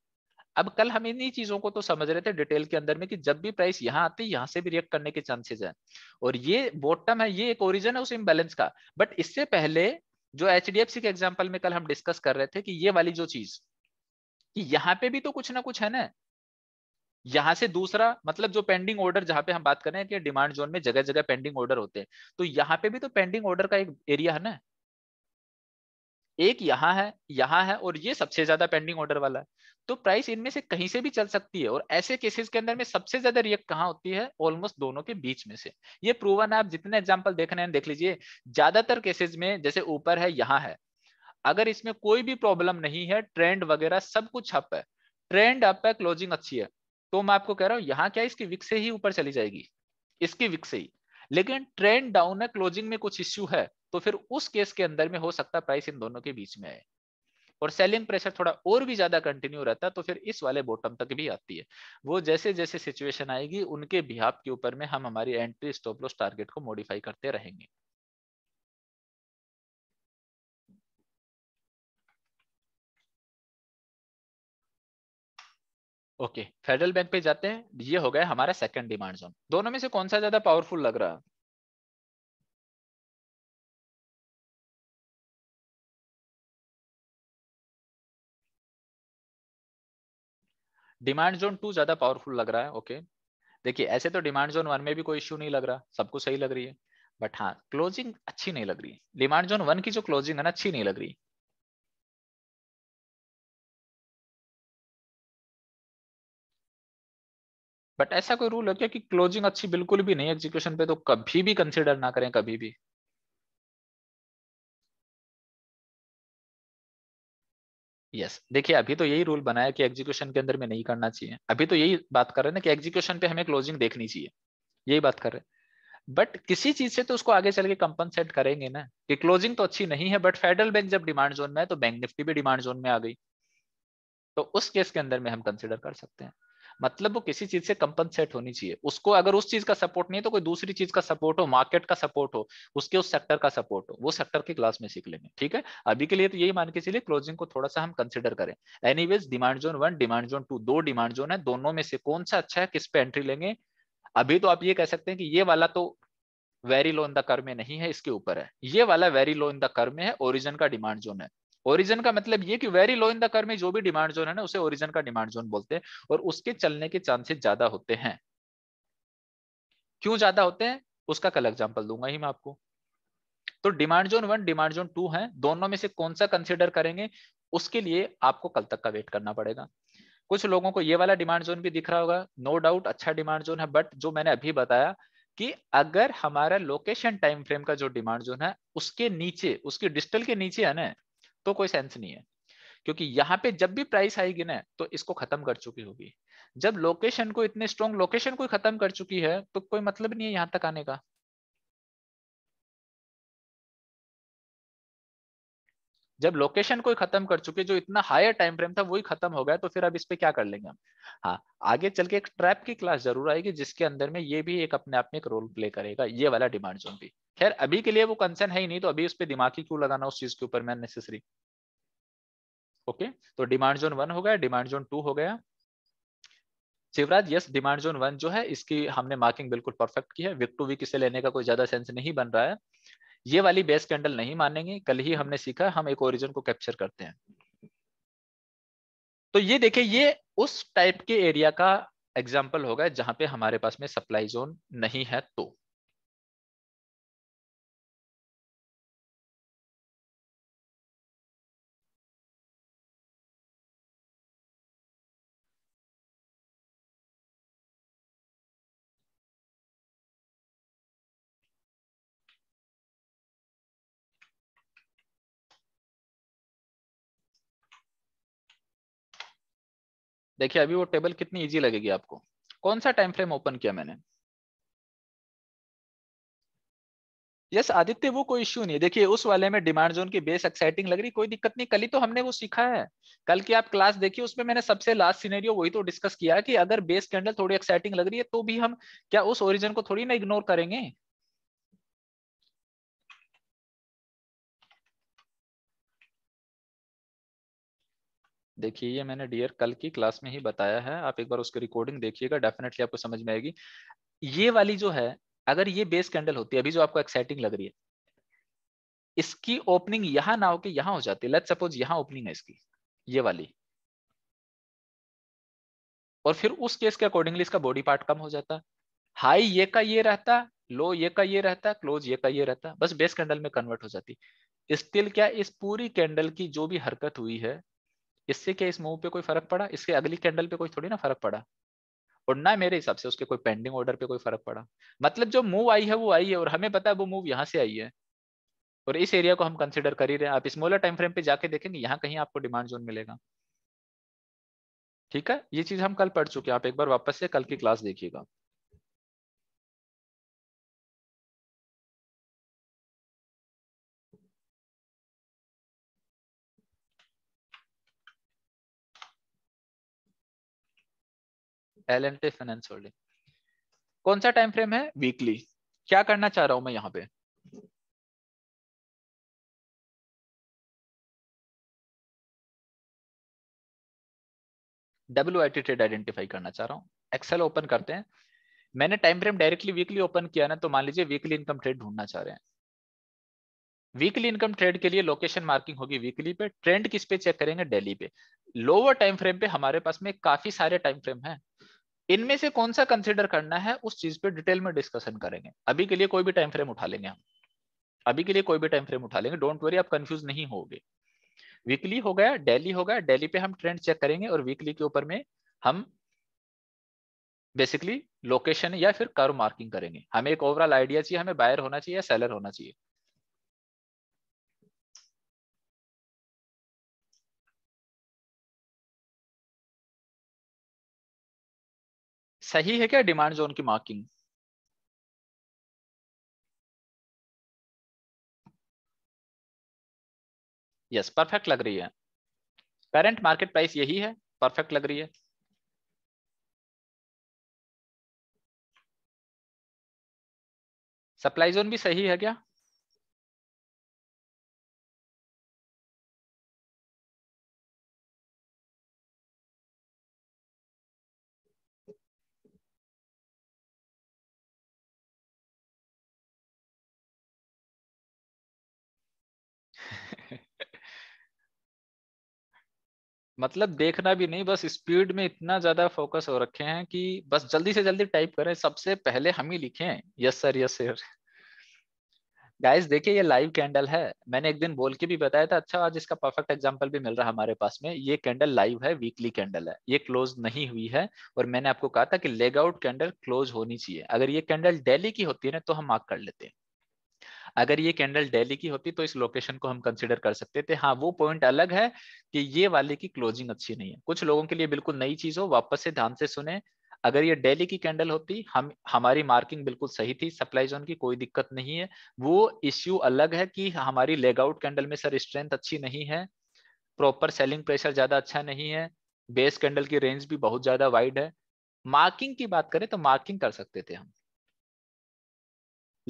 अब कल हम इन्हीं चीजों को तो समझ रहे थे डिटेल के अंदर में कि जब भी प्राइस यहाँ आती है यहाँ से भी रिएक्ट करने के चांसेस है और ये बॉटम है ये एक ओरिजन है उस इम्बेलेंस का बट इससे पहले जो एच के एग्जाम्पल में कल हम डिस्कस कर रहे थे कि ये वाली जो चीज कि यहाँ पे भी तो कुछ ना कुछ है ना यहां से दूसरा मतलब जो पेंडिंग ऑर्डर जहां पे हम बात कर रहे हैं कि डिमांड जोन में जगह जगह पेंडिंग ऑर्डर होते हैं तो यहाँ पे भी तो पेंडिंग ऑर्डर का एक एरिया है ना एक यहाँ है यहाँ है और ये सबसे ज्यादा पेंडिंग ऑर्डर वाला है तो प्राइस इनमें से कहीं से भी चल सकती है और ऐसे केसेस के अंदर में सबसे ज्यादा रिएक्ट कहाँ होती है ऑलमोस्ट दोनों के बीच में से ये प्रूवन है आप जितने एग्जाम्पल देख रहे हैं देख लीजिए ज्यादातर केसेज में जैसे ऊपर है यहाँ है अगर इसमें कोई भी प्रॉब्लम नहीं है ट्रेंड वगैरह सब कुछ अप है ट्रेंड अप है क्लोजिंग अच्छी है तो मैं आपको कह रहा हूं यहाँ क्या इसकी विक से ही ऊपर चली जाएगी इसकी विक से ही लेकिन ट्रेंड डाउन है क्लोजिंग में कुछ इश्यू है तो फिर उस केस के अंदर में हो सकता है प्राइस इन दोनों के बीच में आए और सेलिंग प्रेशर थोड़ा और भी ज्यादा कंटिन्यू रहता है तो फिर इस वाले बॉटम तक भी आती है वो जैसे जैसे सिचुएशन आएगी उनके बिहाब के ऊपर में हम हमारी एंट्री स्टॉप लॉस टारगेट को मॉडिफाई करते रहेंगे ओके फेडरल बैंक पे जाते हैं ये हो गया हमारा सेकंड डिमांड जोन दोनों में से कौन सा ज्यादा पावरफुल लग रहा डिमांड जोन टू ज्यादा पावरफुल लग रहा है ओके देखिए ऐसे तो डिमांड जोन वन में भी कोई इश्यू नहीं लग रहा सबको सही लग रही है बट हाँ क्लोजिंग अच्छी नहीं लग रही डिमांड जोन वन की जो क्लोजिंग है ना अच्छी नहीं लग रही बट ऐसा कोई रूल है क्या कि क्लोजिंग अच्छी बिल्कुल भी नहीं एग्जीक्यूशन पे तो कभी भी कंसिडर ना करें कभी भी यस yes. देखिए अभी तो यही रूल बनाया कि एग्जीक्यूशन के अंदर में नहीं करना चाहिए अभी तो यही बात कर रहे हैं ना कि एग्जीक्यूशन पे हमें क्लोजिंग देखनी चाहिए यही बात कर रहे हैं बट किसी चीज से तो उसको आगे चल के कंपनसेट करेंगे ना कि क्लोजिंग तो अच्छी नहीं है बट फेडरल बैंक जब डिमांड जोन में है तो बैंक निफ्टी भी डिमांड जोन में आ गई तो उस केस के अंदर में हम कंसिडर कर सकते हैं मतलब वो किसी चीज से कंपनसेट होनी चाहिए उसको अगर उस चीज का सपोर्ट नहीं है तो कोई दूसरी चीज का सपोर्ट हो मार्केट का सपोर्ट हो उसके उस सेक्टर का सपोर्ट हो वो सेक्टर के क्लास में सीख लेंगे ठीक है अभी के लिए तो यही मान के चलिए क्लोजिंग को थोड़ा सा हम कंसिडर करें any demand zone one demand zone two दो डिमांड जोन है दोनों में से कौन सा अच्छा है किस पे एंट्री लेंगे अभी तो आप ये कह सकते हैं कि ये वाला तो very low in the curve में नहीं है इसके ऊपर है ये वाला very low in the curve में है ओरिजन का डिमांड जोन है ओरिजन का मतलब ये कि very low in the curve में जो भी डिमांड जोन है ना उसे ओरिजन का डिमांड जोन बोलते हैं और उसके चलने के चांसेस ज्यादा होते हैं क्यों ज्यादा होते हैं उसका कल एग्जाम्पल दूंगा ही मैं आपको तो demand zone one demand zone two है दोनों में से कौन सा कंसिडर करेंगे उसके लिए आपको कल तक का वेट करना पड़ेगा कुछ लोगों को ये वाला डिमांड जोन भी दिख रहा होगा नो डाउट अच्छा डिमांड जोन है बट जो मैंने अभी बताया कि अगर हमारा लोकेशन टाइम फ्रेम का जो डिमांड जोन है उसके नीचे उसकी डिस्टल के नीचे है ना तो कोई सेंस नहीं है क्योंकि यहाँ पे जब भी प्राइस आएगी ना तो इसको खत्म कर चुकी होगी जब लोकेशन को इतने स्ट्रॉन्ग लोकेशन को खत्म कर चुकी है तो कोई मतलब नहीं है यहाँ तक आने का जब लोकेशन को खत्म कर चुके जो इतना हायर टाइम फ्रेम था वही खत्म हो गया तो फिर अब इस पर क्या कर लेंगे हम हाँ आगे चल के एक ट्रैप की क्लास जरूर आएगी जिसके अंदर में ये भी एक अपने आप में एक रोल प्ले करेगा ये वाला डिमांड जोन भी खैर अभी के लिए वो कंसर्न है ही नहीं तो अभी उस पर दिमाग ही क्यों लगाना उस चीज के ऊपर में नेसेसरी ओके तो डिमांड जोन वन हो गया डिमांड जोन टू हो गया Shivraj yes demand zone one जो है इसकी हमने मार्किंग बिल्कुल परफेक्ट की है विक टू विक इसे लेने का कोई ज्यादा सेंस नहीं बन रहा है ये वाली बेस कैंडल नहीं मानेंगे कल ही हमने सीखा हम एक ओरिजिन को कैप्चर करते हैं तो ये देखिए ये उस टाइप के एरिया का एग्जाम्पल होगा जहां पे हमारे पास में सप्लाई जोन नहीं है तो देखिए अभी वो टेबल कितनी इजी लगेगी आपको कौन सा टाइम फ्रेम ओपन किया मैंने यस yes, आदित्य वो कोई इश्यू नहीं है देखिए उस वाले में डिमांड जोन की बेस एक्साइटिंग लग रही कोई दिक्कत नहीं कल ही तो हमने वो सीखा है कल की आप क्लास देखिए उसमें मैंने सबसे लास्ट सिनेरियो वही तो डिस्कस किया कि अगर बेस कैंडल थोड़ी एक्साइटिंग लग रही है तो भी हम क्या उस ओरिजिन को थोड़ी ना इग्नोर करेंगे देखिए ये मैंने डियर कल की क्लास में ही बताया है आप एक बार उसकी रिकॉर्डिंग देखिएगा डेफिनेटली आपको समझ में आएगी ये वाली जो है अगर ये बेस कैंडल होती है अभी जो आपको एक्साइटिंग लग रही है इसकी ओपनिंग यहां ना होकर यहां हो जाती है लेट सपोज यहां ओपनिंग है इसकी ये वाली और फिर उस केस के अकॉर्डिंगली इसका बॉडी पार्ट कम हो जाता हाई ये का ये रहता लो ये का ये रहता क्लोज ये का ये रहता बस बेस कैंडल में कन्वर्ट हो जाती स्टिल क्या इस पूरी कैंडल की जो भी हरकत हुई है इससे क्या इस मूव पे कोई फर्क पड़ा इसके अगली कैंडल पे कोई थोड़ी ना फर्क पड़ा और ना मेरे हिसाब से उसके कोई पेंडिंग ऑर्डर पे कोई फर्क पड़ा मतलब जो मूव आई है वो आई है और हमें पता है वो मूव यहाँ से आई है और इस एरिया को हम कंसिडर कर ही रहे हैं आप स्मॉलर टाइम फ्रेम पे जाके देखेंगे यहाँ कहीं आपको डिमांड जोन मिलेगा ठीक है ये चीज हम कल पढ़ चुके हैं आप एक बार वापस से कल की क्लास देखिएगा L N T finance holding कौन सा टाइम फ्रेम है वीकली क्या करना चाह रहा हूं मैं यहां पे W I T trade identify करना चाह रहा हूं एक्सेल ओपन करते हैं मैंने time frame directly weekly open किया ना तो मान लीजिए वीकली इनकम ट्रेड ढूंढना चाह रहे हैं वीकली इनकम ट्रेड के लिए लोकेशन मार्किंग होगी वीकली पे ट्रेंड किस पे चेक करेंगे डेली पे लोअर टाइम फ्रेम पे हमारे पास में काफी सारे टाइम फ्रेम हैं इनमें से कौन सा कंसिडर करना है उस चीज पे डिटेल में डिस्कशन करेंगे अभी के लिए कोई भी टाइम फ्रेम उठा लेंगे हम अभी के लिए कोई भी टाइम फ्रेम उठा लेंगे डोंट वरी आप कंफ्यूज नहीं होगे वीकली हो गया डेली हो गया डेली पे हम ट्रेंड चेक करेंगे और वीकली के ऊपर में हम बेसिकली लोकेशन या फिर कर मार्किंग करेंगे हमें एक ओवरऑल आइडिया चाहिए हमें बायर होना चाहिए या सेलर होना चाहिए सही है क्या डिमांड जोन की मार्किंग यस परफेक्ट लग रही है पेरेंट मार्केट प्राइस यही है परफेक्ट लग रही है सप्लाई जोन भी सही है क्या मतलब देखना भी नहीं बस स्पीड में इतना ज्यादा फोकस हो रखे हैं कि बस जल्दी से जल्दी टाइप करें सबसे पहले हम ही लिखे yes sir yes sir guys देखिए ये लाइव कैंडल है मैंने एक दिन बोल के भी बताया था अच्छा आज इसका परफेक्ट एग्जांपल भी मिल रहा है हमारे पास में ये कैंडल लाइव है वीकली कैंडल है ये क्लोज नहीं हुई है और मैंने आपको कहा था कि लेग आउट कैंडल क्लोज होनी चाहिए अगर ये कैंडल डेली की होती है ना तो हम मार्क कर लेते हैं अगर ये कैंडल डेली की होती तो इस लोकेशन को हम कंसिडर कर सकते थे हाँ वो पॉइंट अलग है कि ये वाले की क्लोजिंग अच्छी नहीं है कुछ लोगों के लिए बिल्कुल नई चीज हो वापस से ध्यान से सुने अगर ये डेली की कैंडल होती हम हमारी मार्किंग बिल्कुल सही थी सप्लाई जोन की कोई दिक्कत नहीं है वो इश्यू अलग है कि हमारी लेग आउट कैंडल में सर स्ट्रेंथ अच्छी नहीं है प्रॉपर सेलिंग प्रेशर ज्यादा अच्छा नहीं है बेस कैंडल की रेंज भी बहुत ज्यादा वाइड है मार्किंग की बात करें तो मार्किंग कर सकते थे हम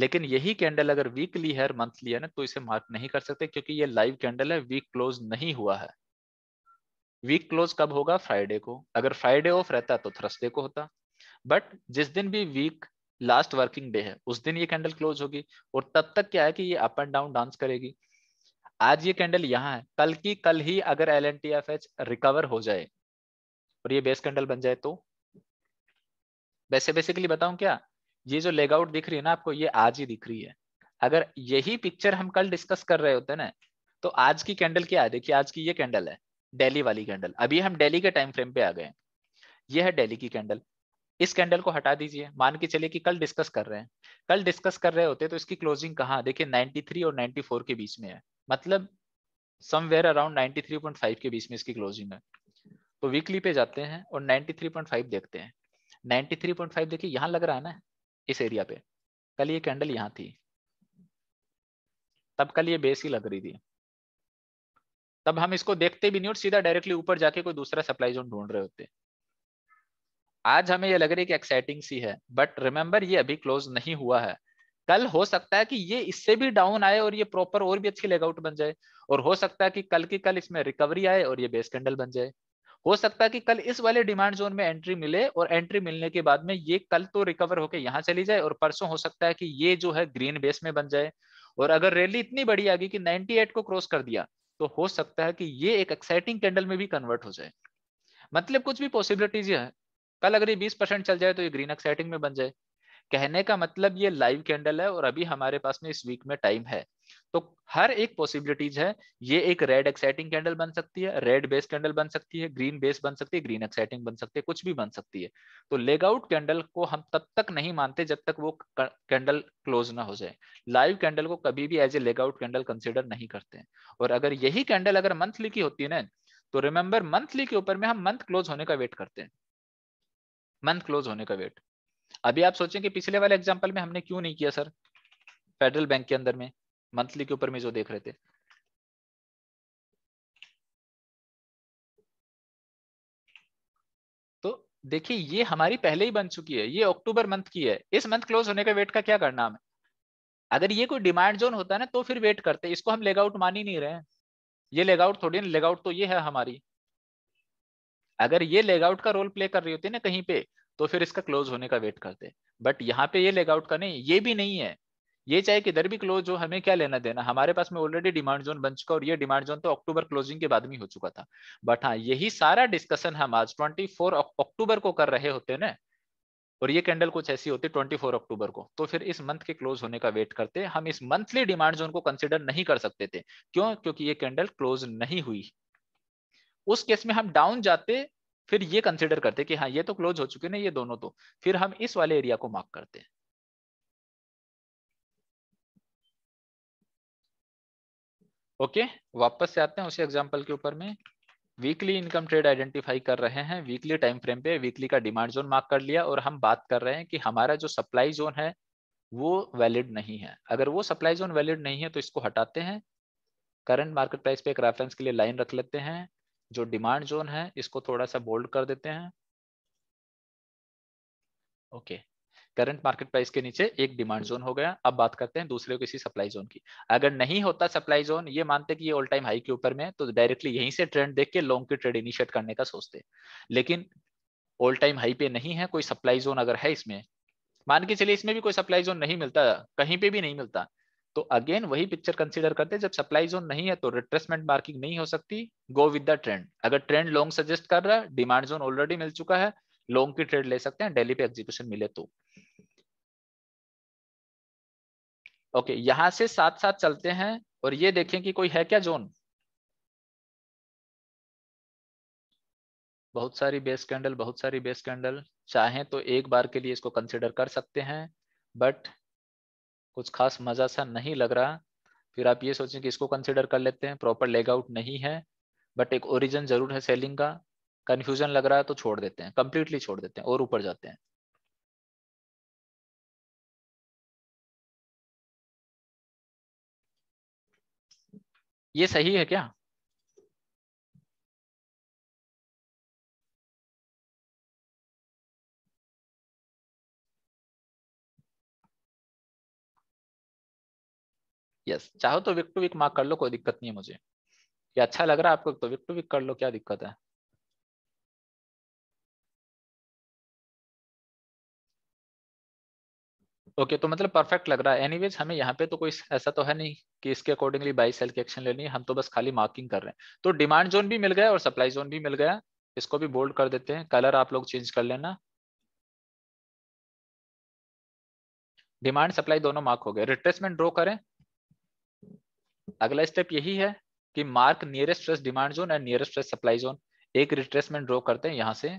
लेकिन यही कैंडल अगर वीकली है मंथली है ना तो इसे मार्क नहीं कर सकते क्योंकि ये लाइव कैंडल है वीक क्लोज नहीं हुआ है वीक क्लोज कब होगा फ्राइडे को अगर फ्राइडे ऑफ रहता तो थर्सडे को होता बट जिस दिन भी वीक लास्ट वर्किंग डे है उस दिन ये कैंडल क्लोज होगी और तब तक क्या है कि ये अप एंड डाउन डांस करेगी आज ये कैंडल यहाँ है कल की कल ही अगर L N T F H recover हो जाए और ये बेस कैंडल बन जाए तो वैसे बेसिकली बताऊं क्या ये जो लेग आउट दिख रही है ना आपको ये आज ही दिख रही है अगर यही पिक्चर हम कल डिस्कस कर रहे होते ना तो आज की कैंडल क्या है देखिए आज की ये कैंडल है डेली वाली कैंडल अभी हम डेली के टाइम फ्रेम पे आ गए ये है डेली की कैंडल इस कैंडल को हटा दीजिए मान के चलिए कि कल डिस्कस कर रहे हैं कल डिस्कस कर रहे होते तो इसकी क्लोजिंग कहाँ देखिए 93 और 94 के बीच में है मतलब समवेयर अराउंड 93.5 के बीच में इसकी क्लोजिंग है तो वीकली पे जाते हैं और 93.5 देखते हैं 93.5 देखिए यहाँ लग रहा है ना इस एरिया पे कल ये कैंडल यहां थी तब कल ये बेस ही लग रही थी तब हम इसको देखते भी नहीं और सीधा डायरेक्टली ऊपर जाके कोई दूसरा सप्लाई जोन ढूंढ रहे होते आज हमें ये लग रही है कि एक्साइटिंग सी है बट रिमेम्बर ये अभी क्लोज नहीं हुआ है कल हो सकता है कि ये इससे भी डाउन आए और ये प्रॉपर और भी अच्छी लेगआउट बन जाए और हो सकता है कि कल की कल इसमें रिकवरी आए और ये बेस कैंडल बन जाए हो सकता है कि कल इस वाले डिमांड जोन में एंट्री मिले और एंट्री मिलने के बाद में ये कल तो रिकवर होकर यहाँ चली जाए और परसों हो सकता है कि ये जो है ग्रीन बेस में बन जाए और अगर रैली इतनी बड़ी आ गई कि 98 को क्रॉस कर दिया तो हो सकता है कि ये एक एक्साइटिंग कैंडल में भी कन्वर्ट हो जाए मतलब कुछ भी पॉसिबिलिटीज है कल अगर ये बीस परसेंट चल जाए तो ये ग्रीन एक्साइटिंग में बन जाए कहने का मतलब ये लाइव कैंडल है और अभी हमारे पास में इस वीक में टाइम है तो हर एक पॉसिबिलिटीज है ये एक रेड एक्साइटिंग कैंडल बन सकती है रेड बेस कैंडल बन सकती है ग्रीन बेस बन सकती है ग्रीन एक्साइटिंग बन सकती है कुछ भी बन सकती है तो लेग आउट कैंडल को हम तब तक नहीं मानते जब तक वो कैंडल क्लोज ना हो जाए लाइव कैंडल को कभी भी as a leg out candle consider नहीं करते हैं और अगर यही कैंडल अगर मंथली की होती है ना तो रिमेंबर मंथली के ऊपर में हम मंथ क्लोज होने का वेट करते हैं मंथ क्लोज होने का वेट अभी आप सोचें कि पिछले वाले एग्जाम्पल में हमने क्यों नहीं किया सर फेडरल बैंक के अंदर में मंथली के ऊपर में जो देख रहे थे तो देखिए ये हमारी पहले ही बन चुकी है ये अक्टूबर मंथ की है इस मंथ क्लोज होने का वेट का क्या करना हमें अगर ये कोई डिमांड जोन होता है ना तो फिर वेट करते इसको हम लेगाउट मान ही नहीं रहे हैं ये लेगाउट थोड़ी लेगाउट तो ये है हमारी अगर ये लेगाउट का रोल प्ले कर रही होती है ना कहीं पे तो फिर इसका क्लोज होने का वेट करते बट यहाँ पे ये लेग का नहीं ये भी नहीं है ये चाहे किधर भी क्लोज हो हमें क्या लेना देना हमारे पास में ऑलरेडी डिमांड जोन बन चुका और ये डिमांड जोन तो अक्टूबर क्लोजिंग के बाद में हो चुका था बट हाँ यही सारा डिस्कशन हम आज 24 अक्टूबर को कर रहे होते ना और ये कैंडल कुछ ऐसी होती 24 अक्टूबर को तो फिर इस मंथ के क्लोज होने का वेट करते हम इस मंथली डिमांड जोन को कंसिडर नहीं कर सकते थे क्यों क्योंकि ये कैंडल क्लोज नहीं हुई उस केस में हम डाउन जाते फिर ये कंसिडर करते कि हाँ ये तो क्लोज हो चुके ना ये दोनों तो फिर हम इस वाले एरिया को मार्क करते हैं ओके okay, वापस से आते हैं उसी एग्जांपल के ऊपर में वीकली इनकम ट्रेड आइडेंटिफाई कर रहे हैं वीकली टाइम फ्रेम पे वीकली का डिमांड जोन मार्क कर लिया और हम बात कर रहे हैं कि हमारा जो सप्लाई जोन है वो वैलिड नहीं है अगर वो सप्लाई जोन वैलिड नहीं है तो इसको हटाते हैं करंट मार्केट प्राइस पे एक रेफरेंस के लिए लाइन रख लेते हैं जो डिमांड जोन है इसको थोड़ा सा बोल्ड कर देते हैं ओके करंट मार्केट प्राइस के नीचे एक डिमांड जोन हो गया अब बात करते हैं दूसरे किसी सप्लाई जोन की अगर नहीं होता सप्लाई जोन ये मानते कि ये ऑल टाइम हाई के ऊपर में तो डायरेक्टली यहीं से ट्रेंड देख के लॉन्ग की ट्रेड इनिशिएट करने का सोचते लेकिन ऑल टाइम हाई पे नहीं है कोई सप्लाई जोन अगर है इसमें मान के चलिए इसमें भी कोई सप्लाई जोन नहीं मिलता कहीं पे भी नहीं मिलता तो अगेन वही पिक्चर कंसीडर करते हैं जब सप्लाई जोन नहीं है तो रिट्रेसमेंट मार्किंग नहीं हो सकती गो विद द ट्रेंड अगर ट्रेंड लॉन्ग सजेस्ट कर रहा है डिमांड जोन ऑलरेडी मिल चुका है लॉन्ग की ट्रेड ले सकते हैं डेली पे एग्जीक्यूशन मिले तो ओके okay, यहां से साथ साथ चलते हैं और ये देखें कि कोई है क्या जोन बहुत सारी बेस कैंडल बहुत सारी बेस कैंडल चाहे तो एक बार के लिए इसको कंसिडर कर सकते हैं बट कुछ खास मज़ा सा नहीं लग रहा फिर आप ये सोचें कि इसको कंसिडर कर लेते हैं प्रॉपर लेग आउट नहीं है बट एक ओरिजन जरूर है सेलिंग का कन्फ्यूजन लग रहा है तो छोड़ देते हैं कंप्लीटली छोड़ देते हैं और ऊपर जाते हैं ये सही है क्या यस चाहो तो विक टू विक मार्क कर लो कोई दिक्कत नहीं है मुझे ये अच्छा लग रहा है आपको तो विक टू विक कर लो क्या दिक्कत है ओके okay, तो मतलब परफेक्ट लग रहा है एनीवेज हमें यहाँ पे तो कोई ऐसा तो है नहीं कि इसके अकॉर्डिंगली बाई सेल की एक्शन लेनी है हम तो बस खाली मार्किंग कर रहे हैं तो डिमांड जोन भी मिल गया और सप्लाई जोन भी मिल गया इसको भी बोल्ड कर देते हैं कलर आप लोग चेंज कर लेना डिमांड सप्लाई दोनों मार्क हो गए रिट्रेसमेंट ड्रो करें अगला स्टेप यही है कि mark nearest fresh demand zone and nearest fresh supply zone एक रिट्रेसमेंट ड्रॉ करते हैं यहां से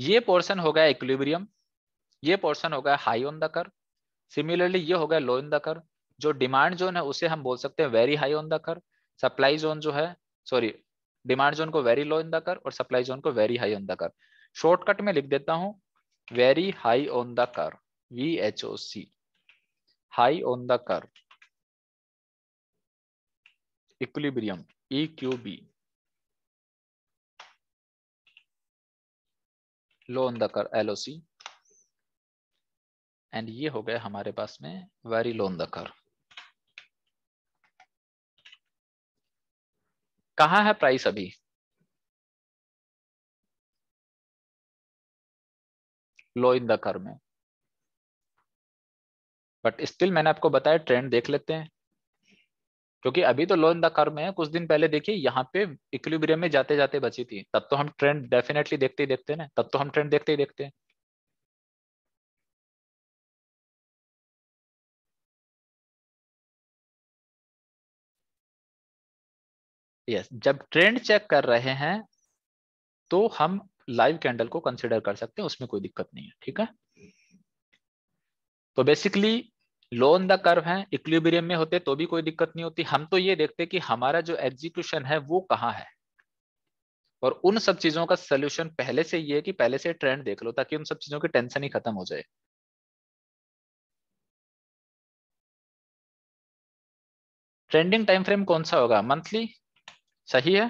ये पोर्शन गया इक्विलिब्रियम ये पोर्शन गया high on the curve similarly ये होगा लो इन द कर जो डिमांड जोन है उसे हम बोल सकते हैं very high on the curve supply zone जो है सॉरी डिमांड जोन को very low in the curve और सप्लाई जोन को very high on the curve shortcut में लिख देता हूं very high on the curve V H O C high on the curve equilibrium E Q B low on the curve L O C and ये हो गया हमारे पास में वेरी लो ऑन द कर कहा है प्राइस अभी लो इन द कर में बट स्टिल मैंने आपको बताया ट्रेंड देख लेते हैं क्योंकि अभी तो लो इन द कर में है कुछ दिन पहले देखिए यहाँ पे इक्विब्रियम में जाते जाते बची थी तब तो हम ट्रेंड डेफिनेटली देखते ही देखते हैं ना तब तो हम ट्रेंड देखते ही देखते हैं यस जब ट्रेंड चेक कर रहे हैं तो हम लाइव कैंडल को कंसिडर कर सकते हैं उसमें कोई दिक्कत नहीं है ठीक है तो basically low on the curve है इक्विबेरियम में होते तो भी कोई दिक्कत नहीं होती हम तो ये देखते कि हमारा जो एग्जीक्यूशन है वो कहाँ है और उन सब चीजों का सोल्यूशन पहले से ये है कि पहले से ट्रेंड देख लो ताकि उन सब चीजों की टेंशन ही खत्म हो जाए ट्रेंडिंग टाइम फ्रेम कौन सा होगा मंथली सही है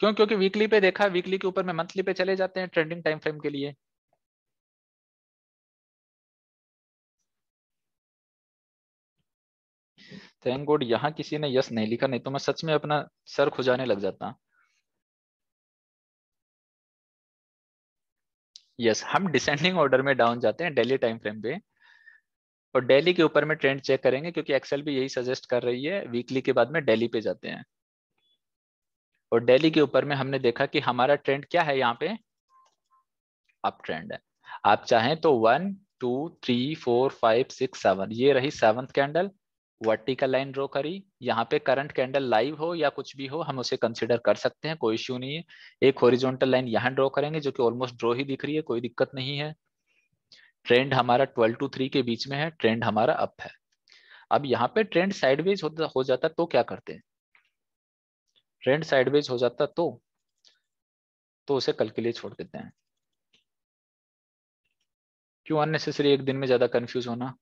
क्यों क्योंकि वीकली पे देखा वीकली के ऊपर में मंथली पे चले जाते हैं ट्रेंडिंग टाइम फ्रेम के लिए थैंक गॉड यहां किसी ने यस नहीं लिखा नहीं तो मैं सच में अपना सर खुजाने लग जाता यस yes, हम डिसेंडिंग ऑर्डर में डाउन जाते हैं डेली टाइम फ्रेम पे और डेली के ऊपर में ट्रेंड चेक करेंगे क्योंकि एक्सेल भी यही सजेस्ट कर रही है वीकली के बाद में डेली पे जाते हैं और डेली के ऊपर में हमने देखा कि हमारा ट्रेंड क्या है यहाँ पे अप ट्रेंड है आप चाहें तो one two three four five six seven ये रही seventh candle vertical line draw करी यहाँ पे करंट कैंडल लाइव हो या कुछ भी हो हम उसे कंसिडर कर सकते हैं कोई इश्यू नहीं है एक होरिजोनटल लाइन यहाँ ड्रॉ करेंगे जो कि ऑलमोस्ट ड्रॉ ही दिख रही है कोई दिक्कत नहीं है ट्रेंड हमारा ट्वेल्व टू थ्री के बीच में है ट्रेंड हमारा अप है अब यहाँ पे ट्रेंड साइडवेज होता हो जाता तो क्या करते हैं ट्रेंड साइडवेज हो जाता तो तो उसे कल के लिए छोड़ देते हैं क्यों अननेसेसरी एक दिन में ज्यादा कंफ्यूज होना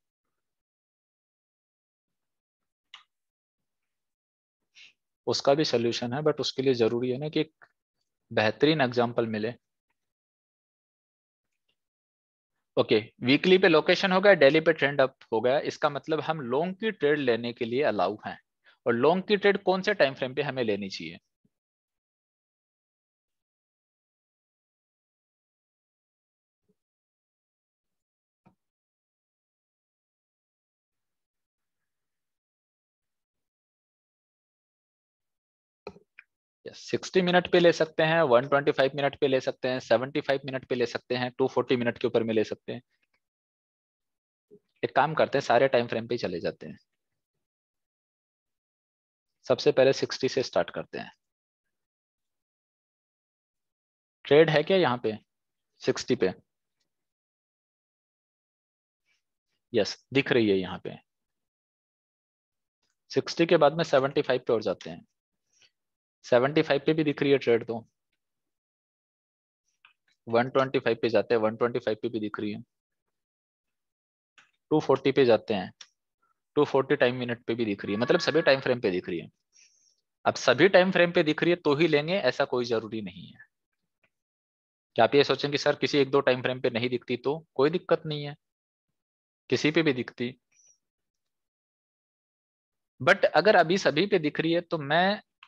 उसका भी सोल्यूशन है बट उसके लिए जरूरी है ना कि एक बेहतरीन एग्जाम्पल मिले ओके वीकली पे लोकेशन हो गया डेली पे ट्रेंड अप हो गया इसका मतलब हम लॉन्ग की ट्रेड लेने के लिए अलाउ हैं और लॉन्ग की ट्रेड कौन से टाइम फ्रेम पे हमें लेनी चाहिए सिक्सटी मिनट पे ले सकते हैं वन ट्वेंटी फाइव मिनट पे ले सकते हैं सेवेंटी फाइव मिनट पे ले सकते हैं टू फोर्टी मिनट के ऊपर में ले सकते हैं एक काम करते हैं सारे टाइम फ्रेम पे चले जाते हैं सबसे पहले सिक्सटी से स्टार्ट करते हैं ट्रेड है क्या यहाँ पे सिक्सटी पे यस दिख रही है यहाँ पे सिक्सटी के बाद में सेवेंटी फाइव पे और जाते हैं सेवेंटी फाइव पे भी दिख रही है ट्रेड तो 125 पे जाते हैं 125 पे भी दिख रही है 240 पे जाते हैं 240 टाइम मिनट पे भी दिख रही है मतलब सभी टाइम फ्रेम पे दिख रही है अब सभी टाइम फ्रेम पे दिख रही है तो ही लेंगे ऐसा कोई जरूरी नहीं है क्या आप ये सोचें कि सर किसी एक दो टाइम फ्रेम पे नहीं दिखती तो कोई दिक्कत नहीं है किसी पे भी दिखती बट अगर अभी सभी पे दिख रही है तो मैं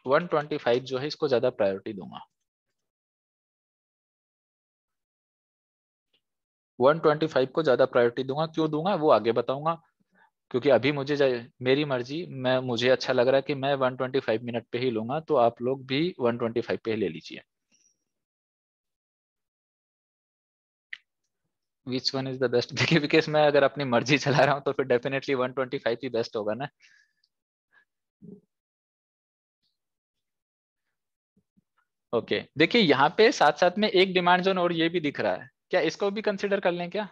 125 जो है इसको ज्यादा प्रायोरिटी दूंगा 125 को ज्यादा प्रायोरिटी दूंगा क्यों दूंगा वो आगे बताऊंगा क्योंकि अभी मुझे मेरी मर्जी मैं मुझे अच्छा लग रहा है कि मैं 125 मिनट पे ही लूंगा तो आप लोग भी 125 पे ही ले लीजिए which one is the best देखिए बिकॉज मैं अगर अपनी मर्जी चला रहा हूँ तो फिर डेफिनेटली 125 ही बेस्ट होगा ना ओके देखिए यहाँ पे साथ साथ में एक डिमांड जोन और ये भी दिख रहा है क्या इसको भी कंसिडर कर लें क्या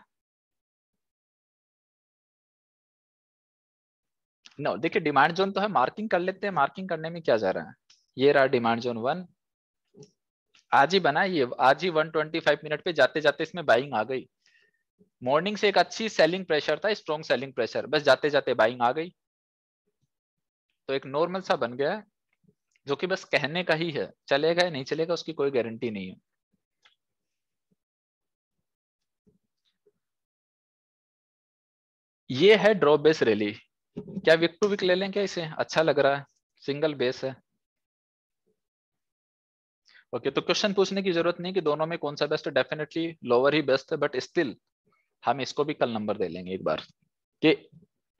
नो देखिए डिमांड जोन तो है मार्किंग कर लेते हैं मार्किंग करने में क्या जा रहा है ये रहा डिमांड जोन वन आज ही बना ये आज ही 125 मिनट पे जाते जाते इसमें बाइंग आ गई मॉर्निंग से एक अच्छी सेलिंग प्रेशर था स्ट्रॉन्ग सेलिंग प्रेशर बस जाते जाते बाइंग आ गई तो एक नॉर्मल सा बन गया जो कि बस कहने का ही है चलेगा या नहीं चलेगा उसकी कोई गारंटी नहीं है ये है ड्रॉप बेस रैली क्या विक टू विक ले लें क्या इसे अच्छा लग रहा है सिंगल बेस है ओके okay, तो क्वेश्चन पूछने की जरूरत नहीं कि दोनों में कौन सा बेस्ट है डेफिनेटली लोअर ही बेस्ट है बट स्टिल हम इसको भी कल नंबर दे लेंगे एक बार कि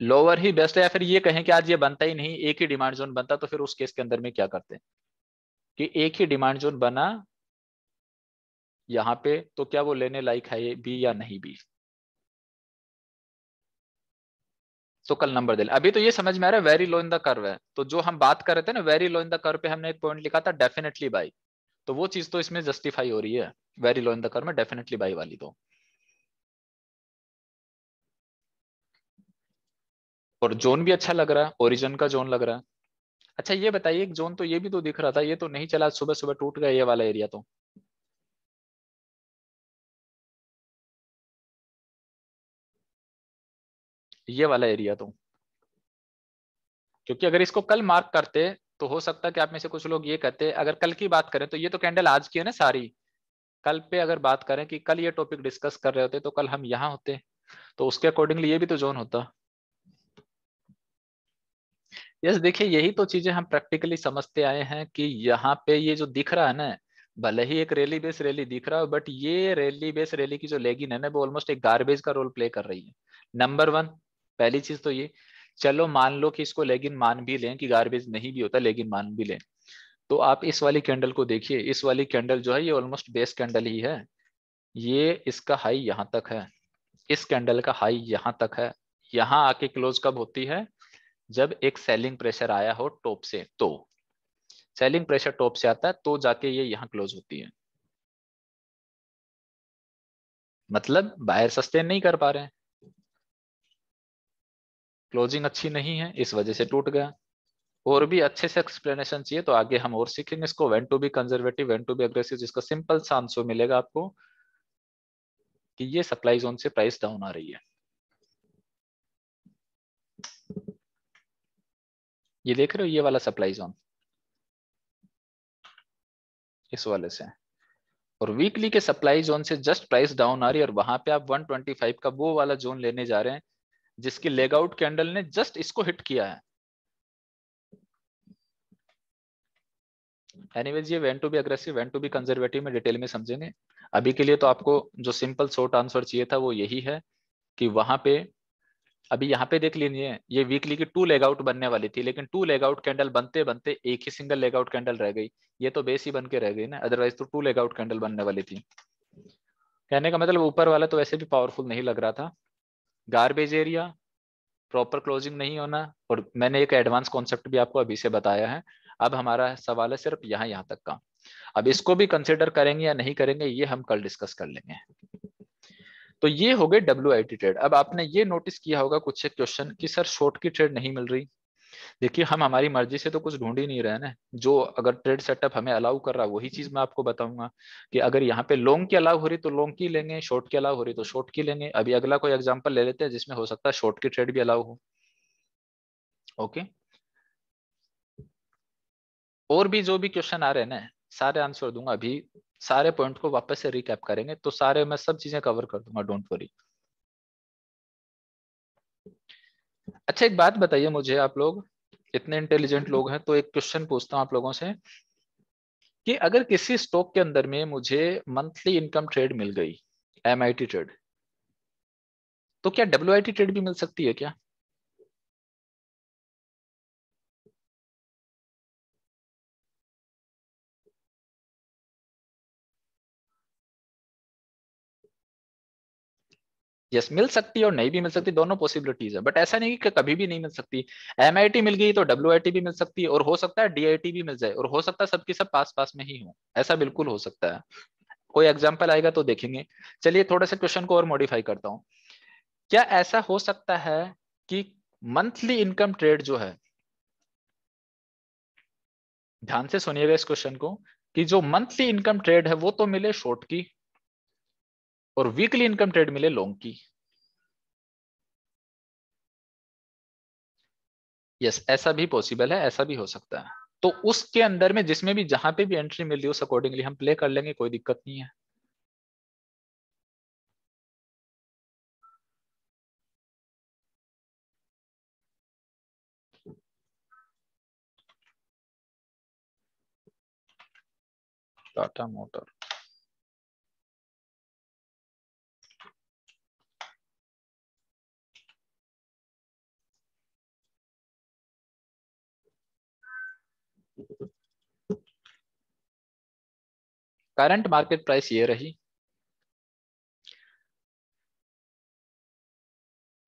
लोअर ही बेस्ट है या फिर ये कहें कि आज ये बनता ही नहीं एक ही डिमांड जोन बनता तो फिर उस केस के अंदर में क्या करते हैं कि एक ही डिमांड जोन बना यहाँ पे तो क्या वो लेने लायक है ये बी या नहीं बी तो कल नंबर दे अभी तो ये समझ में आ रहा है very low in the curve है तो जो हम बात कर रहे थे ना very low in the curve पे हमने एक पॉइंट लिखा था डेफिनेटली बाई तो वो चीज तो इसमें जस्टिफाई हो रही है very low in the curve में डेफिनेटली बाई वाली तो और जोन भी अच्छा लग रहा है ओरिजन का जोन लग रहा है अच्छा ये बताइए एक जोन तो ये भी तो दिख रहा था ये तो नहीं चला सुबह सुबह टूट गया ये वाला एरिया तो ये वाला एरिया तो क्योंकि अगर इसको कल मार्क करते तो हो सकता कि आप में से कुछ लोग ये कहते अगर कल की बात करें तो ये तो कैंडल आज की है ना सारी कल पे अगर बात करें कि कल ये टॉपिक डिस्कस कर रहे होते तो कल हम यहाँ होते तो उसके अकॉर्डिंगली ये भी तो जोन होता यस देखिए यही तो चीजें हम प्रैक्टिकली समझते आए हैं कि यहाँ पे ये जो दिख रहा है ना भले ही एक रैली बेस रैली दिख रहा हो बट ये रैली बेस रैली की जो लेगिन है ना वो ऑलमोस्ट एक गार्बेज का रोल प्ले कर रही है नंबर वन पहली चीज तो ये चलो मान लो कि इसको लेगिन मान भी लें कि गार्बेज नहीं भी होता लेगिन मान भी लें तो आप इस वाली कैंडल को देखिए इस वाली कैंडल जो है ये ऑलमोस्ट बेस कैंडल ही है ये इसका हाई यहाँ तक है इस कैंडल का हाई यहाँ तक है यहाँ आके क्लोज कब होती है जब एक सेलिंग प्रेशर आया हो टॉप से तो सेलिंग प्रेशर टॉप से आता है तो जाके ये यहां क्लोज होती है मतलब बायर सस्टेन नहीं कर पा रहे हैं क्लोजिंग अच्छी नहीं है इस वजह से टूट गया और भी अच्छे से एक्सप्लेनेशन चाहिए तो आगे हम और सीखेंगे इसको when to be conservative when to be aggressive जिसका सिंपल सा आंसर मिलेगा आपको कि ये सप्लाई जोन से प्राइस डाउन आ रही है ये देख रहे हो ये वाला सप्लाई जोन इस वाले से और वीकली के सप्लाई जोन से जस्ट प्राइस डाउन आ रही है और वहां पे आप 125 का वो वाला जोन लेने जा रहे हैं जिसकी लेग आउट कैंडल ने जस्ट इसको हिट किया है एनीवेज ये went to be aggressive went to be conservative में डिटेल में समझेंगे अभी के लिए तो आपको जो सिंपल शॉर्ट आंसर चाहिए था वो यही है कि वहां पे अभी यहाँ पे देख लीजिए ये वीकली की टू लेग आउट बनने वाली थी लेकिन टू लेग आउट कैंडल बनते बनते एक ही सिंगल लेग आउट कैंडल रह गई ये तो बेस ही बन के रह गई ना अदरवाइज तो टू लेग आउट कैंडल बनने वाली थी कहने का मतलब ऊपर वाला तो वैसे भी पावरफुल नहीं लग रहा था गार्बेज एरिया प्रॉपर क्लोजिंग नहीं होना और मैंने एक एडवांस कॉन्सेप्ट भी आपको अभी से बताया है अब हमारा सवाल है सिर्फ यहाँ यहाँ तक का अब इसको भी कंसिडर करेंगे या नहीं करेंगे ये हम कल डिस्कस कर लेंगे तो ये हो गए डब्ल्यू ट्रेड अब आपने ये नोटिस किया होगा कुछ एक क्वेश्चन कि सर शॉर्ट की ट्रेड नहीं मिल रही देखिए हम हमारी मर्जी से तो कुछ ढूंढ ही नहीं रहे ना जो अगर ट्रेड सेटअप हमें अलाउ कर रहा वही चीज मैं आपको बताऊंगा कि अगर यहाँ पे लॉन्ग की अलाउ हो रही तो लॉन्ग की लेंगे शॉर्ट की अलाउ हो रही तो शॉर्ट की लेंगे अभी अगला कोई एग्जाम्पल ले लेते हैं जिसमें हो सकता है शॉर्ट की ट्रेड भी अलाउ हो ओके और भी जो भी क्वेश्चन आ रहे हैं ना सारे आंसर दूंगा अभी सारे पॉइंट को वापस से रिकैप करेंगे तो सारे मैं सब चीजें कवर कर दूंगा डोंट वरी अच्छा एक बात बताइए मुझे आप लोग इतने इंटेलिजेंट लोग हैं तो एक क्वेश्चन पूछता हूं आप लोगों से कि अगर किसी स्टॉक के अंदर में मुझे मंथली इनकम ट्रेड मिल गई एम ट्रेड तो क्या डब्ल्यू ट्रेड भी मिल सकती है क्या यस मिल सकती है और नहीं भी मिल सकती दोनों पॉसिबिलिटीज है बट ऐसा नहीं कि कभी भी नहीं मिल सकती एम मिल गई तो डब्ल्यू भी मिल सकती है और हो सकता है डी भी मिल जाए और हो सकता है सबकी सब पास पास में ही हो ऐसा बिल्कुल हो सकता है कोई एग्जाम्पल आएगा तो देखेंगे चलिए थोड़ा सा क्वेश्चन को और मॉडिफाई करता हूँ क्या ऐसा हो सकता है कि मंथली इनकम ट्रेड जो है ध्यान से सुनिएगा इस क्वेश्चन को कि जो मंथली इनकम ट्रेड है वो तो मिले शॉर्ट की और वीकली इनकम ट्रेड मिले लॉन्ग की यस yes, ऐसा भी पॉसिबल है ऐसा भी हो सकता है तो उसके अंदर में जिसमें भी जहां पे भी एंट्री मिल रही उस अकॉर्डिंगली हम प्ले कर लेंगे कोई दिक्कत नहीं है Tata motor current market price ये रही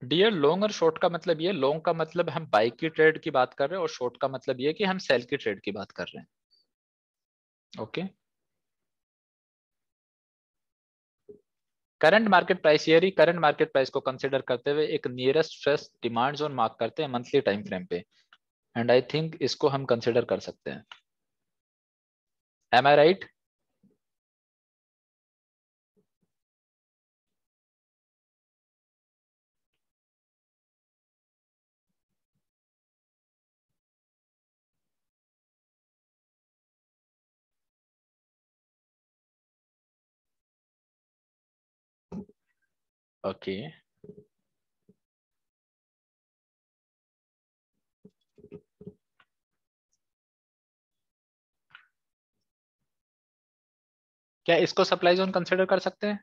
डियर लॉन्ग और शॉर्ट का मतलब ये लॉन्ग का मतलब हम बाइक की ट्रेड की बात कर रहे हैं और शॉर्ट का मतलब ये कि हम सेल की ट्रेड की बात कर रहे हैं ओके करंट मार्केट प्राइस ये रही करंट मार्केट प्राइस को कंसिडर करते हुए एक nearest fresh demand zone mark करते हैं मंथली टाइम फ्रेम पे एंड आई थिंक इसको हम कंसिडर कर सकते हैं एम आई राइट okay क्या इसको सप्लाई जोन कंसिडर कर सकते हैं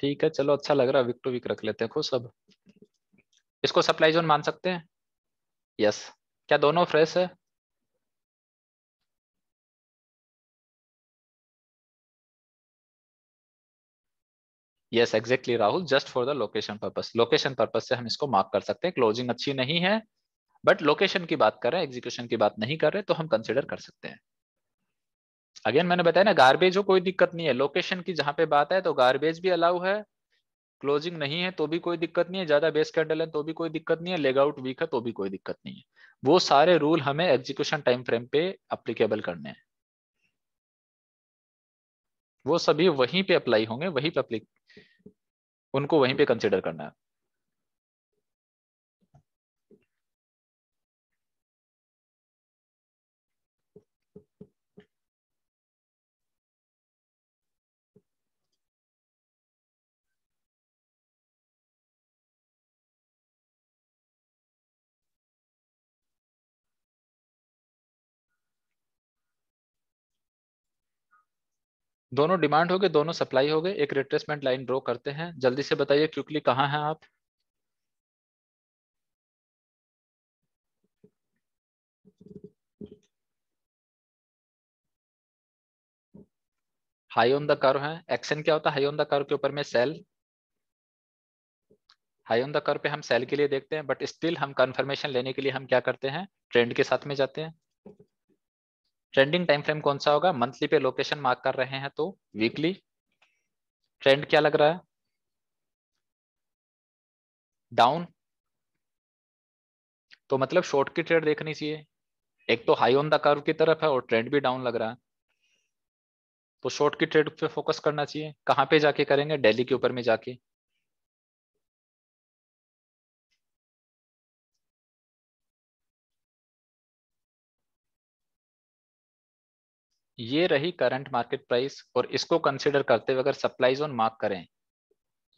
ठीक है चलो अच्छा लग रहा है विक टू विक रख लेते हैं खुश अब इसको सप्लाई जोन मान सकते हैं यस क्या दोनों फ्रेश है yes exactly Rahul just for the location purpose location purpose से हम इसको मार्क कर सकते हैं क्लोजिंग अच्छी नहीं है बट लोकेशन की बात कर रहे हैं एग्जीक्यूशन की बात नहीं कर रहे तो हम कंसिडर कर सकते हैं अगेन मैंने बताया ना गार्बेज हो कोई दिक्कत नहीं है लोकेशन की जहां पे बात है तो गार्बेज भी अलाउ है क्लोजिंग नहीं है तो भी कोई दिक्कत नहीं है ज्यादा बेस कैंडल है तो भी कोई दिक्कत नहीं है लेग आउट वीक है तो भी कोई दिक्कत नहीं है वो सारे रूल हमें एग्जीक्यूशन टाइम फ्रेम पे अप्लीकेबल करने हैं वो सभी वहीं पे अप्लाई होंगे वहीं पे अप्ली उनको वहीं पे कंसिडर करना है दोनों डिमांड हो गए दोनों सप्लाई हो गए एक रिट्रेसमेंट लाइन ड्रॉ करते हैं जल्दी से बताइए क्विकली कहाँ हैं आप हाई ऑन द कर्व है एक्शन क्या होता है हाई ऑन द कर्व के ऊपर में sell high on the curve पे हम सेल के लिए देखते हैं बट स्टिल हम कंफर्मेशन लेने के लिए हम क्या करते हैं ट्रेंड के साथ में जाते हैं ट्रेंडिंग टाइम फ्रेम कौन सा होगा मंथली पे लोकेशन मार्क कर रहे हैं तो वीकली ट्रेंड क्या लग रहा है डाउन तो मतलब शॉर्ट की ट्रेड देखनी चाहिए एक तो हाई ऑन द कर्व की तरफ है और ट्रेंड भी डाउन लग रहा है तो शॉर्ट की ट्रेड पे फोकस करना चाहिए कहाँ पे जाके करेंगे डेली के ऊपर में जाके ये रही करंट मार्केट प्राइस और इसको कंसिडर करते हुए अगर सप्लाई जोन मार्क करें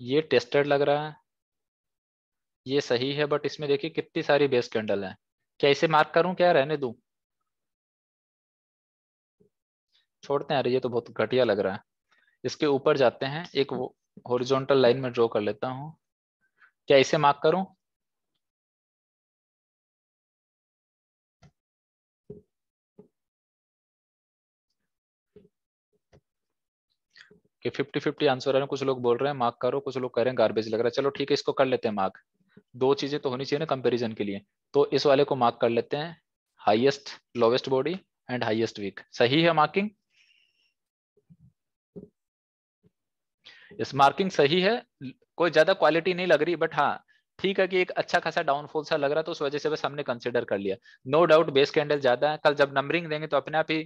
ये टेस्टेड लग रहा है ये सही है बट इसमें देखिए कितनी सारी बेस कैंडल है क्या इसे मार्क करूं क्या रहने दू छोड़ते हैं अरे ये तो बहुत घटिया लग रहा है इसके ऊपर जाते हैं एक हॉरिजॉन्टल लाइन में ड्रॉ कर लेता हूं क्या इसे मार्क करूं कि फिफ्टी फिफ्टी आंसर आ रहे हैं कुछ लोग बोल रहे हैं मार्क करो कुछ लोग कह रहे हैं गार्बेज लग रहा है चलो ठीक है इसको कर लेते हैं मार्क दो चीजें तो होनी चाहिए ना कंपेरिजन के लिए तो इस वाले को मार्क कर लेते हैं highest lowest body and highest wick सही है मार्किंग इस मार्किंग सही है कोई ज्यादा क्वालिटी नहीं लग रही बट हाँ ठीक है कि एक अच्छा खासा डाउनफॉल सा लग रहा तो उस वजह से बस हमने कंसिडर कर लिया नो डाउट बेस कैंडल ज्यादा है कल जब नंबरिंग देंगे तो अपने आप ही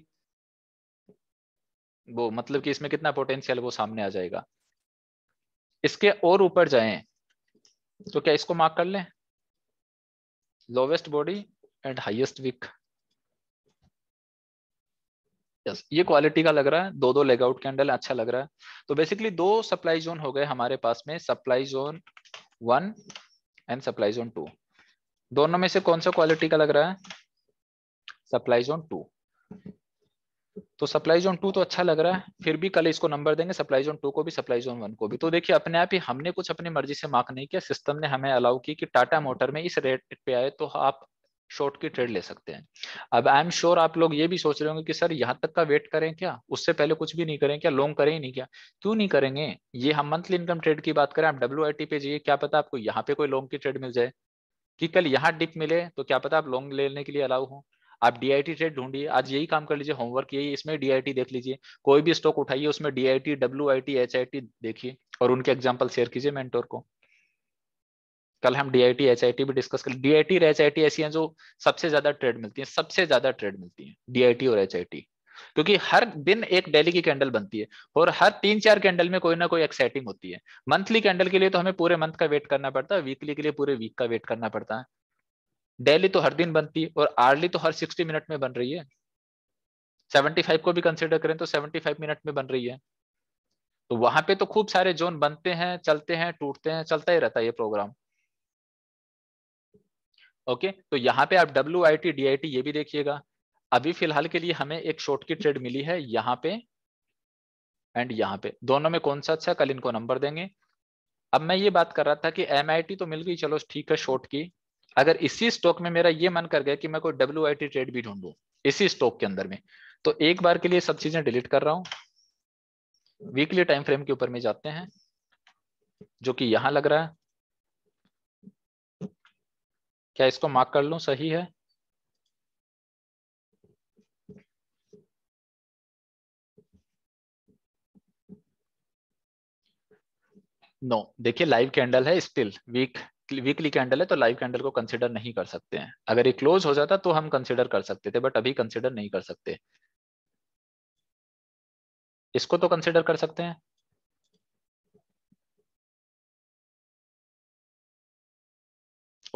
वो मतलब कि इसमें कितना पोटेंशियल वो सामने आ जाएगा इसके और ऊपर जाएं तो क्या इसको मार्क कर लें lowest body and highest wick yes ये क्वालिटी का लग रहा है दो दो लेग आउट कैंडल अच्छा लग रहा है तो बेसिकली दो सप्लाई जोन हो गए हमारे पास में supply zone one and supply zone two दोनों में से कौन सा क्वालिटी का लग रहा है सप्लाई जोन टू तो सप्लाई जोन टू तो अच्छा लग रहा है फिर भी कल इसको नंबर देंगे सप्लाई जोन टू को भी सप्लाई जोन वन को भी तो देखिए अपने आप ही हमने कुछ अपनी मर्जी से मार्क नहीं किया सिस्टम ने हमें अलाउ की कि टाटा मोटर में इस रेट पे आए तो आप शॉर्ट की ट्रेड ले सकते हैं अब आई एम श्योर आप लोग ये भी सोच रहे होंगे कि सर यहाँ तक का वेट करें क्या उससे पहले कुछ भी नहीं करें क्या लॉन्ग करें ही नहीं क्या क्यों नहीं करेंगे ये हम मंथली इनकम ट्रेड की बात करें आप डब्ल्यू पे जाइए क्या पता आपको यहाँ पे कोई लॉन्ग की ट्रेड मिल जाए कि कल यहाँ डिप मिले तो क्या पता आप लॉन्ग लेने के लिए अलाउ हो आप डीआईटी ट्रेड ढूंढिए आज यही काम कर लीजिए होमवर्क यही इसमें डीआईटी देख लीजिए कोई भी स्टॉक उठाइए उसमें DIT W I T H I T देखिए और उनके एग्जाम्पल शेयर कीजिए मेंटोर को कल हम डीआईटी टी भी डिस्कस कर डीआईटी और एचआईटी ऐसी हैं जो सबसे ज्यादा ट्रेड मिलती है सबसे ज्यादा ट्रेड मिलती है डीआईटी और टी क्योंकि हर दिन एक डेली की कैंडल बनती है और हर तीन चार कैंडल में कोई ना कोई एक्साइटिंग होती है मंथली कैंडल के लिए तो हमें पूरे मंथ का वेट करना पड़ता है वीकली के लिए पूरे वीक का वेट करना पड़ता है डेली तो हर दिन बनती है और आर्ली तो हर सिक्सटी मिनट में बन रही है सेवेंटी फाइव को भी कंसिडर करें तो सेवेंटी फाइव मिनट में बन रही है तो वहां पे तो खूब सारे जोन बनते हैं चलते हैं टूटते हैं चलता ही रहता है ये प्रोग्राम ओके तो यहाँ पे आप W I T D I T ये भी देखिएगा अभी फिलहाल के लिए हमें एक शॉर्ट की ट्रेड मिली है यहाँ पे एंड यहाँ पे दोनों में कौन सा अच्छा कल इनको नंबर देंगे अब मैं ये बात कर रहा था कि एम आई टी तो मिल गई चलो ठीक है शॉर्ट की अगर इसी स्टॉक में मेरा ये मन कर गया कि मैं कोई डब्ल्यू आई टी ट्रेड भी ढूंढू इसी स्टॉक के अंदर में तो एक बार के लिए सब चीजें डिलीट कर रहा हूं वीकली टाइम फ्रेम के ऊपर में जाते हैं जो कि यहां लग रहा है क्या इसको मार्क कर लू सही है नो no, देखिए लाइव कैंडल है स्टिल वीक वीकली कैंडल है तो लाइव कैंडल को कंसिडर नहीं कर सकते हैं अगर ये क्लोज हो जाता तो हम कंसिडर कर सकते थे बट अभी कंसिडर नहीं कर सकते इसको तो कंसिडर कर सकते हैं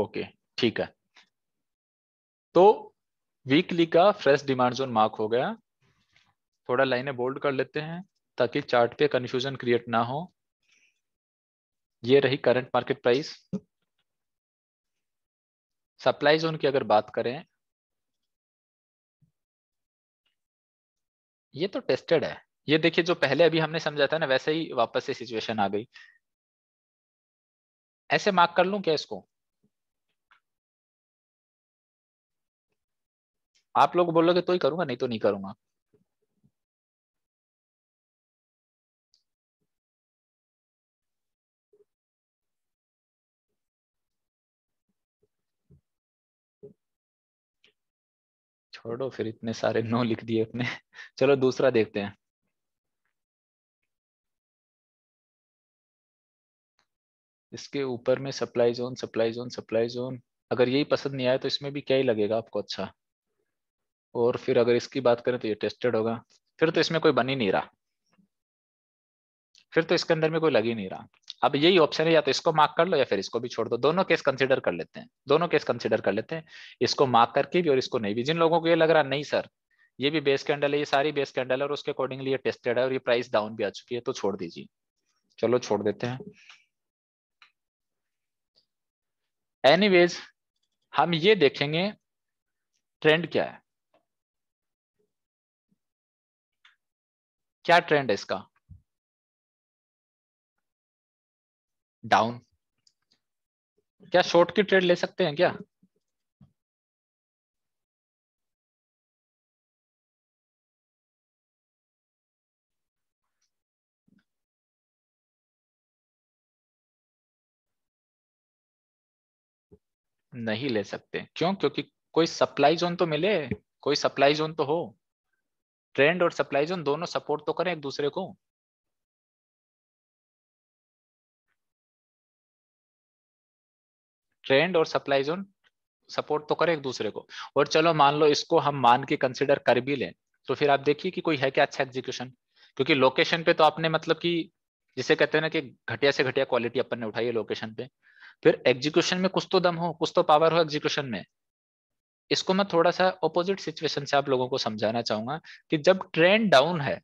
ओके ठीक है तो वीकली का फ्रेश डिमांड जोन मार्क हो गया थोड़ा लाइनें बोल्ड कर लेते हैं ताकि चार्ट पे कंफ्यूजन क्रिएट ना हो ये रही current market price supply zone की अगर बात करें ये तो टेस्टेड है ये देखिए जो पहले अभी हमने समझा था ना वैसे ही वापस से सिचुएशन आ गई ऐसे मार्क कर लू क्या इसको आप लोग बोलोगे तो ही करूंगा नहीं तो नहीं करूंगा छोड़ो फिर इतने सारे नो लिख दिए अपने चलो दूसरा देखते हैं इसके ऊपर में supply zone supply zone supply zone अगर यही पसंद नहीं आया तो इसमें भी क्या ही लगेगा आपको अच्छा और फिर अगर इसकी बात करें तो ये टेस्टेड होगा फिर तो इसमें कोई बन ही नहीं रहा फिर तो इसके अंदर में कोई लग ही नहीं रहा अब यही ऑप्शन है या तो इसको मार्क कर लो या फिर इसको भी छोड़ दो दोनों केस कंसिडर कर लेते हैं दोनों केस कंसिडर कर लेते हैं इसको मार्क करके भी और इसको नहीं भी जिन लोगों को ये लग रहा नहीं सर ये भी बेस कैंडल है ये सारी बेस कैंडल है और उसके अकॉर्डिंगली ये टेस्टेड है और ये प्राइस डाउन भी आ चुकी है तो छोड़ दीजिए चलो छोड़ देते हैं एनीवेज हम ये देखेंगे ट्रेंड क्या है क्या ट्रेंड है इसका डाउन क्या शॉर्ट की ट्रेड ले सकते हैं क्या नहीं ले सकते क्यों क्योंकि कोई सप्लाई जोन तो मिले कोई सप्लाई जोन तो हो ट्रेंड और सप्लाई जोन दोनों सपोर्ट तो करें एक दूसरे को ट्रेंड और सप्लाई जोन सपोर्ट तो करे एक दूसरे को और चलो मान लो इसको हम मान के कंसिडर कर भी लें तो फिर आप देखिए कि कोई है क्या अच्छा एग्जीक्यूशन क्योंकि लोकेशन पे तो आपने मतलब कि जिसे कहते हैं ना कि घटिया से घटिया क्वालिटी अपन ने उठाई है लोकेशन पे फिर एग्जीक्यूशन में कुछ तो दम हो कुछ तो पावर हो एग्जीक्यूशन में इसको मैं थोड़ा सा ऑपोजिट सिचुएशन से आप लोगों को समझाना चाहूंगा कि जब ट्रेंड डाउन है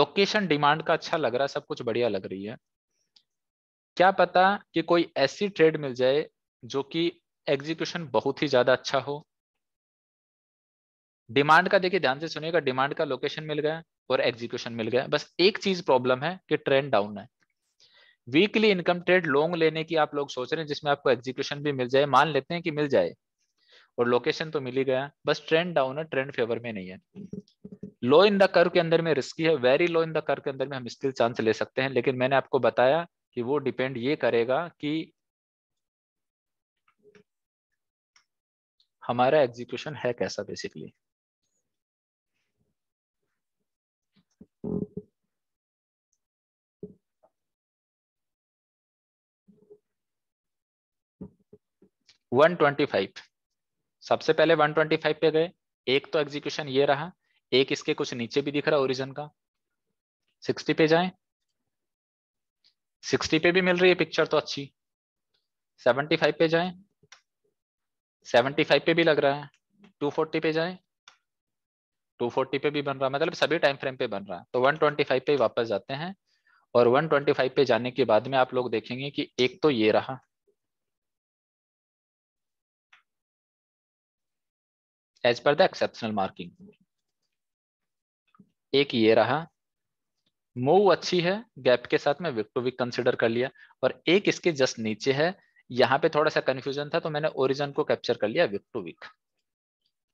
लोकेशन डिमांड का अच्छा लग रहा है सब कुछ बढ़िया लग रही है क्या पता कि कोई ऐसी ट्रेड मिल जाए जो कि एग्जीक्यूशन बहुत ही ज्यादा अच्छा हो डिमांड का देखिए ध्यान से सुनिएगा डिमांड का लोकेशन मिल गया और एग्जीक्यूशन मिल गया बस एक चीज प्रॉब्लम है कि ट्रेंड डाउन है वीकली इनकम ट्रेड लॉन्ग लेने की आप लोग सोच रहे हैं जिसमें आपको एग्जीक्यूशन भी मिल जाए मान लेते हैं कि मिल जाए और लोकेशन तो मिल ही गया बस ट्रेंड डाउन है ट्रेंड फेवर में नहीं है लो इन द कर के अंदर में रिस्की है very low in the curve के अंदर में हम स्टिल चांस ले सकते हैं लेकिन मैंने आपको बताया कि वो डिपेंड ये करेगा कि हमारा एग्जीक्यूशन है कैसा बेसिकली वन ट्वेंटी फाइव सबसे पहले वन ट्वेंटी फाइव पे गए एक तो एग्जीक्यूशन ये रहा एक इसके कुछ नीचे भी दिख रहा ओरिजन का सिक्सटी पे जाए सिक्सटी पे भी मिल रही है पिक्चर तो अच्छी सेवेंटी फाइव पे जाए सेवेंटी फाइव पे भी लग रहा है टू फोर्टी पे जाए टू फोर्टी पे भी बन रहा है मतलब सभी टाइम फ्रेम पे बन रहा है तो वन ट्वेंटी फाइव पे वापस जाते हैं और वन ट्वेंटी फाइव पे जाने के बाद में आप लोग देखेंगे कि एक तो ये रहा as per the exceptional marking एक ये रहा मूव अच्छी है गैप के साथ में विक टू विक कंसिडर कर लिया और एक इसके जस्ट नीचे है यहाँ पे थोड़ा सा कंफ्यूजन था तो मैंने ओरिजन को कैप्चर कर लिया विक टू विक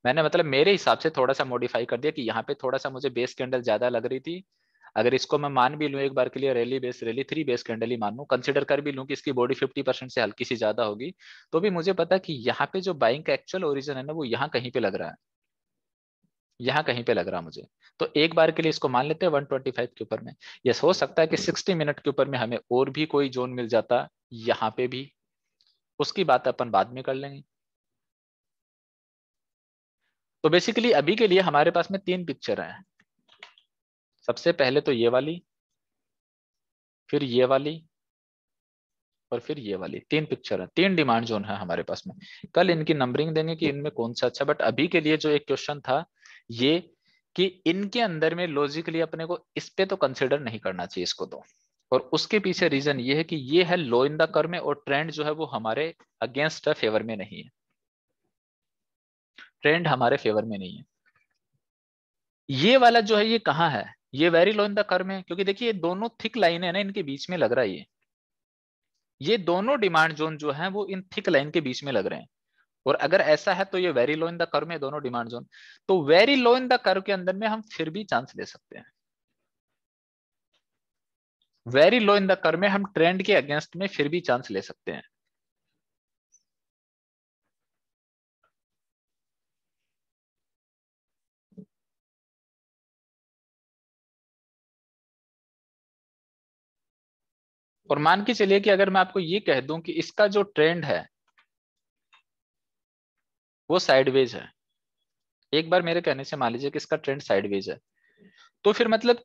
मैंने मतलब मेरे हिसाब से थोड़ा सा मॉडिफाई कर दिया कि यहाँ पे थोड़ा सा मुझे बेस कैंडल ज्यादा लग रही थी अगर इसको मैं मान भी लूँ एक बार के लिए rally base rally three base candle ही मान लू कंसिडर कर भी लूँ कि इसकी बॉडी फिफ्टी परसेंट से हल्की सी ज्यादा होगी तो भी मुझे पता कि यहाँ पे जो बाइंग का एक्चुअल ओरिजन है ना वो यहाँ कहीं पे लग रहा है यहाँ कहीं पे लग रहा मुझे तो एक बार के लिए इसको मान लेते हैं 125 के ऊपर में यस हो सकता है कि 60 मिनट के ऊपर में हमें और भी कोई जोन मिल जाता यहाँ पे भी उसकी बात अपन बाद में कर लेंगे तो बेसिकली अभी के लिए हमारे पास में तीन पिक्चर है सबसे पहले तो ये वाली फिर ये वाली और फिर ये वाली तीन पिक्चर है तीन डिमांड जोन है हमारे पास में कल इनकी नंबरिंग देंगे कि इनमें कौन सा अच्छा बट अभी के लिए जो एक क्वेश्चन था ये कि इनके अंदर में लॉजिकली अपने को इस पे तो कंसिडर नहीं करना चाहिए इसको तो और उसके पीछे रीजन ये है कि ये है लो इन द कर में और ट्रेंड जो है वो हमारे अगेंस्ट है फेवर में नहीं है ट्रेंड हमारे फेवर में नहीं है ये वाला जो है ये कहाँ है ये very low in the curve में क्योंकि देखिए दोनों थिक लाइन है ना इनके बीच में लग रहा है ये ये दोनों डिमांड जोन जो है वो इन थिक लाइन के बीच में लग रहे हैं और अगर ऐसा है तो ये very low in the curve में दोनों डिमांड जोन तो very low in the curve के अंदर में हम फिर भी चांस ले सकते हैं very low in the curve में हम ट्रेंड के अगेंस्ट में फिर भी चांस ले सकते हैं और मान के चलिए कि अगर मैं आपको ये कह दूं कि इसका जो ट्रेंड है वो साइडवेज है एक बार मेरे कहने से मान लीजिए कि इसका ट्रेंड साइडवेज है तो फिर मतलब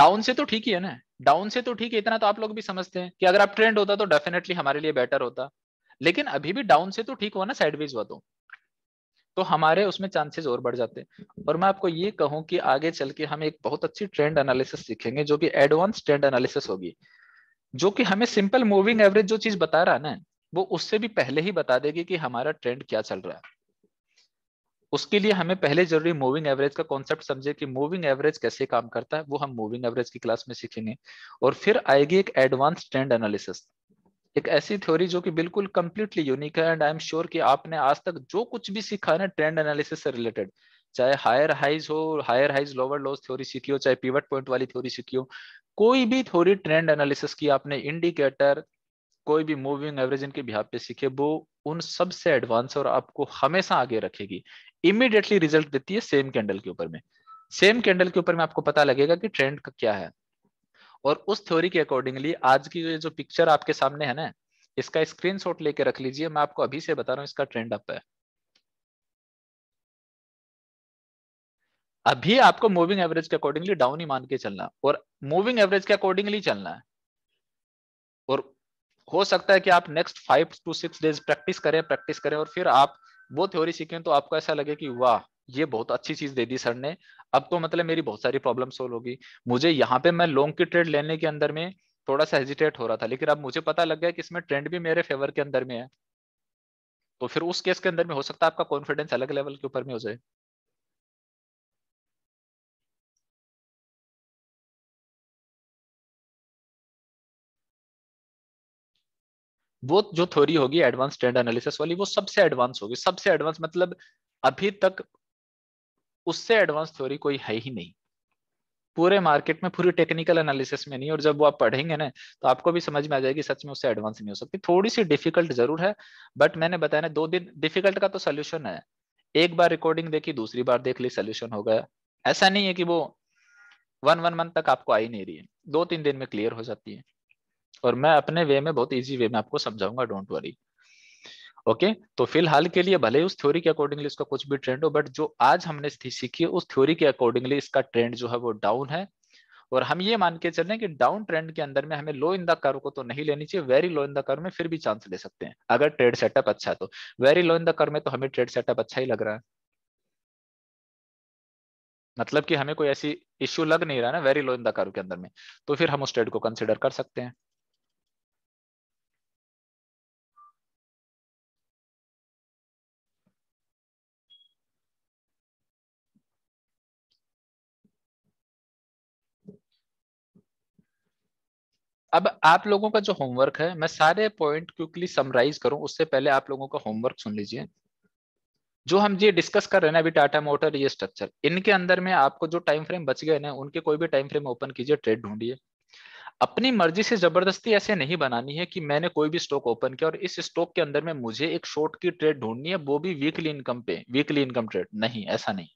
डाउन से तो ठीक ही है ना डाउन से तो ठीक है इतना तो आप लोग भी समझते हैं कि अगर आप ट्रेंड होता तो डेफिनेटली हमारे लिए बेटर होता लेकिन अभी भी डाउन से तो ठीक हुआ ना साइडवेज हुआ तो तो हमारे उसमें चांसेस और बढ़ जाते हैं और मैं आपको ये कहूं कि आगे चल के हम एक बहुत अच्छी ट्रेंड एनालिसिस सीखेंगे जो कि एडवांस ट्रेंड एनालिसिस होगी जो कि हमें सिंपल मूविंग एवरेज जो चीज बता रहा है ना वो उससे भी पहले ही बता देगी कि हमारा ट्रेंड क्या चल रहा है उसके लिए हमें पहले जरूरी मूविंग एवरेज का कॉन्सेप्ट समझे कि मूविंग एवरेज कैसे काम करता है वो हम मूविंग एवरेज की क्लास में सीखेंगे और फिर आएगी एक एडवांस ट्रेंड एनालिसिस एक ऐसी थ्योरी जो कि बिल्कुल कंप्लीटली यूनिक है एंड आई एम श्योर कि आपने आज तक जो कुछ भी सीखा है ना ट्रेंड एनालिसिस से रिलेटेड चाहे हायर हाइज हो higher highs lower lows theory सीखी हो चाहे पीवट पॉइंट वाली थ्योरी सीखी हो कोई भी थ्योरी ट्रेंड एनालिसिस की आपने इंडिकेटर कोई भी मूविंग एवरेज इनके बिहार पे सीखे वो उन सबसे एडवांस और आपको हमेशा आगे रखेगी इमीडिएटली रिजल्ट देती है सेम कैंडल के ऊपर में सेम कैंडल के ऊपर में आपको पता लगेगा कि ट्रेंड का क्या है और उस थ्योरी के अकॉर्डिंगली आज की जो पिक्चर आपके सामने है ना इसका स्क्रीनशॉट लेके रख लीजिए मैं आपको अभी से बता रहा हूँ इसका ट्रेंड अप है अभी आपको मूविंग एवरेज के अकॉर्डिंगली डाउन ही मान के चलना और मूविंग एवरेज के अकॉर्डिंगली चलना है और हो सकता है कि आप next five to six days practice करें प्रैक्टिस करें और फिर आप वो थ्योरी सीखें तो आपको ऐसा लगे कि वाह ये बहुत अच्छी चीज दे दी सर ने अब तो मतलब मेरी बहुत सारी प्रॉब्लम सोल्व होगी मुझे यहाँ पे मैं लॉन्ग की ट्रेड लेने के अंदर में थोड़ा सा हेजिटेट हो रहा था लेकिन अब मुझे पता लग गया कि इसमें ट्रेंड भी मेरे फेवर के अंदर में है तो फिर उस केस के अंदर में हो सकता है आपका कॉन्फिडेंस अलग लेवल के ऊपर में हो जाए वो जो थ्योरी होगी एडवांस ट्रेंड एनालिसिस वाली वो सबसे एडवांस होगी सबसे एडवांस मतलब अभी तक उससे एडवांस थ्योरी कोई है ही नहीं पूरे मार्केट में पूरी टेक्निकल एनालिसिस में नहीं और जब वो आप पढ़ेंगे ना तो आपको भी समझ में आ जाएगी सच में उससे एडवांस नहीं हो सकती थोड़ी सी डिफिकल्ट जरूर है बट मैंने बताया ना दो दिन डिफिकल्ट का तो सोल्यूशन है एक बार रिकॉर्डिंग देखी दूसरी बार देख ली सोल्यूशन हो गया ऐसा नहीं है कि वो वन वन मंथ तक आपको आ ही नहीं रही है दो तीन दिन में क्लियर हो जाती है और मैं अपने वे में बहुत इजी वे में आपको समझाऊंगा डोंट वरी ओके तो फिलहाल के लिए भले ही उस थ्योरी के अकॉर्डिंगली इसका कुछ भी ट्रेंड हो बट जो आज हमने सीखी उस थ्योरी के अकॉर्डिंगली इसका ट्रेंड जो है वो डाउन है और हम ये मान के हैं कि डाउन ट्रेंड के अंदर में हमें लो इन द कर्व को तो नहीं लेनी चाहिए very low in the curve में फिर भी चांस ले सकते हैं अगर ट्रेड सेटअप अच्छा है तो very low in the curve में तो हमें ट्रेड सेटअप अच्छा ही लग रहा है मतलब कि हमें कोई ऐसी इश्यू लग नहीं रहा ना very low in the curve के अंदर में तो फिर हम उस ट्रेड को कंसिडर कर सकते हैं अब आप लोगों का जो होमवर्क है मैं सारे पॉइंट क्विकली समराइज करूं उससे पहले आप लोगों का होमवर्क सुन लीजिए जो हम ये डिस्कस कर रहे हैं अभी टाटा मोटर ये स्ट्रक्चर इनके अंदर में आपको जो टाइम फ्रेम बच गए ना उनके कोई भी टाइम फ्रेम ओपन कीजिए ट्रेड ढूंढिए अपनी मर्जी से जबरदस्ती ऐसे नहीं बनानी है कि मैंने कोई भी स्टॉक ओपन किया और इस स्टॉक के अंदर में मुझे एक शॉर्ट की ट्रेड ढूंढनी है वो भी वीकली इनकम पे वीकली इनकम ट्रेड नहीं ऐसा नहीं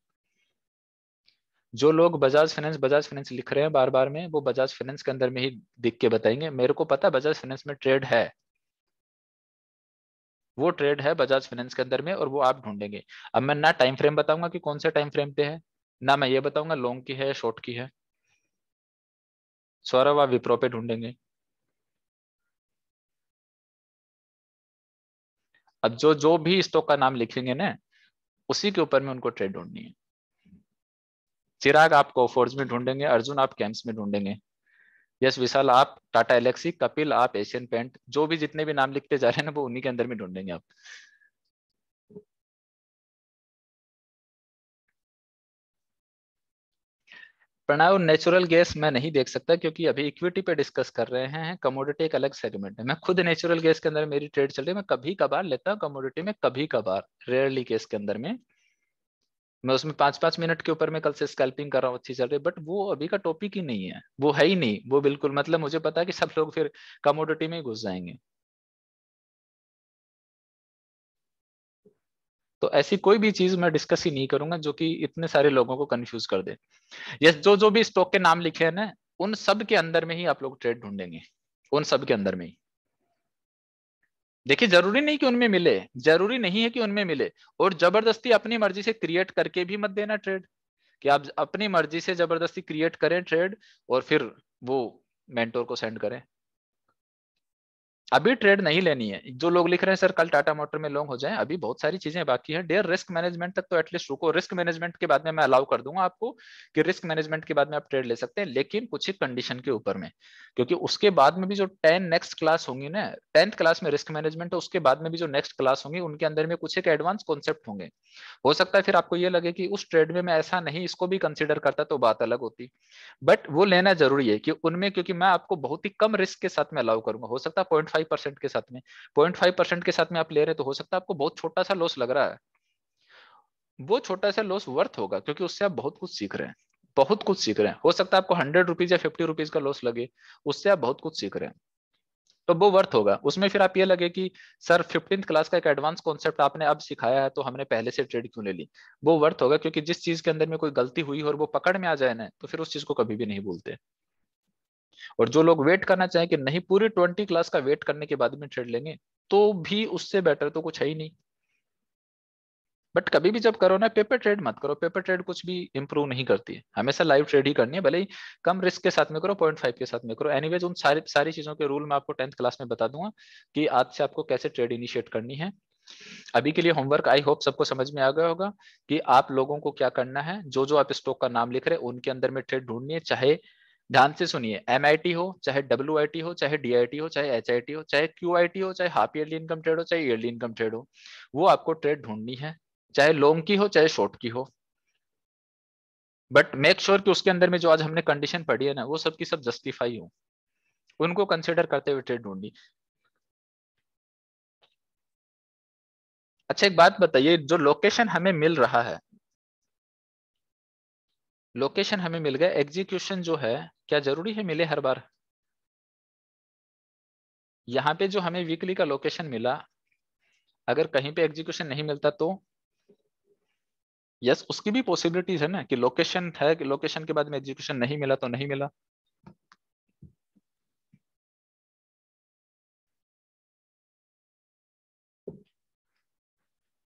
जो लोग बजाज फाइनेंस बजाज फाइनेंस लिख रहे हैं बार बार में वो बजाज फाइनेंस के अंदर में ही दिख के बताएंगे मेरे को पता बजाज फाइनेंस में ट्रेड है वो ट्रेड है बजाज फाइनेंस के अंदर में और वो आप ढूंढेंगे अब मैं ना टाइम फ्रेम बताऊंगा कि कौन से टाइम फ्रेम पे है ना मैं ये बताऊंगा लॉन्ग की है शॉर्ट की है सौरभ आप विप्रो पे ढूंढेंगे अब जो जो भी स्टॉक का नाम लिखेंगे ना उसी के ऊपर में उनको ट्रेड ढूंढनी है चिराग आप कोफोर्स में ढूंढेंगे अर्जुन आप कैंप्स में ढूंढेंगे यस विशाल आप टाटा एलेक्सी कपिल आप एशियन पेंट जो भी जितने भी नाम लिखते जा रहे हैं ना वो उन्हीं के अंदर में ढूंढेंगे आप प्रणव नेचुरल गैस मैं नहीं देख सकता क्योंकि अभी इक्विटी पे डिस्कस कर रहे हैं कमोडिटी एक अलग सेगमेंट है मैं खुद नेचुरल गैस के अंदर मेरी ट्रेड चल रही है मैं कभी कभार लेता हूँ कमोडिटी में कभी कभार रेयरली केस के अंदर में मैं उसमें पांच पांच मिनट के ऊपर मैं कल से स्कैल्पिंग कर रहा हूँ अच्छी चल रही बट वो अभी का टॉपिक ही नहीं है वो है ही नहीं वो बिल्कुल मतलब मुझे पता है कि सब लोग फिर कमोडिटी में ही घुस जाएंगे तो ऐसी कोई भी चीज मैं डिस्कस ही नहीं करूंगा जो कि इतने सारे लोगों को कंफ्यूज कर दे ये जो जो भी स्टॉक के नाम लिखे हैं ना उन सब के अंदर में ही आप लोग ट्रेड ढूंढेंगे उन सब के अंदर में ही देखिए जरूरी नहीं कि उनमें मिले जरूरी नहीं है कि उनमें मिले और जबरदस्ती अपनी मर्जी से क्रिएट करके भी मत देना ट्रेड कि आप अपनी मर्जी से जबरदस्ती क्रिएट करें ट्रेड और फिर वो मेंटोर को सेंड करें अभी ट्रेड नहीं लेनी है जो लोग लिख रहे हैं सर कल टाटा मोटर में लॉन्ग हो जाए अभी बहुत सारी चीजें बाकी है डेयर रिस्क मैनेजमेंट तक तो एटलीस्ट रुको रिस्क मैनेजमेंट के बाद में मैं अलाउ कर दूंगा आपको कि रिस्क मैनेजमेंट के बाद में आप ट्रेड ले सकते हैं लेकिन कुछ ही कंडीशन के ऊपर में क्योंकि उसके बाद में भी जो टेन नेक्स्ट क्लास होंगी ना टेंथ क्लास में रिस्क मैनेजमेंट है उसके बाद में भी जो नेक्स्ट क्लास होंगी उनके अंदर में कुछ एक एडवांस कॉन्सेप्ट होंगे हो सकता है फिर आपको ये लगे कि उस ट्रेड में मैं ऐसा नहीं इसको भी कंसिडर करता तो बात अलग होती बट वो लेना जरूरी है कि उनमें क्योंकि मैं आपको बहुत ही कम रिस्क के साथ में अलाउ करूंगा हो सकता है पॉइंट फाइव परसेंट के साथ में पॉइंट फाइव परसेंट के साथ में आप ले रहे हैं तो हो सकता है आपको बहुत छोटा सा लॉस लग रहा है वो छोटा सा लॉस वर्थ होगा क्योंकि उससे आप बहुत कुछ सीख रहे हैं बहुत कुछ सीख रहे हैं हो सकता है आपको हंड्रेड रुपीज या फिफ्टी रुपीज का लॉस लगे उससे आप बहुत कुछ सीख रहे हैं तो वो वर्थ होगा उसमें फिर आप ये लगे कि सर फिफ्टींथ क्लास का एक एडवांस कॉन्सेप्ट आपने अब सिखाया है तो हमने पहले से ट्रेड क्यों ले ली वो वर्थ होगा क्योंकि जिस चीज के अंदर में कोई गलती हुई और वो पकड़ में आ जाए ना तो फिर उस चीज को कभी भी नहीं भूलते और जो लोग वेट करना चाहें कि नहीं पूरी ट्वेंटी क्लास का वेट करने के बाद में ट्रेड लेंगे तो भी उससे बेटर तो कुछ है ही नहीं बट कभी भी जब करो ना पेपर ट्रेड मत करो पेपर ट्रेड कुछ भी इंप्रूव नहीं करती है हमेशा लाइव ट्रेड ही करनी है भले ही कम रिस्क के साथ में करो पॉइंट फाइव के साथ में करो एनीवेज उन सारी सारी चीजों के रूल मैं आपको टेंथ क्लास में बता दूंगा कि आज से आपको कैसे ट्रेड इनिशिएट करनी है अभी के लिए होमवर्क आई होप सबको समझ में आ गया होगा कि आप लोगों को क्या करना है जो जो आप स्टॉक का नाम लिख रहे हैं उनके अंदर में ट्रेड ढूंढनी है चाहे ध्यान से सुनिए एम हो चाहे डब्ल्यू हो चाहे डी हो चाहे एच हो चाहे क्यू हो चाहे हाफ ईयरली इनकम ट्रेड हो चाहे ईयरली इनकम ट्रेड हो वो आपको ट्रेड ढूंढनी है चाहे लॉन्ग की हो चाहे शॉर्ट की हो बट मेक श्योर कि उसके अंदर में जो आज हमने कंडीशन पढ़ी है ना वो सब की सब जस्टिफाई हो उनको कंसिडर करते हुए ट्रेड ढूंढनी अच्छा एक बात बताइए जो लोकेशन हमें मिल रहा है लोकेशन हमें मिल गया एग्जीक्यूशन जो है क्या जरूरी है मिले हर बार यहाँ पे जो हमें वीकली का लोकेशन मिला अगर कहीं पे एग्जीक्यूशन नहीं मिलता तो यस उसकी भी पॉसिबिलिटीज है ना कि लोकेशन है कि लोकेशन के बाद में एग्जीक्यूशन नहीं मिला तो नहीं मिला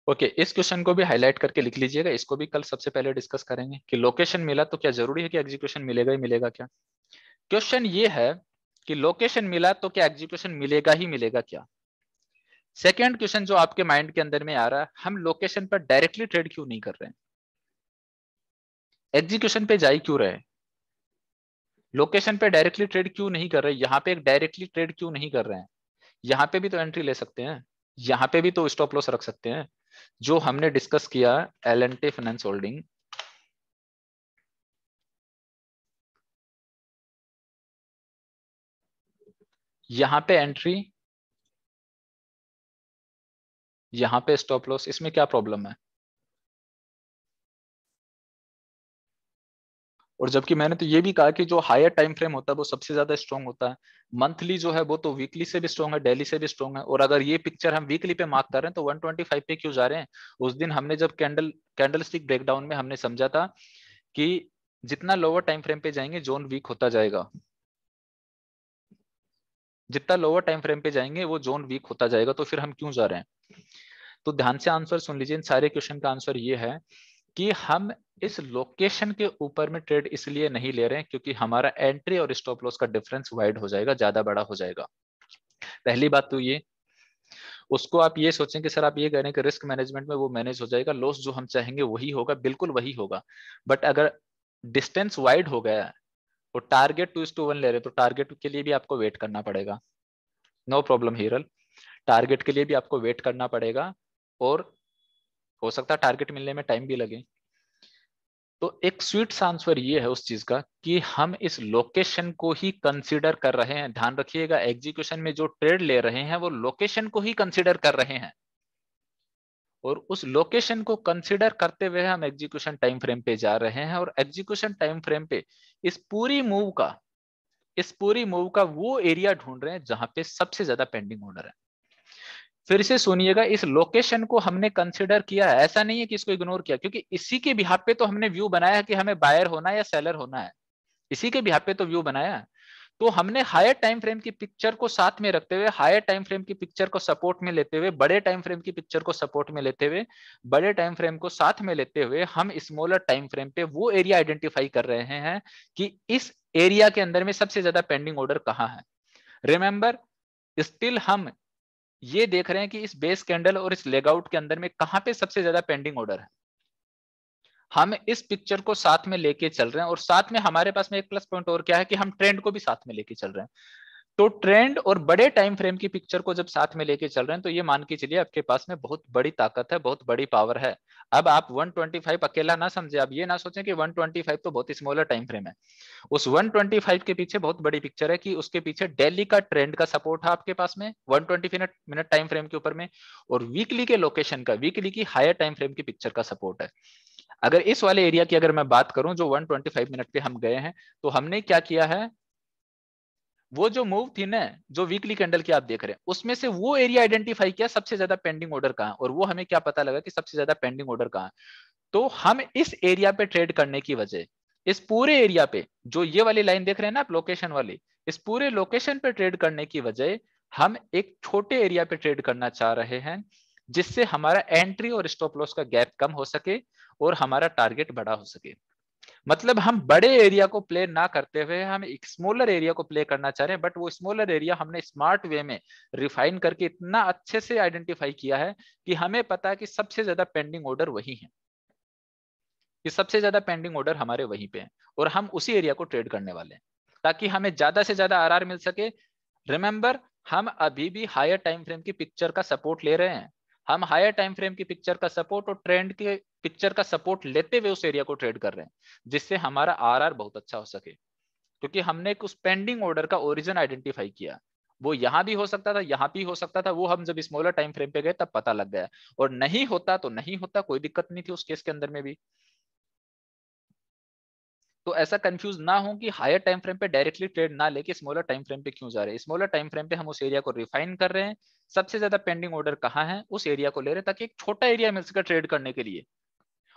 ओके okay, इस क्वेश्चन को भी हाईलाइट करके लिख लीजिएगा इसको भी कल सबसे पहले डिस्कस करेंगे कि लोकेशन मिला तो क्या जरूरी है कि एग्जीक्यूशन मिलेगा ही मिलेगा क्या क्वेश्चन ये है कि लोकेशन मिला तो क्या एग्जीक्यूशन मिलेगा ही मिलेगा क्या सेकेंड क्वेश्चन जो आपके माइंड के अंदर में आ रहा है हम लोकेशन पर डायरेक्टली ट्रेड क्यों नहीं कर रहे हैं एग्जीक्यूशन पे जाए क्यों रहे लोकेशन पे डायरेक्टली ट्रेड क्यों नहीं कर रहे यहाँ पे डायरेक्टली ट्रेड क्यों नहीं कर रहे हैं यहाँ पे भी तो एंट्री ले सकते हैं यहाँ पे भी तो स्टॉप लॉस रख सकते हैं जो हमने डिस्कस किया L N T finance holding यहां पे एंट्री यहां पे स्टॉप लॉस इसमें क्या प्रॉब्लम है और जबकि मैंने तो ये भी कहा कि जो हायर टाइम फ्रेम होता है वो सबसे ज्यादा स्ट्रॉन्ग होता है मंथली जो है वो तो वीकली से भी स्ट्रॉन्ग है डेली से भी स्ट्रॉन्ग है और अगर ये पिक्चर हम वीकली पे मार्क कर रहे हैं तो 125 पे क्यों जा रहे हैं उस दिन हमने जब कैंडल कैंडल स्टिक ब्रेकडाउन में हमने समझा था कि जितना लोअर टाइम फ्रेम पे जाएंगे जोन वीक होता जाएगा जितना लोअर टाइम फ्रेम पे जाएंगे वो जोन वीक होता जाएगा तो फिर हम क्यों जा रहे हैं तो ध्यान से आंसर सुन लीजिए इन सारे क्वेश्चन का आंसर ये है कि हम इस लोकेशन के ऊपर में ट्रेड इसलिए नहीं ले रहे हैं क्योंकि हमारा एंट्री और स्टॉप लॉस का डिफरेंस वाइड हो जाएगा ज्यादा बड़ा हो जाएगा पहली बात तो ये उसको आप ये सोचें कि सर आप ये कह रहे हैं कि रिस्क मैनेजमेंट में वो मैनेज हो जाएगा लॉस जो हम चाहेंगे वही होगा बिल्कुल वही होगा बट अगर डिस्टेंस वाइड हो गया और target two is to one ले रहे तो टारगेट के लिए भी आपको वेट करना पड़ेगा नो प्रॉब्लम हीरल टारगेट के लिए भी आपको वेट करना पड़ेगा और हो सकता है टारगेट मिलने में टाइम भी लगे तो एक स्वीट आंसर ये है उस चीज का कि हम इस लोकेशन को ही कंसीडर कर रहे हैं ध्यान रखिएगा एग्जीक्यूशन में जो ट्रेड ले रहे हैं वो लोकेशन को ही कंसीडर कर रहे हैं और उस लोकेशन को कंसीडर करते हुए हम एग्जीक्यूशन टाइम फ्रेम पे जा रहे हैं और एग्जीक्यूशन टाइम फ्रेम पे इस पूरी मूव का इस पूरी मूव का वो एरिया ढूंढ रहे हैं जहां पे सबसे ज्यादा पेंडिंग ऑर्डर है फिर से सुनिएगा इस लोकेशन को हमने कंसिडर किया है ऐसा नहीं है कि इसको इग्नोर किया क्योंकि इसी के बिहार पे तो हमने व्यू बनाया है कि हमें बायर होना या सेलर होना है इसी के बिहार पे तो व्यू बनाया है तो हमने हायर टाइम फ्रेम की पिक्चर को साथ में रखते हुए हायर टाइम फ्रेम की पिक्चर को सपोर्ट में लेते हुए बड़े टाइम फ्रेम की पिक्चर को सपोर्ट में लेते हुए बड़े टाइम फ्रेम को साथ में लेते हुए हम स्मॉलर टाइम फ्रेम पे वो एरिया आइडेंटिफाई कर रहे हैं कि इस एरिया के अंदर में सबसे ज्यादा पेंडिंग ऑर्डर कहाँ है रिमेंबर स्टिल हम ये देख रहे हैं कि इस बेस कैंडल और इस लेगआउट के अंदर में कहां पे सबसे ज्यादा पेंडिंग ऑर्डर है हम इस पिक्चर को साथ में लेके चल रहे हैं और साथ में हमारे पास में एक प्लस पॉइंट और क्या है कि हम ट्रेंड को भी साथ में लेके चल रहे हैं तो ट्रेंड और बड़े टाइम फ्रेम की पिक्चर को जब साथ में लेके चल रहे हैं तो ये मान के चलिए आपके पास में बहुत बड़ी ताकत है बहुत बड़ी पावर है अब आप 125 अकेला ना समझे आप ये ना सोचें कि 125 तो बहुत स्मॉलर टाइम फ्रेम है उस 125 के पीछे बहुत बड़ी पिक्चर है कि उसके पीछे डेली का ट्रेंड का सपोर्ट है आपके पास में one minute minute time frame के ऊपर में और वीकली के लोकेशन का वीकली की हायर टाइम फ्रेम की पिक्चर का सपोर्ट है अगर इस वाले एरिया की अगर मैं बात करूं जो 125 मिनट पे हम गए हैं तो हमने क्या किया है वो जो मूव थी ना जो वीकली कैंडल की आप देख रहे हैं उसमें से वो एरिया आइडेंटिफाई किया सबसे ज्यादा पेंडिंग ऑर्डर कहाँ और वो हमें क्या पता लगा कि सबसे ज्यादा पेंडिंग ऑर्डर है तो हम इस एरिया पे ट्रेड करने की वजह इस पूरे एरिया पे जो ये वाली लाइन देख रहे हैं ना आप लोकेशन वाली इस पूरे लोकेशन पे ट्रेड करने की वजह हम एक छोटे एरिया पे ट्रेड करना चाह रहे हैं जिससे हमारा एंट्री और स्टॉप लॉस का गैप कम हो सके और हमारा टारगेट बड़ा हो सके मतलब हम बड़े एरिया को प्ले ना करते हुए हम एक स्मॉलर एरिया को प्ले करना चाह रहे हैं बट वो स्मॉलर एरिया हमने स्मार्ट वे में रिफाइन करके इतना अच्छे से आइडेंटिफाई किया है कि हमें पता है कि सबसे ज्यादा पेंडिंग ऑर्डर वही है कि सबसे ज्यादा पेंडिंग ऑर्डर हमारे वहीं पे है और हम उसी एरिया को ट्रेड करने वाले हैं ताकि हमें ज्यादा से ज्यादा आर मिल सके रिमेंबर हम अभी भी हायर टाइम फ्रेम की पिक्चर का सपोर्ट ले रहे हैं हम हायर टाइम फ्रेम की पिक्चर का सपोर्ट और ट्रेंड के पिक्चर का सपोर्ट लेते हुए उस एरिया को ट्रेड कर रहे हैं जिससे हमारा आर बहुत अच्छा हो सके क्योंकि हमने एक उस पेंडिंग ऑर्डर का ओरिजिन आइडेंटिफाई किया वो यहाँ भी हो सकता था यहाँ भी हो सकता था वो हम जब स्मॉलर टाइम फ्रेम पे गए तब पता लग गया और नहीं होता तो नहीं होता कोई दिक्कत नहीं थी उस केस के अंदर में भी तो ऐसा कंफ्यूज ना हो कि हायर टाइम फ्रेम पे डायरेक्टली ट्रेड ना लेके स्मॉलर टाइम फ्रेम पे क्यों जा रहे हैं स्मॉलर टाइम फ्रेम पे हम उस एरिया को रिफाइन कर रहे हैं सबसे ज्यादा पेंडिंग ऑर्डर कहाँ है उस एरिया को ले रहे ताकि एक छोटा एरिया मिल सके ट्रेड करने के लिए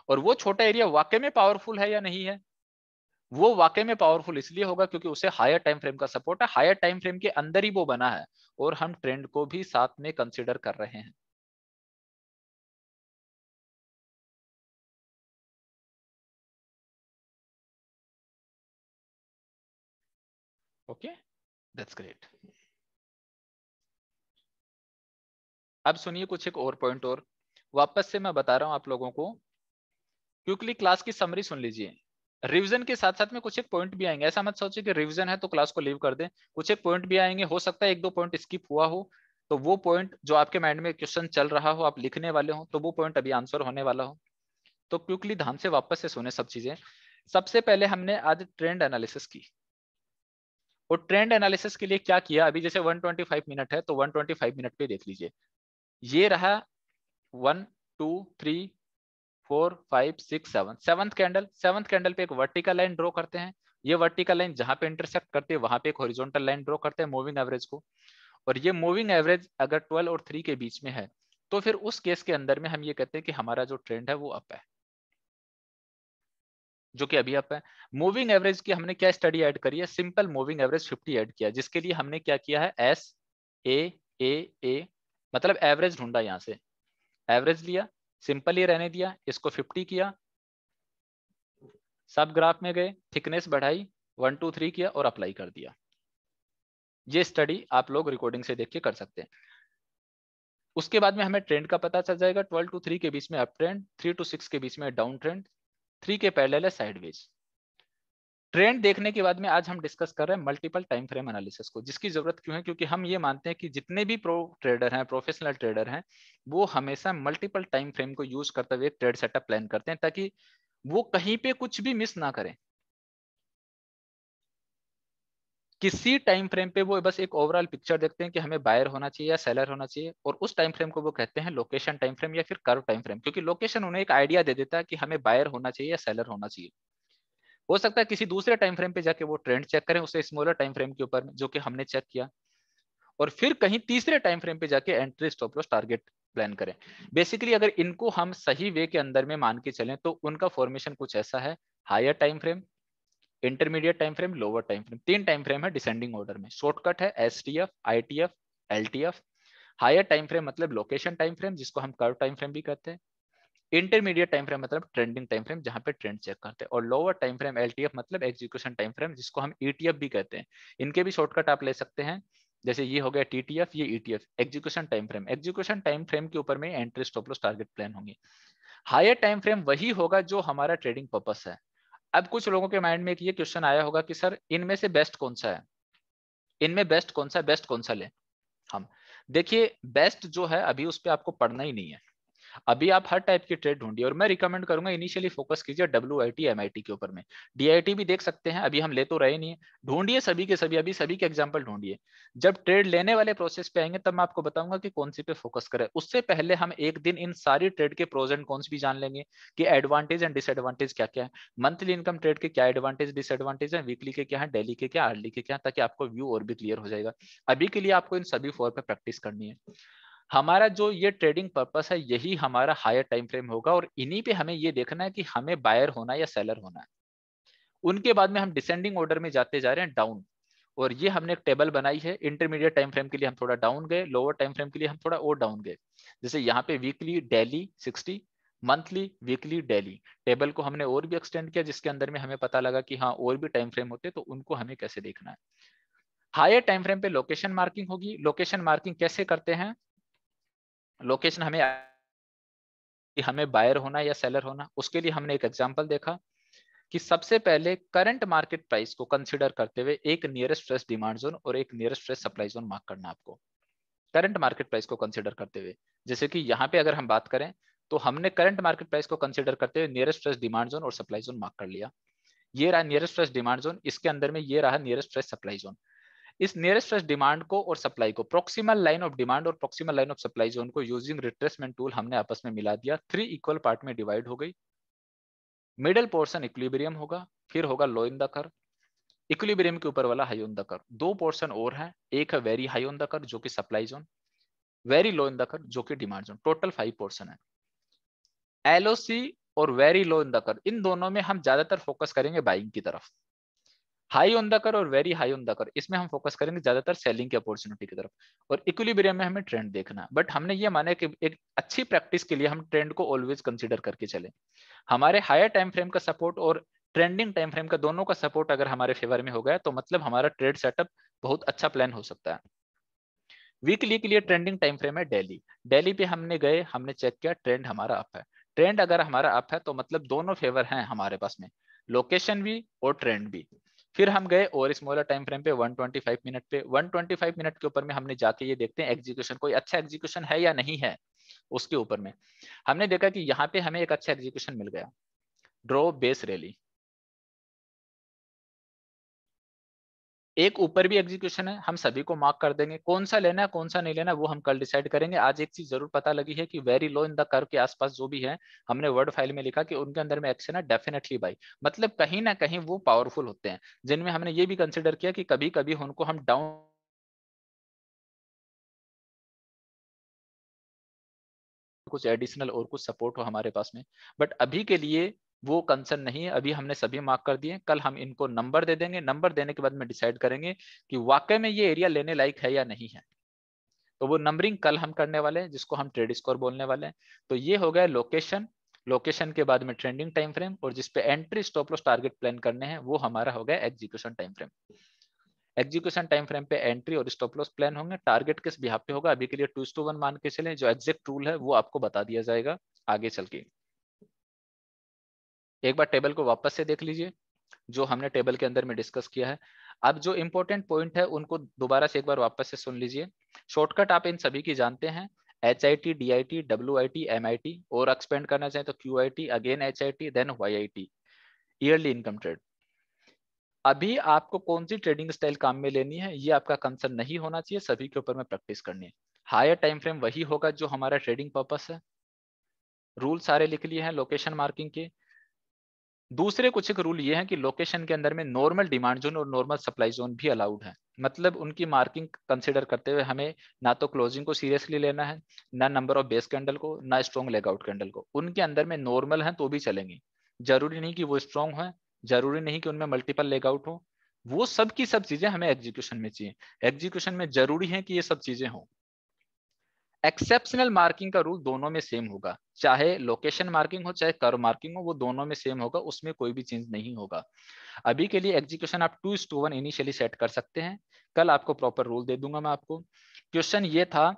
और वो छोटा एरिया वाकई में पावरफुल है या नहीं है वो वाकई में पावरफुल इसलिए होगा क्योंकि उसे हायर टाइम फ्रेम का सपोर्ट है हायर टाइम फ्रेम के अंदर ही वो बना है और हम ट्रेंड को भी साथ में कंसिडर कर रहे हैं ओके दैट्स ग्रेट अब सुनिए कुछ एक और पॉइंट और वापस से मैं बता रहा हूं आप लोगों को क्विकली क्लास की समरी सुन लीजिए रिवीजन के साथ साथ में कुछ एक पॉइंट भी आएंगे ऐसा मत सोचे कि रिवीजन है तो क्लास को लीव कर दें कुछ एक पॉइंट भी आएंगे हो सकता है एक दो पॉइंट स्किप हुआ हो तो वो पॉइंट जो आपके माइंड में क्वेश्चन चल रहा हो आप लिखने वाले हो तो वो पॉइंट अभी आंसर होने वाला हो तो क्विकली ध्यान से वापस से सुने सब चीजें सबसे पहले हमने आज ट्रेंड एनालिसिस की और ट्रेंड एनालिसिस के लिए क्या किया अभी जैसे 125 मिनट है तो 125 मिनट पे देख लीजिए ये रहा one two three four five six seven seventh candle seventh candle पे एक वर्टिकल लाइन ड्रॉ करते हैं ये वर्टिकल लाइन जहां पे इंटरसेक्ट करती है वहां पे एक हॉरिजॉन्टल लाइन ड्रॉ करते हैं मूविंग एवरेज को और ये मूविंग एवरेज अगर 12 और 3 के बीच में है तो फिर उस केस के अंदर में हम ये कहते हैं कि हमारा जो ट्रेंड है वो अप है जो कि अभी अप है मूविंग एवरेज की हमने क्या स्टडी ऐड करी है सिंपल मूविंग एवरेज 50 ऐड किया जिसके लिए हमने क्या किया है एस ए ए ए मतलब एवरेज ढूंढा यहाँ से एवरेज लिया सिंपल ही रहने दिया इसको 50 किया सब ग्राफ में गए थिकनेस बढ़ाई वन टू थ्री किया और अप्लाई कर दिया ये स्टडी आप लोग रिकॉर्डिंग से देख के कर सकते हैं उसके बाद में हमें ट्रेंड का पता चल जाएगा ट्वेल्व टू थ्री के बीच में up trend three two six के बीच में डाउन ट्रेंड थ्री के पैरेलल है साइडवेज ट्रेंड देखने के बाद में आज हम डिस्कस कर रहे हैं मल्टीपल टाइम फ्रेम एनालिसिस को जिसकी जरूरत क्यों है क्योंकि हम ये मानते हैं कि जितने भी प्रो ट्रेडर हैं प्रोफेशनल ट्रेडर हैं वो हमेशा मल्टीपल टाइम फ्रेम को यूज करते हुए ट्रेड सेटअप प्लान करते हैं ताकि वो कहीं पे कुछ भी मिस ना करें किसी टाइम फ्रेम पे वो बस एक ओवरऑल पिक्चर देखते हैं कि हमें बायर होना चाहिए या सेलर होना चाहिए और उस टाइम फ्रेम को वो कहते हैं लोकेशन टाइम फ्रेम या फिर कर्व टाइम फ्रेम क्योंकि लोकेशन उन्हें एक आइडिया दे देता है कि हमें बायर होना चाहिए या सेलर होना चाहिए हो सकता है किसी दूसरे टाइम फ्रेम पे जाके वो ट्रेंड चेक करें उसे स्मॉलर टाइम फ्रेम के ऊपर जो कि हमने चेक किया और फिर कहीं तीसरे टाइम फ्रेम पे जाके entry stop loss target plan करें बेसिकली अगर इनको हम सही वे के अंदर में मान के चलें तो उनका फॉर्मेशन कुछ ऐसा है higher time frame intermediate time frame lower time frame तीन टाइम फ्रेम है डिसेंडिंग ऑर्डर में शॉर्टकट है S T F I T F L T F higher time frame मतलब लोकेशन टाइम फ्रेम जिसको हम कर्व टाइम फ्रेम भी कहते हैं इंटरमीडिएट टाइम फ्रेम मतलब ट्रेंडिंग टाइम फ्रेम जहां पे ट्रेंड चेक करते हैं और लोअर टाइम फ्रेम एलटीएफ मतलब एग्जीक्यूशन टाइम फ्रेम जिसको हम ईटीएफ e भी कहते हैं इनके भी शॉर्टकट आप ले सकते हैं जैसे ये हो गया टीटीएफ ये ETF execution time frame execution time frame के ऊपर में entry stop loss target plan होंगे हायर टाइम फ्रेम वही होगा जो हमारा ट्रेडिंग पर्पस है अब कुछ लोगों के माइंड में एक ये क्वेश्चन आया होगा कि सर इनमें से बेस्ट कौन सा है इनमें बेस्ट कौन सा बेस्ट कौन सा ले हम देखिए बेस्ट जो है अभी उस पर आपको पढ़ना ही नहीं है अभी आप हर टाइप की ट्रेड ढूंढिए और मैं रिकमेंड करूंगा इनिशियली फोकस कीजिए डब्ल्यू आई टी के ऊपर में डी भी देख सकते हैं अभी हम ले तो रहे नहीं है ढूंढिए सभी के सभी अभी सभी के एग्जाम्पल ढूंढिए जब ट्रेड लेने वाले प्रोसेस पे आएंगे तब मैं आपको बताऊंगा कि कौन सी पे फोकस करें उससे पहले हम एक दिन इन सारी ट्रेड के प्रोज एंड कॉन्स भी जान लेंगे कि एडवांटेज एंड डिसएडवांटेज क्या क्या है मंथली इनकम ट्रेड के क्या एडवांटेज डिसएडवांटेज है वीकली के क्या है डेली के क्या आर्ली के क्या ताकि आपको व्यू और भी क्लियर हो जाएगा अभी के लिए आपको इन सभी फोर पे प्रैक्टिस करनी है हमारा जो ये ट्रेडिंग पर्पस है यही हमारा हायर टाइम फ्रेम होगा और इन्हीं पे हमें ये देखना है कि हमें बायर होना या सेलर होना है उनके बाद में हम डिसेंडिंग ऑर्डर में जाते जा रहे हैं डाउन और ये हमने एक टेबल बनाई है इंटरमीडिएट टाइम फ्रेम के लिए हम थोड़ा डाउन गए लोअर टाइम फ्रेम के लिए हम थोड़ा और डाउन गए जैसे यहाँ पे weekly daily sixty monthly weekly daily table को हमने और भी एक्सटेंड किया जिसके अंदर में हमें पता लगा कि हाँ और भी टाइम फ्रेम होते तो उनको हमें कैसे देखना है हायर टाइम फ्रेम पे लोकेशन मार्किंग होगी लोकेशन मार्किंग कैसे करते हैं लोकेशन हमें हमें बायर होना या सेलर होना उसके लिए हमने एक एग्जाम्पल देखा कि सबसे पहले करंट मार्केट प्राइस को कंसिडर करते हुए एक नियरेस्ट फ्रेश डिमांड जोन और एक nearest fresh supply zone mark करना आपको करंट मार्केट प्राइस को कंसिडर करते हुए जैसे कि यहाँ पे अगर हम बात करें तो हमने करंट मार्केट प्राइस को कंसिडर करते हुए नियरेस्ट फ्रेश डिमांड जोन और सप्लाई जोन मार्क कर लिया ये रहा नियरेस्ट फ्रेश डिमांड जोन इसके अंदर में ये रहा नियरेस्ट फ्रेश सप्लाई जोन इस नियरेस्ट फर्स्ट डिमांड को और सप्लाई को प्रोक्सिमल लाइन ऑफ डिमांड और proximal line of supply zone को यूजिंग रिट्रेसमेंट टूल हमने आपस में मिला दिया थ्री इक्वल पार्ट में डिवाइड हो गई मिडल पोर्सन इक्विलिब्रियम होगा फिर होगा लो इन द कर इक्विलिब्रियम के ऊपर वाला हाई ऑन द कर दो पोर्सन और है एक है very high on the curve जो कि supply zone very low in the curve जो कि demand zone total five portion है एलओसी और very low in the curve इन दोनों में हम ज्यादातर फोकस करेंगे बाइंग की तरफ हाई ऑन द कर और वेरी हाई ऑन द कर इसमें हम फोकस करेंगे ज्यादातर सेलिंग की अपॉर्चुनिटी की तरफ और इक्विलिब्रियम में हमें ट्रेंड देखना बट हमने ये माना कि एक अच्छी प्रैक्टिस के लिए हम ट्रेंड को ऑलवेज कंसिडर करके चले हमारे हायर टाइम फ्रेम का सपोर्ट और ट्रेंडिंग टाइम फ्रेम का दोनों का सपोर्ट अगर हमारे फेवर में हो गया तो मतलब हमारा ट्रेड सेटअप बहुत अच्छा प्लान हो सकता है वीकली के लिए ट्रेंडिंग टाइम फ्रेम है डेली डेली पे हमने गए हमने चेक किया ट्रेंड हमारा अप है ट्रेंड अगर हमारा अप है तो मतलब दोनों फेवर हैं हमारे पास में लोकेशन भी और ट्रेंड भी फिर हम गए और स्मॉलर टाइम फ्रेम पे 125 मिनट पे 125 मिनट के ऊपर में हमने जाके ये देखते हैं एग्जीक्यूशन कोई अच्छा एग्जीक्यूशन है या नहीं है उसके ऊपर में हमने देखा कि यहाँ पे हमें एक अच्छा एग्जीक्यूशन मिल गया ड्रॉ बेस रैली एक ऊपर भी एग्जीक्यूशन है हम सभी को मार्क कर देंगे कौन सा लेना है कौन सा नहीं लेना वो हम कल डिसाइड करेंगे आज एक चीज जरूर पता लगी है कि very low in the curve के आसपास जो भी है हमने वर्ड फाइल में लिखा कि उनके अंदर में एक्शन है डेफिनेटली बाई मतलब कहीं ना कहीं वो पावरफुल होते हैं जिनमें हमने ये भी कंसिडर किया कि कभी कभी उनको हम डाउन कुछ एडिशनल और कुछ सपोर्ट हो हमारे पास में बट अभी के लिए वो कंसर्न नहीं है अभी हमने सभी मार्क कर दिए कल हम इनको नंबर दे देंगे नंबर देने के बाद में डिसाइड करेंगे कि वाकई में ये एरिया लेने लायक है या नहीं है तो वो नंबरिंग कल हम करने वाले हैं जिसको हम ट्रेड स्कोर बोलने वाले हैं तो ये हो गया लोकेशन लोकेशन के बाद में ट्रेंडिंग टाइम फ्रेम और जिसपे entry stop loss target plan करने हैं वो हमारा हो गया execution time frame execution time frame पे एंट्री और स्टॉप लॉस प्लान होंगे टारगेट किस बिहार पे होगा अभी के लिए टू टू वन मान के चले जो एग्जैक्ट रूल है वो आपको बता दिया जाएगा आगे चल के एक बार टेबल को वापस से देख लीजिए जो हमने टेबल के अंदर में डिस्कस किया है अब जो इम्पोर्टेंट पॉइंट है उनको दोबारा से एक बार वापस से सुन लीजिए शॉर्टकट आप इन सभी की जानते हैं H I T D I T W I T M I T और एक्सपेंड करना चाहें तो Q I T again H I T then Y I T yearly income trade अभी आपको कौन सी ट्रेडिंग स्टाइल काम में लेनी है ये आपका कंसर्न नहीं होना चाहिए सभी के ऊपर में प्रैक्टिस करनी है हायर टाइम फ्रेम वही होगा जो हमारा ट्रेडिंग पर्पस है रूल सारे लिख लिए हैं लोकेशन मार्किंग के दूसरे कुछ एक रूल ये है कि लोकेशन के अंदर में नॉर्मल डिमांड जोन और नॉर्मल सप्लाई जोन भी अलाउड है मतलब उनकी मार्किंग कंसिडर करते हुए हमें ना तो क्लोजिंग को सीरियसली लेना है ना नंबर ऑफ बेस कैंडल को ना स्ट्रॉन्ग लेगआउट कैंडल को उनके अंदर में नॉर्मल है तो भी चलेंगी जरूरी नहीं कि वो स्ट्रॉन्ग है जरूरी नहीं कि उनमें मल्टीपल लेगआउट हो वो सब की सब चीजें हमें एग्जीक्यूशन में चाहिए एग्जीक्यूशन में जरूरी है कि ये सब चीजें हों एक्सेप्शनल मार्किंग का रूल दोनों में सेम होगा चाहे लोकेशन मार्किंग हो चाहे कर मार्किंग हो वो दोनों में सेम होगा उसमें कोई भी चेंज नहीं होगा अभी के लिए एग्जीक्यूशन आप two two one initially set कर सकते हैं कल आपको प्रॉपर रूल दे दूंगा मैं आपको क्वेश्चन ये था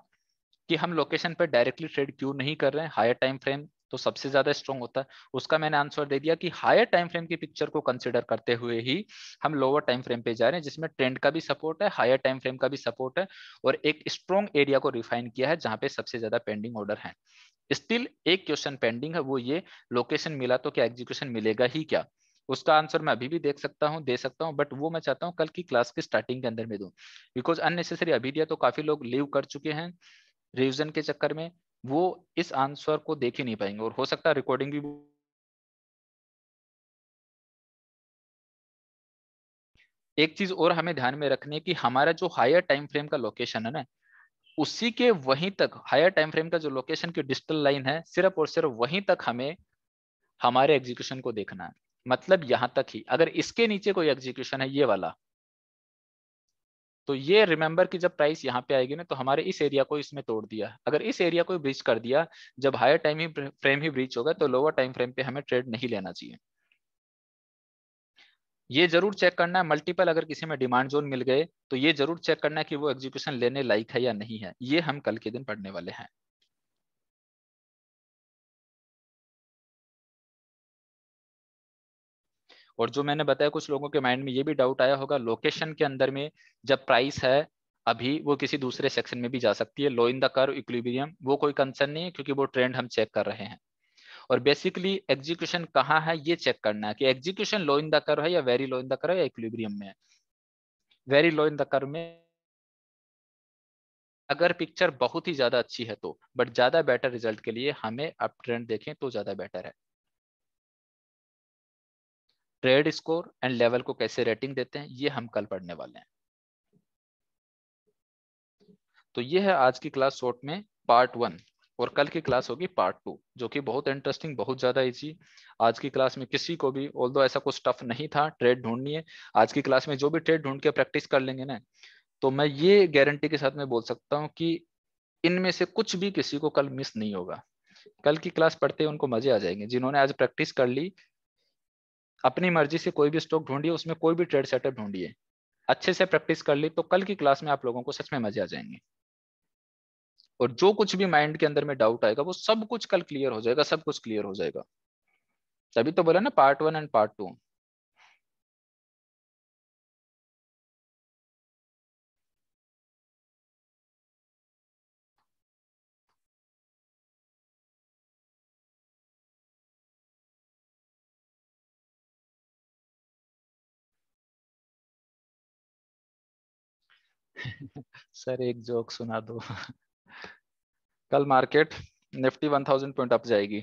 कि हम लोकेशन पर डायरेक्टली ट्रेड क्यों नहीं कर रहे हैं हायर टाइम फ्रेम तो सबसे ज्यादा स्ट्रॉन्ग होता है उसका मैंने आंसर दे दिया कि हायर टाइम फ्रेम की पिक्चर को कंसिडर करते हुए ही हम लोअर टाइम फ्रेम पे जा रहे हैं जिसमें ट्रेंड का भी सपोर्ट है हायर टाइम फ्रेम का भी सपोर्ट है और एक स्ट्रॉन्ग एरिया को रिफाइन किया है जहां पे सबसे ज्यादा पेंडिंग ऑर्डर है स्टिल एक क्वेश्चन पेंडिंग है वो ये लोकेशन मिला तो क्या एग्जीक्यूशन मिलेगा ही क्या उसका आंसर मैं अभी भी देख सकता हूँ दे सकता हूँ बट वो मैं चाहता हूँ कल की क्लास के स्टार्टिंग के अंदर में दूँ बिकॉज अननेसेसरी अभी दिया तो काफी लोग लीव कर चुके हैं रिविजन के चक्कर में वो इस आंसर को देख ही नहीं पाएंगे और हो सकता है रिकॉर्डिंग भी एक चीज और हमें ध्यान में रखनी है कि हमारा जो हायर टाइम फ्रेम का लोकेशन है ना उसी के वहीं तक हायर टाइम फ्रेम का जो लोकेशन की डिजिटल लाइन है सिर्फ और सिर्फ वहीं तक हमें हमारे एग्जीक्यूशन को देखना है मतलब यहां तक ही अगर इसके नीचे कोई एग्जीक्यूशन है ये वाला तो ये रिमेंबर कि जब प्राइस यहाँ पे आएगी ना तो हमारे इस एरिया को इसमें तोड़ दिया अगर इस एरिया को ब्रिज कर दिया जब हायर टाइम ही फ्रेम ही ब्रिज होगा तो लोअर टाइम फ्रेम पे हमें ट्रेड नहीं लेना चाहिए ये जरूर चेक करना है मल्टीपल अगर किसी में डिमांड जोन मिल गए तो ये जरूर चेक करना है कि वो एग्जीक्यूशन लेने लायक है या नहीं है ये हम कल के दिन पढ़ने वाले हैं और जो मैंने बताया कुछ लोगों के माइंड में ये भी डाउट आया होगा लोकेशन के अंदर में जब प्राइस है अभी वो किसी दूसरे सेक्शन में भी जा सकती है लो इन द कर इक्विबियम वो कोई कंसर्न नहीं है क्योंकि वो ट्रेंड हम चेक कर रहे हैं और बेसिकली एग्जीक्यूशन कहाँ है ये चेक करना है कि एग्जीक्यूशन लो इन द कर है या वेरी लो इन द कर है या इक्विबियम में है very low in the curve में अगर पिक्चर बहुत ही ज्यादा अच्छी है तो बट ज्यादा बेटर रिजल्ट के लिए हमें अप ट्रेंड देखें तो ज्यादा बेटर है ट्रेड स्कोर एंड लेवल को कैसे रेटिंग देते हैं ये हम कल पढ़ने वाले हैं तो ये है आज की क्लास शॉर्ट में पार्ट वन और कल की क्लास होगी पार्ट टू जो कि बहुत इंटरेस्टिंग बहुत ज्यादा इजी आज की क्लास में किसी को भी ऑल ऐसा कुछ टफ नहीं था ट्रेड ढूंढनी है आज की क्लास में जो भी ट्रेड ढूंढ के प्रैक्टिस कर लेंगे ना तो मैं ये गारंटी के साथ मैं बोल सकता हूँ कि इनमें से कुछ भी किसी को कल मिस नहीं होगा कल की क्लास पढ़ते उनको मजे आ जाएंगे जिन्होंने आज प्रैक्टिस कर ली अपनी मर्जी से कोई भी स्टॉक ढूंढिए उसमें कोई भी ट्रेड सेटअप ढूंढिए अच्छे से प्रैक्टिस कर ली तो कल की क्लास में आप लोगों को सच में मजे आ जाएंगे और जो कुछ भी माइंड के अंदर में डाउट आएगा वो सब कुछ कल क्लियर हो जाएगा सब कुछ क्लियर हो जाएगा तभी तो बोला ना part one and part two (laughs) sir एक जोक सुना दो कल मार्केट निफ्टी 1000 पॉइंट अप जाएगी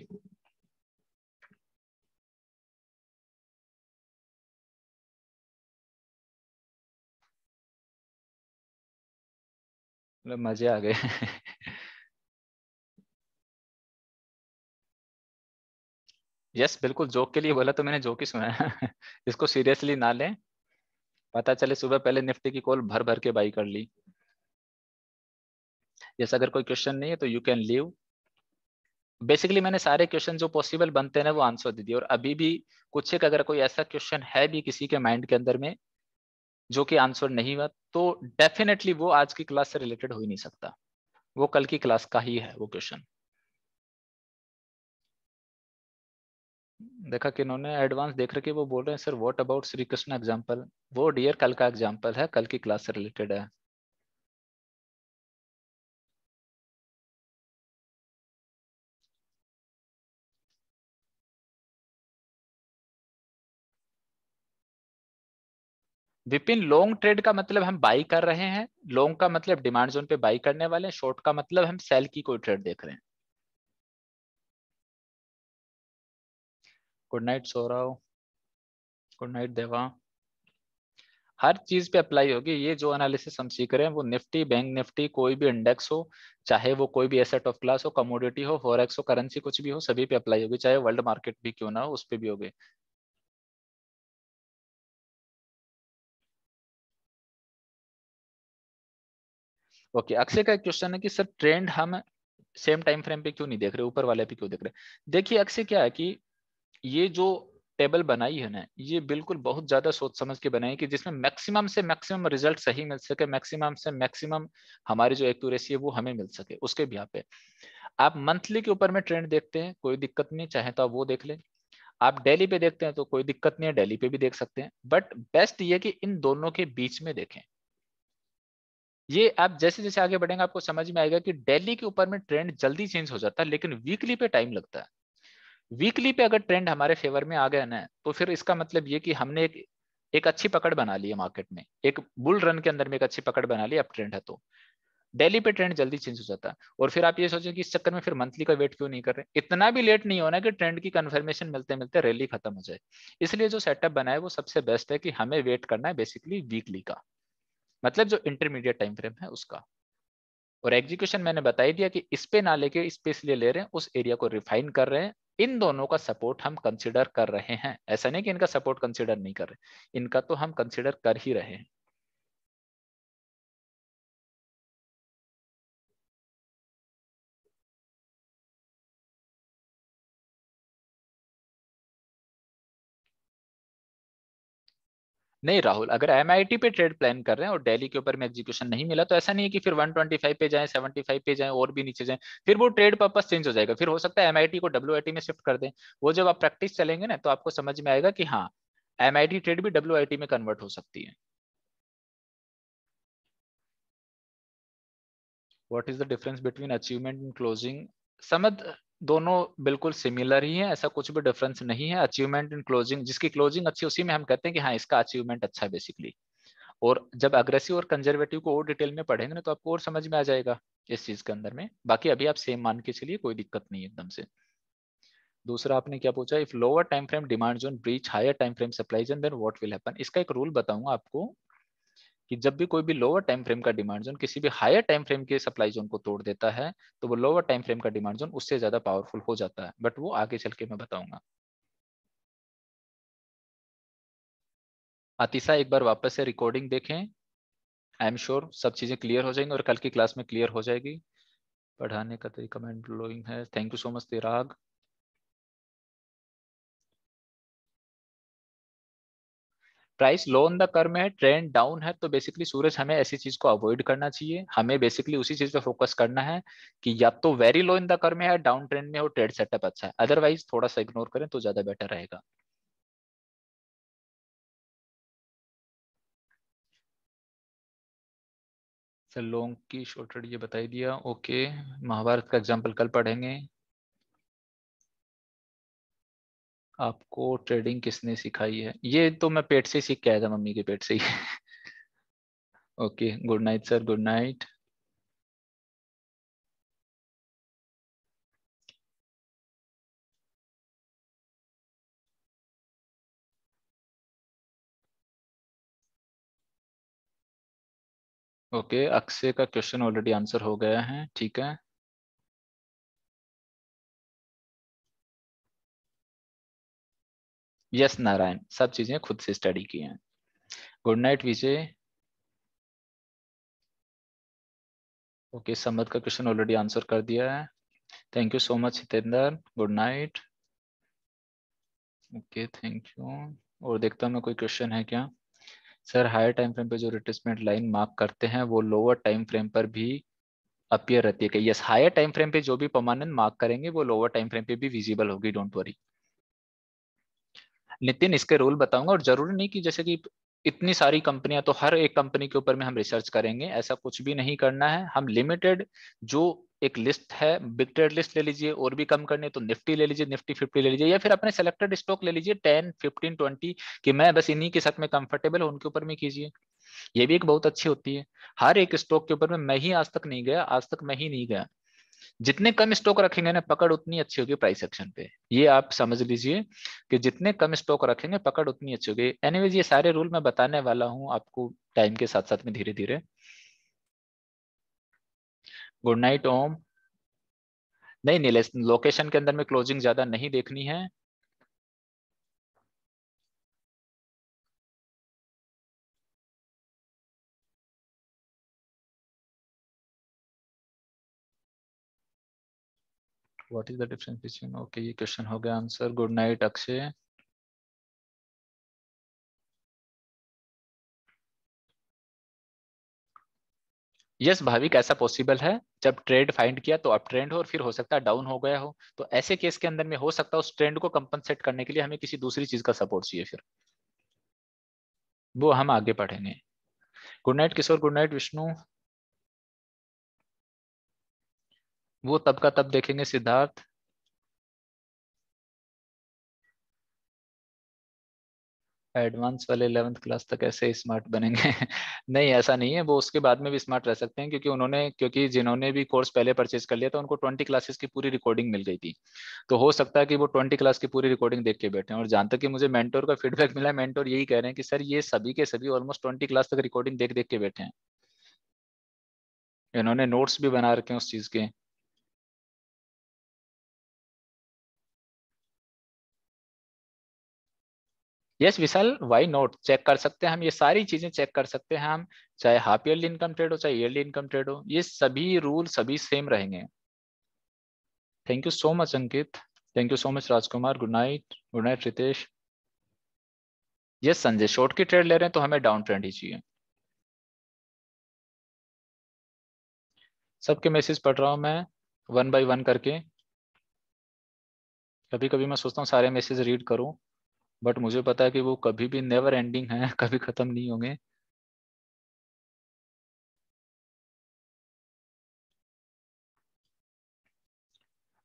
मतलब मजे आ गए यस (laughs) yes, बिल्कुल जोक के लिए बोला तो मैंने जोक ही सुना है (laughs) इसको सीरियसली ना लें पता चले सुबह पहले निफ्टी की कॉल भर भर के बाई कर ली जैसे अगर कोई क्वेश्चन नहीं है तो यू कैन लीव बेसिकली मैंने सारे क्वेश्चन जो पॉसिबल बनते हैं वो आंसर दे दिए और अभी भी कुछ एक अगर कोई ऐसा क्वेश्चन है भी किसी के माइंड के अंदर में जो कि आंसर नहीं हुआ तो डेफिनेटली वो आज की क्लास से रिलेटेड हो ही नहीं सकता वो कल की क्लास का ही है वो क्वेश्चन देखा कि इन्होंने एडवांस देख रखे वो बोल रहे हैं sir what about Shri Krishna example वो डियर कल का एग्जाम्पल है कल की क्लास से रिलेटेड है विपिन लॉन्ग ट्रेड का मतलब हम बाई कर रहे हैं लॉन्ग का मतलब डिमांड जोन पे बाई करने वाले शॉर्ट का मतलब हम सेल की कोई ट्रेड देख रहे हैं good night Saurav good night Deva हर चीज पे अप्लाई होगी ये जो एनालिसिस हम सीख रहे हैं वो निफ्टी बैंक निफ्टी कोई भी इंडेक्स हो चाहे वो कोई भी एसेट ऑफ क्लास हो कमोडिटी हो फॉरेक्स हो करेंसी कुछ भी हो सभी पे अप्लाई होगी चाहे वर्ल्ड मार्केट भी क्यों ना हो उस पर भी होगी ओके okay, अक्षय का क्वेश्चन है कि सर ट्रेंड हम सेम टाइम फ्रेम पे क्यों नहीं देख रहे ऊपर वाले पे क्यों देख रहे देखिए अक्षय क्या है कि ये जो टेबल बनाई है ना ये बिल्कुल बहुत ज्यादा सोच समझ के बनाई कि जिसमें मैक्सिमम से मैक्सिमम रिजल्ट सही मिल सके मैक्सिमम से मैक्सिमम हमारी जो एक्यूरेसी है वो हमें मिल सके उसके भी यहाँ पे आप मंथली के ऊपर में ट्रेंड देखते हैं कोई दिक्कत नहीं चाहे तो आप वो देख लें आप डेली पे देखते हैं तो कोई दिक्कत नहीं है डेली पे भी देख सकते हैं बट बेस्ट ये कि इन दोनों के बीच में देखें ये आप जैसे जैसे आगे बढ़ेंगे आपको समझ में आएगा कि डेली के ऊपर में ट्रेंड जल्दी चेंज हो जाता है लेकिन वीकली पे टाइम लगता है वीकली पे अगर ट्रेंड हमारे फेवर में आ गया ना तो फिर इसका मतलब ये कि हमने एक एक अच्छी पकड़ बना ली है मार्केट में एक बुल रन के अंदर में एक अच्छी पकड़ बना ली अब ट्रेंड है तो डेली पे ट्रेंड जल्दी चेंज हो जाता है और फिर आप ये सोचें कि इस चक्कर में फिर मंथली का वेट क्यों नहीं कर रहे इतना भी लेट नहीं होना कि ट्रेंड की कंफर्मेशन मिलते मिलते रैली खत्म हो जाए इसलिए जो सेटअप बना है वो सबसे बेस्ट है कि हमें वेट करना है बेसिकली वीकली का मतलब जो इंटरमीडिएट टाइम फ्रेम है उसका और एग्जीक्यूशन मैंने बता ही दिया कि इस पे ना लेके इस पे इसलिए ले रहे हैं उस एरिया को रिफाइन कर रहे हैं इन दोनों का सपोर्ट हम कंसिडर कर रहे हैं ऐसा नहीं कि इनका सपोर्ट कंसिडर नहीं कर रहे इनका तो हम कंसिडर कर ही रहे हैं नहीं राहुल अगर एम पे ट्रेड प्लान कर रहे हैं और डेली के ऊपर में एग्जीक्यूशन नहीं मिला तो ऐसा नहीं है कि फिर 125 पे जाएं 75 पे जाएं और भी नीचे जाएं फिर वो ट्रेड पर्पस चेंज हो जाएगा फिर हो सकता है एम को डब्ल्यू में शिफ्ट कर दें वो जब आप प्रैक्टिस चलेंगे ना तो आपको समझ में आएगा कि हाँ एम ट्रेड भी डब्ल्यू में कन्वर्ट हो सकती है what is the difference between achievement in closing समझ दोनों बिल्कुल सिमिलर ही है ऐसा कुछ भी डिफरेंस नहीं है अचीवमेंट इन क्लोजिंग जिसकी क्लोजिंग अच्छी उसी में हम कहते हैं कि हाँ इसका अचीवमेंट अच्छा है बेसिकली और जब अग्रेसिव और कंजर्वेटिव को और डिटेल में पढ़ेंगे ना तो आपको और समझ में आ जाएगा इस चीज के अंदर में बाकी अभी आप सेम मान के चलिए कोई दिक्कत नहीं है एकदम से दूसरा आपने क्या पूछा if lower time frame demand zone breach higher time frame supply zone then what will happen इसका एक रूल बताऊंगा आपको कि जब भी कोई भी लोअर टाइम फ्रेम का डिमांड जोन किसी भी हायर टाइम फ्रेम के सप्लाई जोन को तोड़ देता है तो वो लोअर टाइम फ्रेम का डिमांड जोन उससे ज्यादा पावरफुल हो जाता है बट वो आगे चल के मैं बताऊंगा आतिशा एक बार वापस से रिकॉर्डिंग देखें आई एम श्योर सब चीजें क्लियर हो जाएंगी और कल की क्लास में क्लियर हो जाएगी पढ़ाने का तरीका माइंड ब्लोइंग है थैंक यू सो मच तिराग price low on the curve में है ट्रेंड डाउन है तो बेसिकली सूरज हमें ऐसी चीज को अवॉइड करना चाहिए हमें बेसिकली उसी चीज पे फोकस करना है कि या तो very low in the curve में है डाउन ट्रेंड में और ट्रेड सेटअप अच्छा है अदरवाइज थोड़ा सा इग्नोर करें तो ज्यादा बेटर रहेगा सर लॉन्ग की शॉर्टेड ये बताई दिया ओके महाभारत का एग्जाम्पल कल पढ़ेंगे आपको ट्रेडिंग किसने सिखाई है ये तो मैं पेट से सीख के आया था मम्मी के पेट से ही okay good night sir good night okay okay, Akshay का क्वेश्चन ऑलरेडी आंसर हो गया है ठीक है यस नारायण सब चीजें खुद से स्टडी की हैं गुड नाइट विजय ओके समत का क्वेश्चन ऑलरेडी आंसर कर दिया है thank you so much Hitendra good night okay thank you और देखता हूँ मैं कोई क्वेश्चन है क्या सर हायर टाइम फ्रेम पे जो रिटेसमेंट लाइन मार्क करते हैं वो लोअर टाइम फ्रेम पर भी अपियर रहती है यस हायर टाइम फ्रेम पे जो भी परमानेंट मार्क करेंगे वो लोअर टाइम फ्रेम पे भी विजिबल होगी डोंट वरी नितिन इसके रोल बताऊंगा और जरूरी नहीं कि जैसे कि इतनी सारी कंपनियां तो हर एक कंपनी के ऊपर में हम रिसर्च करेंगे ऐसा कुछ भी नहीं करना है हम लिमिटेड जो एक लिस्ट है बिग ट्रेड लिस्ट ले लीजिए और भी कम करने तो निफ्टी ले लीजिए निफ्टी फिफ्टी ले लीजिए या फिर अपने सेलेक्टेड स्टॉक ले लीजिए टेन फिफ्टीन ट्वेंटी कि मैं बस इन्हीं के साथ में कंफर्टेबल हूँ उनके ऊपर में कीजिए ये भी एक बहुत अच्छी होती है हर एक स्टॉक के ऊपर में मैं ही आज तक नहीं गया आज तक मैं ही नहीं गया जितने कम स्टॉक रखेंगे ना पकड़ उतनी अच्छी होगी प्राइस एक्शन पे ये आप समझ लीजिए कि जितने कम स्टॉक रखेंगे पकड़ उतनी अच्छी होगी एनीवेज ये सारे रूल मैं बताने वाला हूँ आपको टाइम के साथ साथ में धीरे धीरे गुड नाइट ओम नहीं नीले लोकेशन के अंदर में क्लोजिंग ज्यादा नहीं देखनी है what is the difference between okay ये क्वेश्चन हो गया answer good night Akshay yes भाभी कैसा पॉसिबल है जब ट्रेंड फाइंड किया तो अब ट्रेंड हो और फिर हो सकता है डाउन हो गया हो तो ऐसे केस के अंदर में हो सकता है उस ट्रेंड को कंपनसेट करने के लिए हमें किसी दूसरी चीज का सपोर्ट चाहिए फिर वो हम आगे पढ़ेंगे good night Kishore good night Vishnu वो तब का तब देखेंगे सिद्धार्थ एडवांस वाले इलेवेंथ क्लास तक ऐसे स्मार्ट बनेंगे (laughs) नहीं ऐसा नहीं है वो उसके बाद में भी स्मार्ट रह सकते हैं क्योंकि उन्होंने क्योंकि जिन्होंने भी कोर्स पहले परचेज कर लिया था उनको ट्वेंटी क्लासेस की पूरी रिकॉर्डिंग मिल गई थी तो हो सकता है कि वो ट्वेंटी क्लास की पूरी रिकॉर्डिंग देख के बैठे हैं और जहाँ तक कि मुझे मेंटोर का फीडबैक मिला मैंटोर यही कह रहे हैं कि सर ये सभी के सभी ऑलमोस्ट ट्वेंटी क्लास तक रिकॉर्डिंग देख देख के बैठे हैं इन्होंने नोट्स भी बना रखे हैं उस चीज़ के yes Vishal why not check कर सकते हैं हम ये सारी चीजें चेक कर सकते हैं हम चाहे हाफ ईयरली इनकम ट्रेड हो चाहे ईयरली इनकम ट्रेड हो ये सभी रूल सभी सेम रहेंगे thank you so much Ankit thank you so much Rajkumar good night good night Ritesh yes Sanjay short की ट्रेड ले रहे हैं तो हमें डाउन ट्रेंड ही चाहिए सबके मैसेज पढ़ रहा हूं मैं वन बाय वन करके कभी कभी मैं सोचता हूँ सारे मैसेज रीड करूं बट मुझे पता है कि वो कभी भी नेवर एंडिंग है (laughs) कभी खत्म नहीं होंगे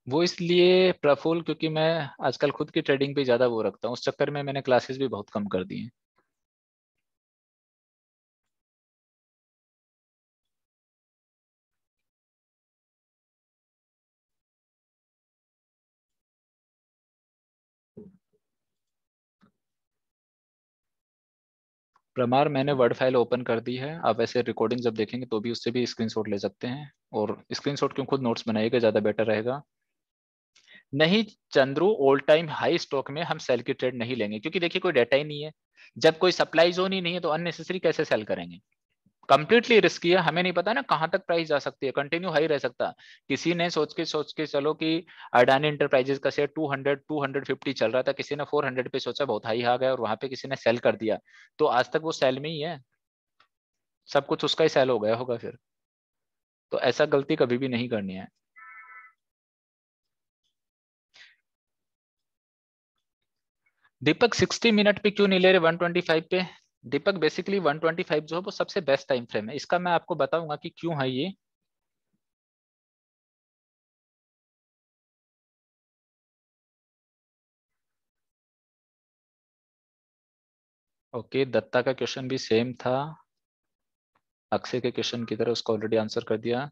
वो इसलिए प्रफुल क्योंकि मैं आजकल खुद की ट्रेडिंग पे ज़्यादा वो रखता हूँ उस चक्कर में मैंने क्लासेस भी बहुत कम कर दी हैं प्रमार मैंने वर्ड फाइल ओपन कर दी है आप वैसे रिकॉर्डिंग जब देखेंगे तो भी उससे भी स्क्रीनशॉट ले सकते हैं और स्क्रीनशॉट क्यों खुद नोट्स बनाइएगा ज़्यादा बेटर रहेगा नहीं Chandru all time high stock में हम सेल की ट्रेड नहीं लेंगे क्योंकि देखिए कोई डाटा ही नहीं है जब कोई सप्लाई जोन ही नहीं है तो अननेसेसरी कैसे सेल करेंगे कंप्लीटली रिस्क किया हमें नहीं पता ना कहां तक प्राइस जा सकती है कंटिन्यू हाई रह सकता किसी ने सोच के सोच के चलो कि अडानी इंटरप्राइजेस का शेयर 200 250 चल रहा था किसी ने 400 पे सोचा बहुत हाई आ गया और वहां पे किसी ने सेल कर दिया तो आज तक वो सेल में ही है सब कुछ उसका ही सेल हो गया होगा फिर तो ऐसा गलती कभी भी नहीं करनी है दीपक 60 मिनट पे क्यों नहीं ले रहे 125 पे दीपक बेसिकली 125 जो है वो सबसे बेस्ट टाइम फ्रेम है इसका मैं आपको बताऊंगा कि क्यों है ये ओके okay, दत्ता का क्वेश्चन भी सेम था अक्षय के क्वेश्चन की तरह उसको ऑलरेडी आंसर कर दिया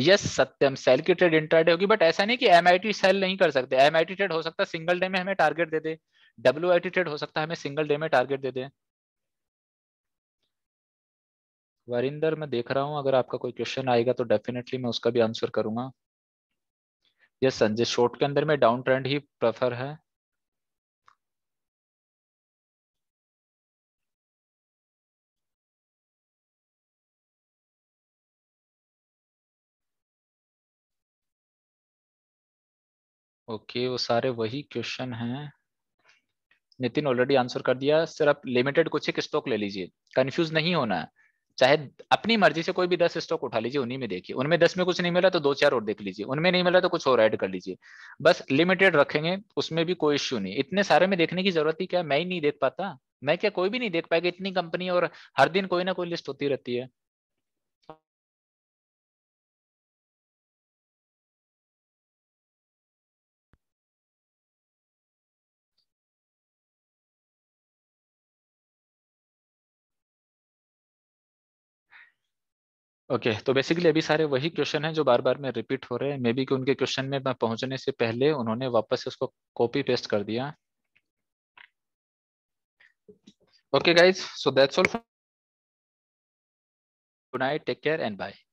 यस सत्यम सेल की ट्रेड इंटरडे होगी बट ऐसा नहीं कि एमआईटी सेल नहीं कर सकते एमआईटी ट्रेड हो सकता है सिंगल डे में हमें टारगेट दे दे डब्ल्यू आई टी ट्रेड हो सकता है हमें सिंगल डे में टारगेट दे दें वरिंदर मैं देख रहा हूं अगर आपका कोई क्वेश्चन आएगा तो डेफिनेटली मैं उसका भी आंसर करूंगा यस संजय शॉर्ट के अंदर में डाउन ट्रेंड ही प्रेफर है ओके okay, वो सारे वही क्वेश्चन हैं नितिन ऑलरेडी आंसर कर दिया सर आप लिमिटेड कुछ एक स्टॉक ले लीजिए कंफ्यूज नहीं होना है चाहे अपनी मर्जी से कोई भी दस स्टॉक उठा लीजिए उन्हीं में देखिए उनमें दस में कुछ नहीं मिला तो दो चार और देख लीजिए उनमें नहीं मिला तो कुछ और ऐड कर लीजिए बस लिमिटेड रखेंगे उसमें भी कोई इश्यू नहीं इतने सारे में देखने की जरूरत ही क्या मैं ही नहीं देख पाता मैं क्या कोई भी नहीं देख पाएगा इतनी कंपनी और हर दिन कोई ना कोई लिस्ट होती रहती है ओके okay, तो बेसिकली अभी सारे वही क्वेश्चन हैं जो बार बार में रिपीट हो रहे हैं मे बी कि उनके क्वेश्चन में मैं पहुंचने से पहले उन्होंने वापस उसको कॉपी पेस्ट कर दिया okay guys so that's all good night take care and bye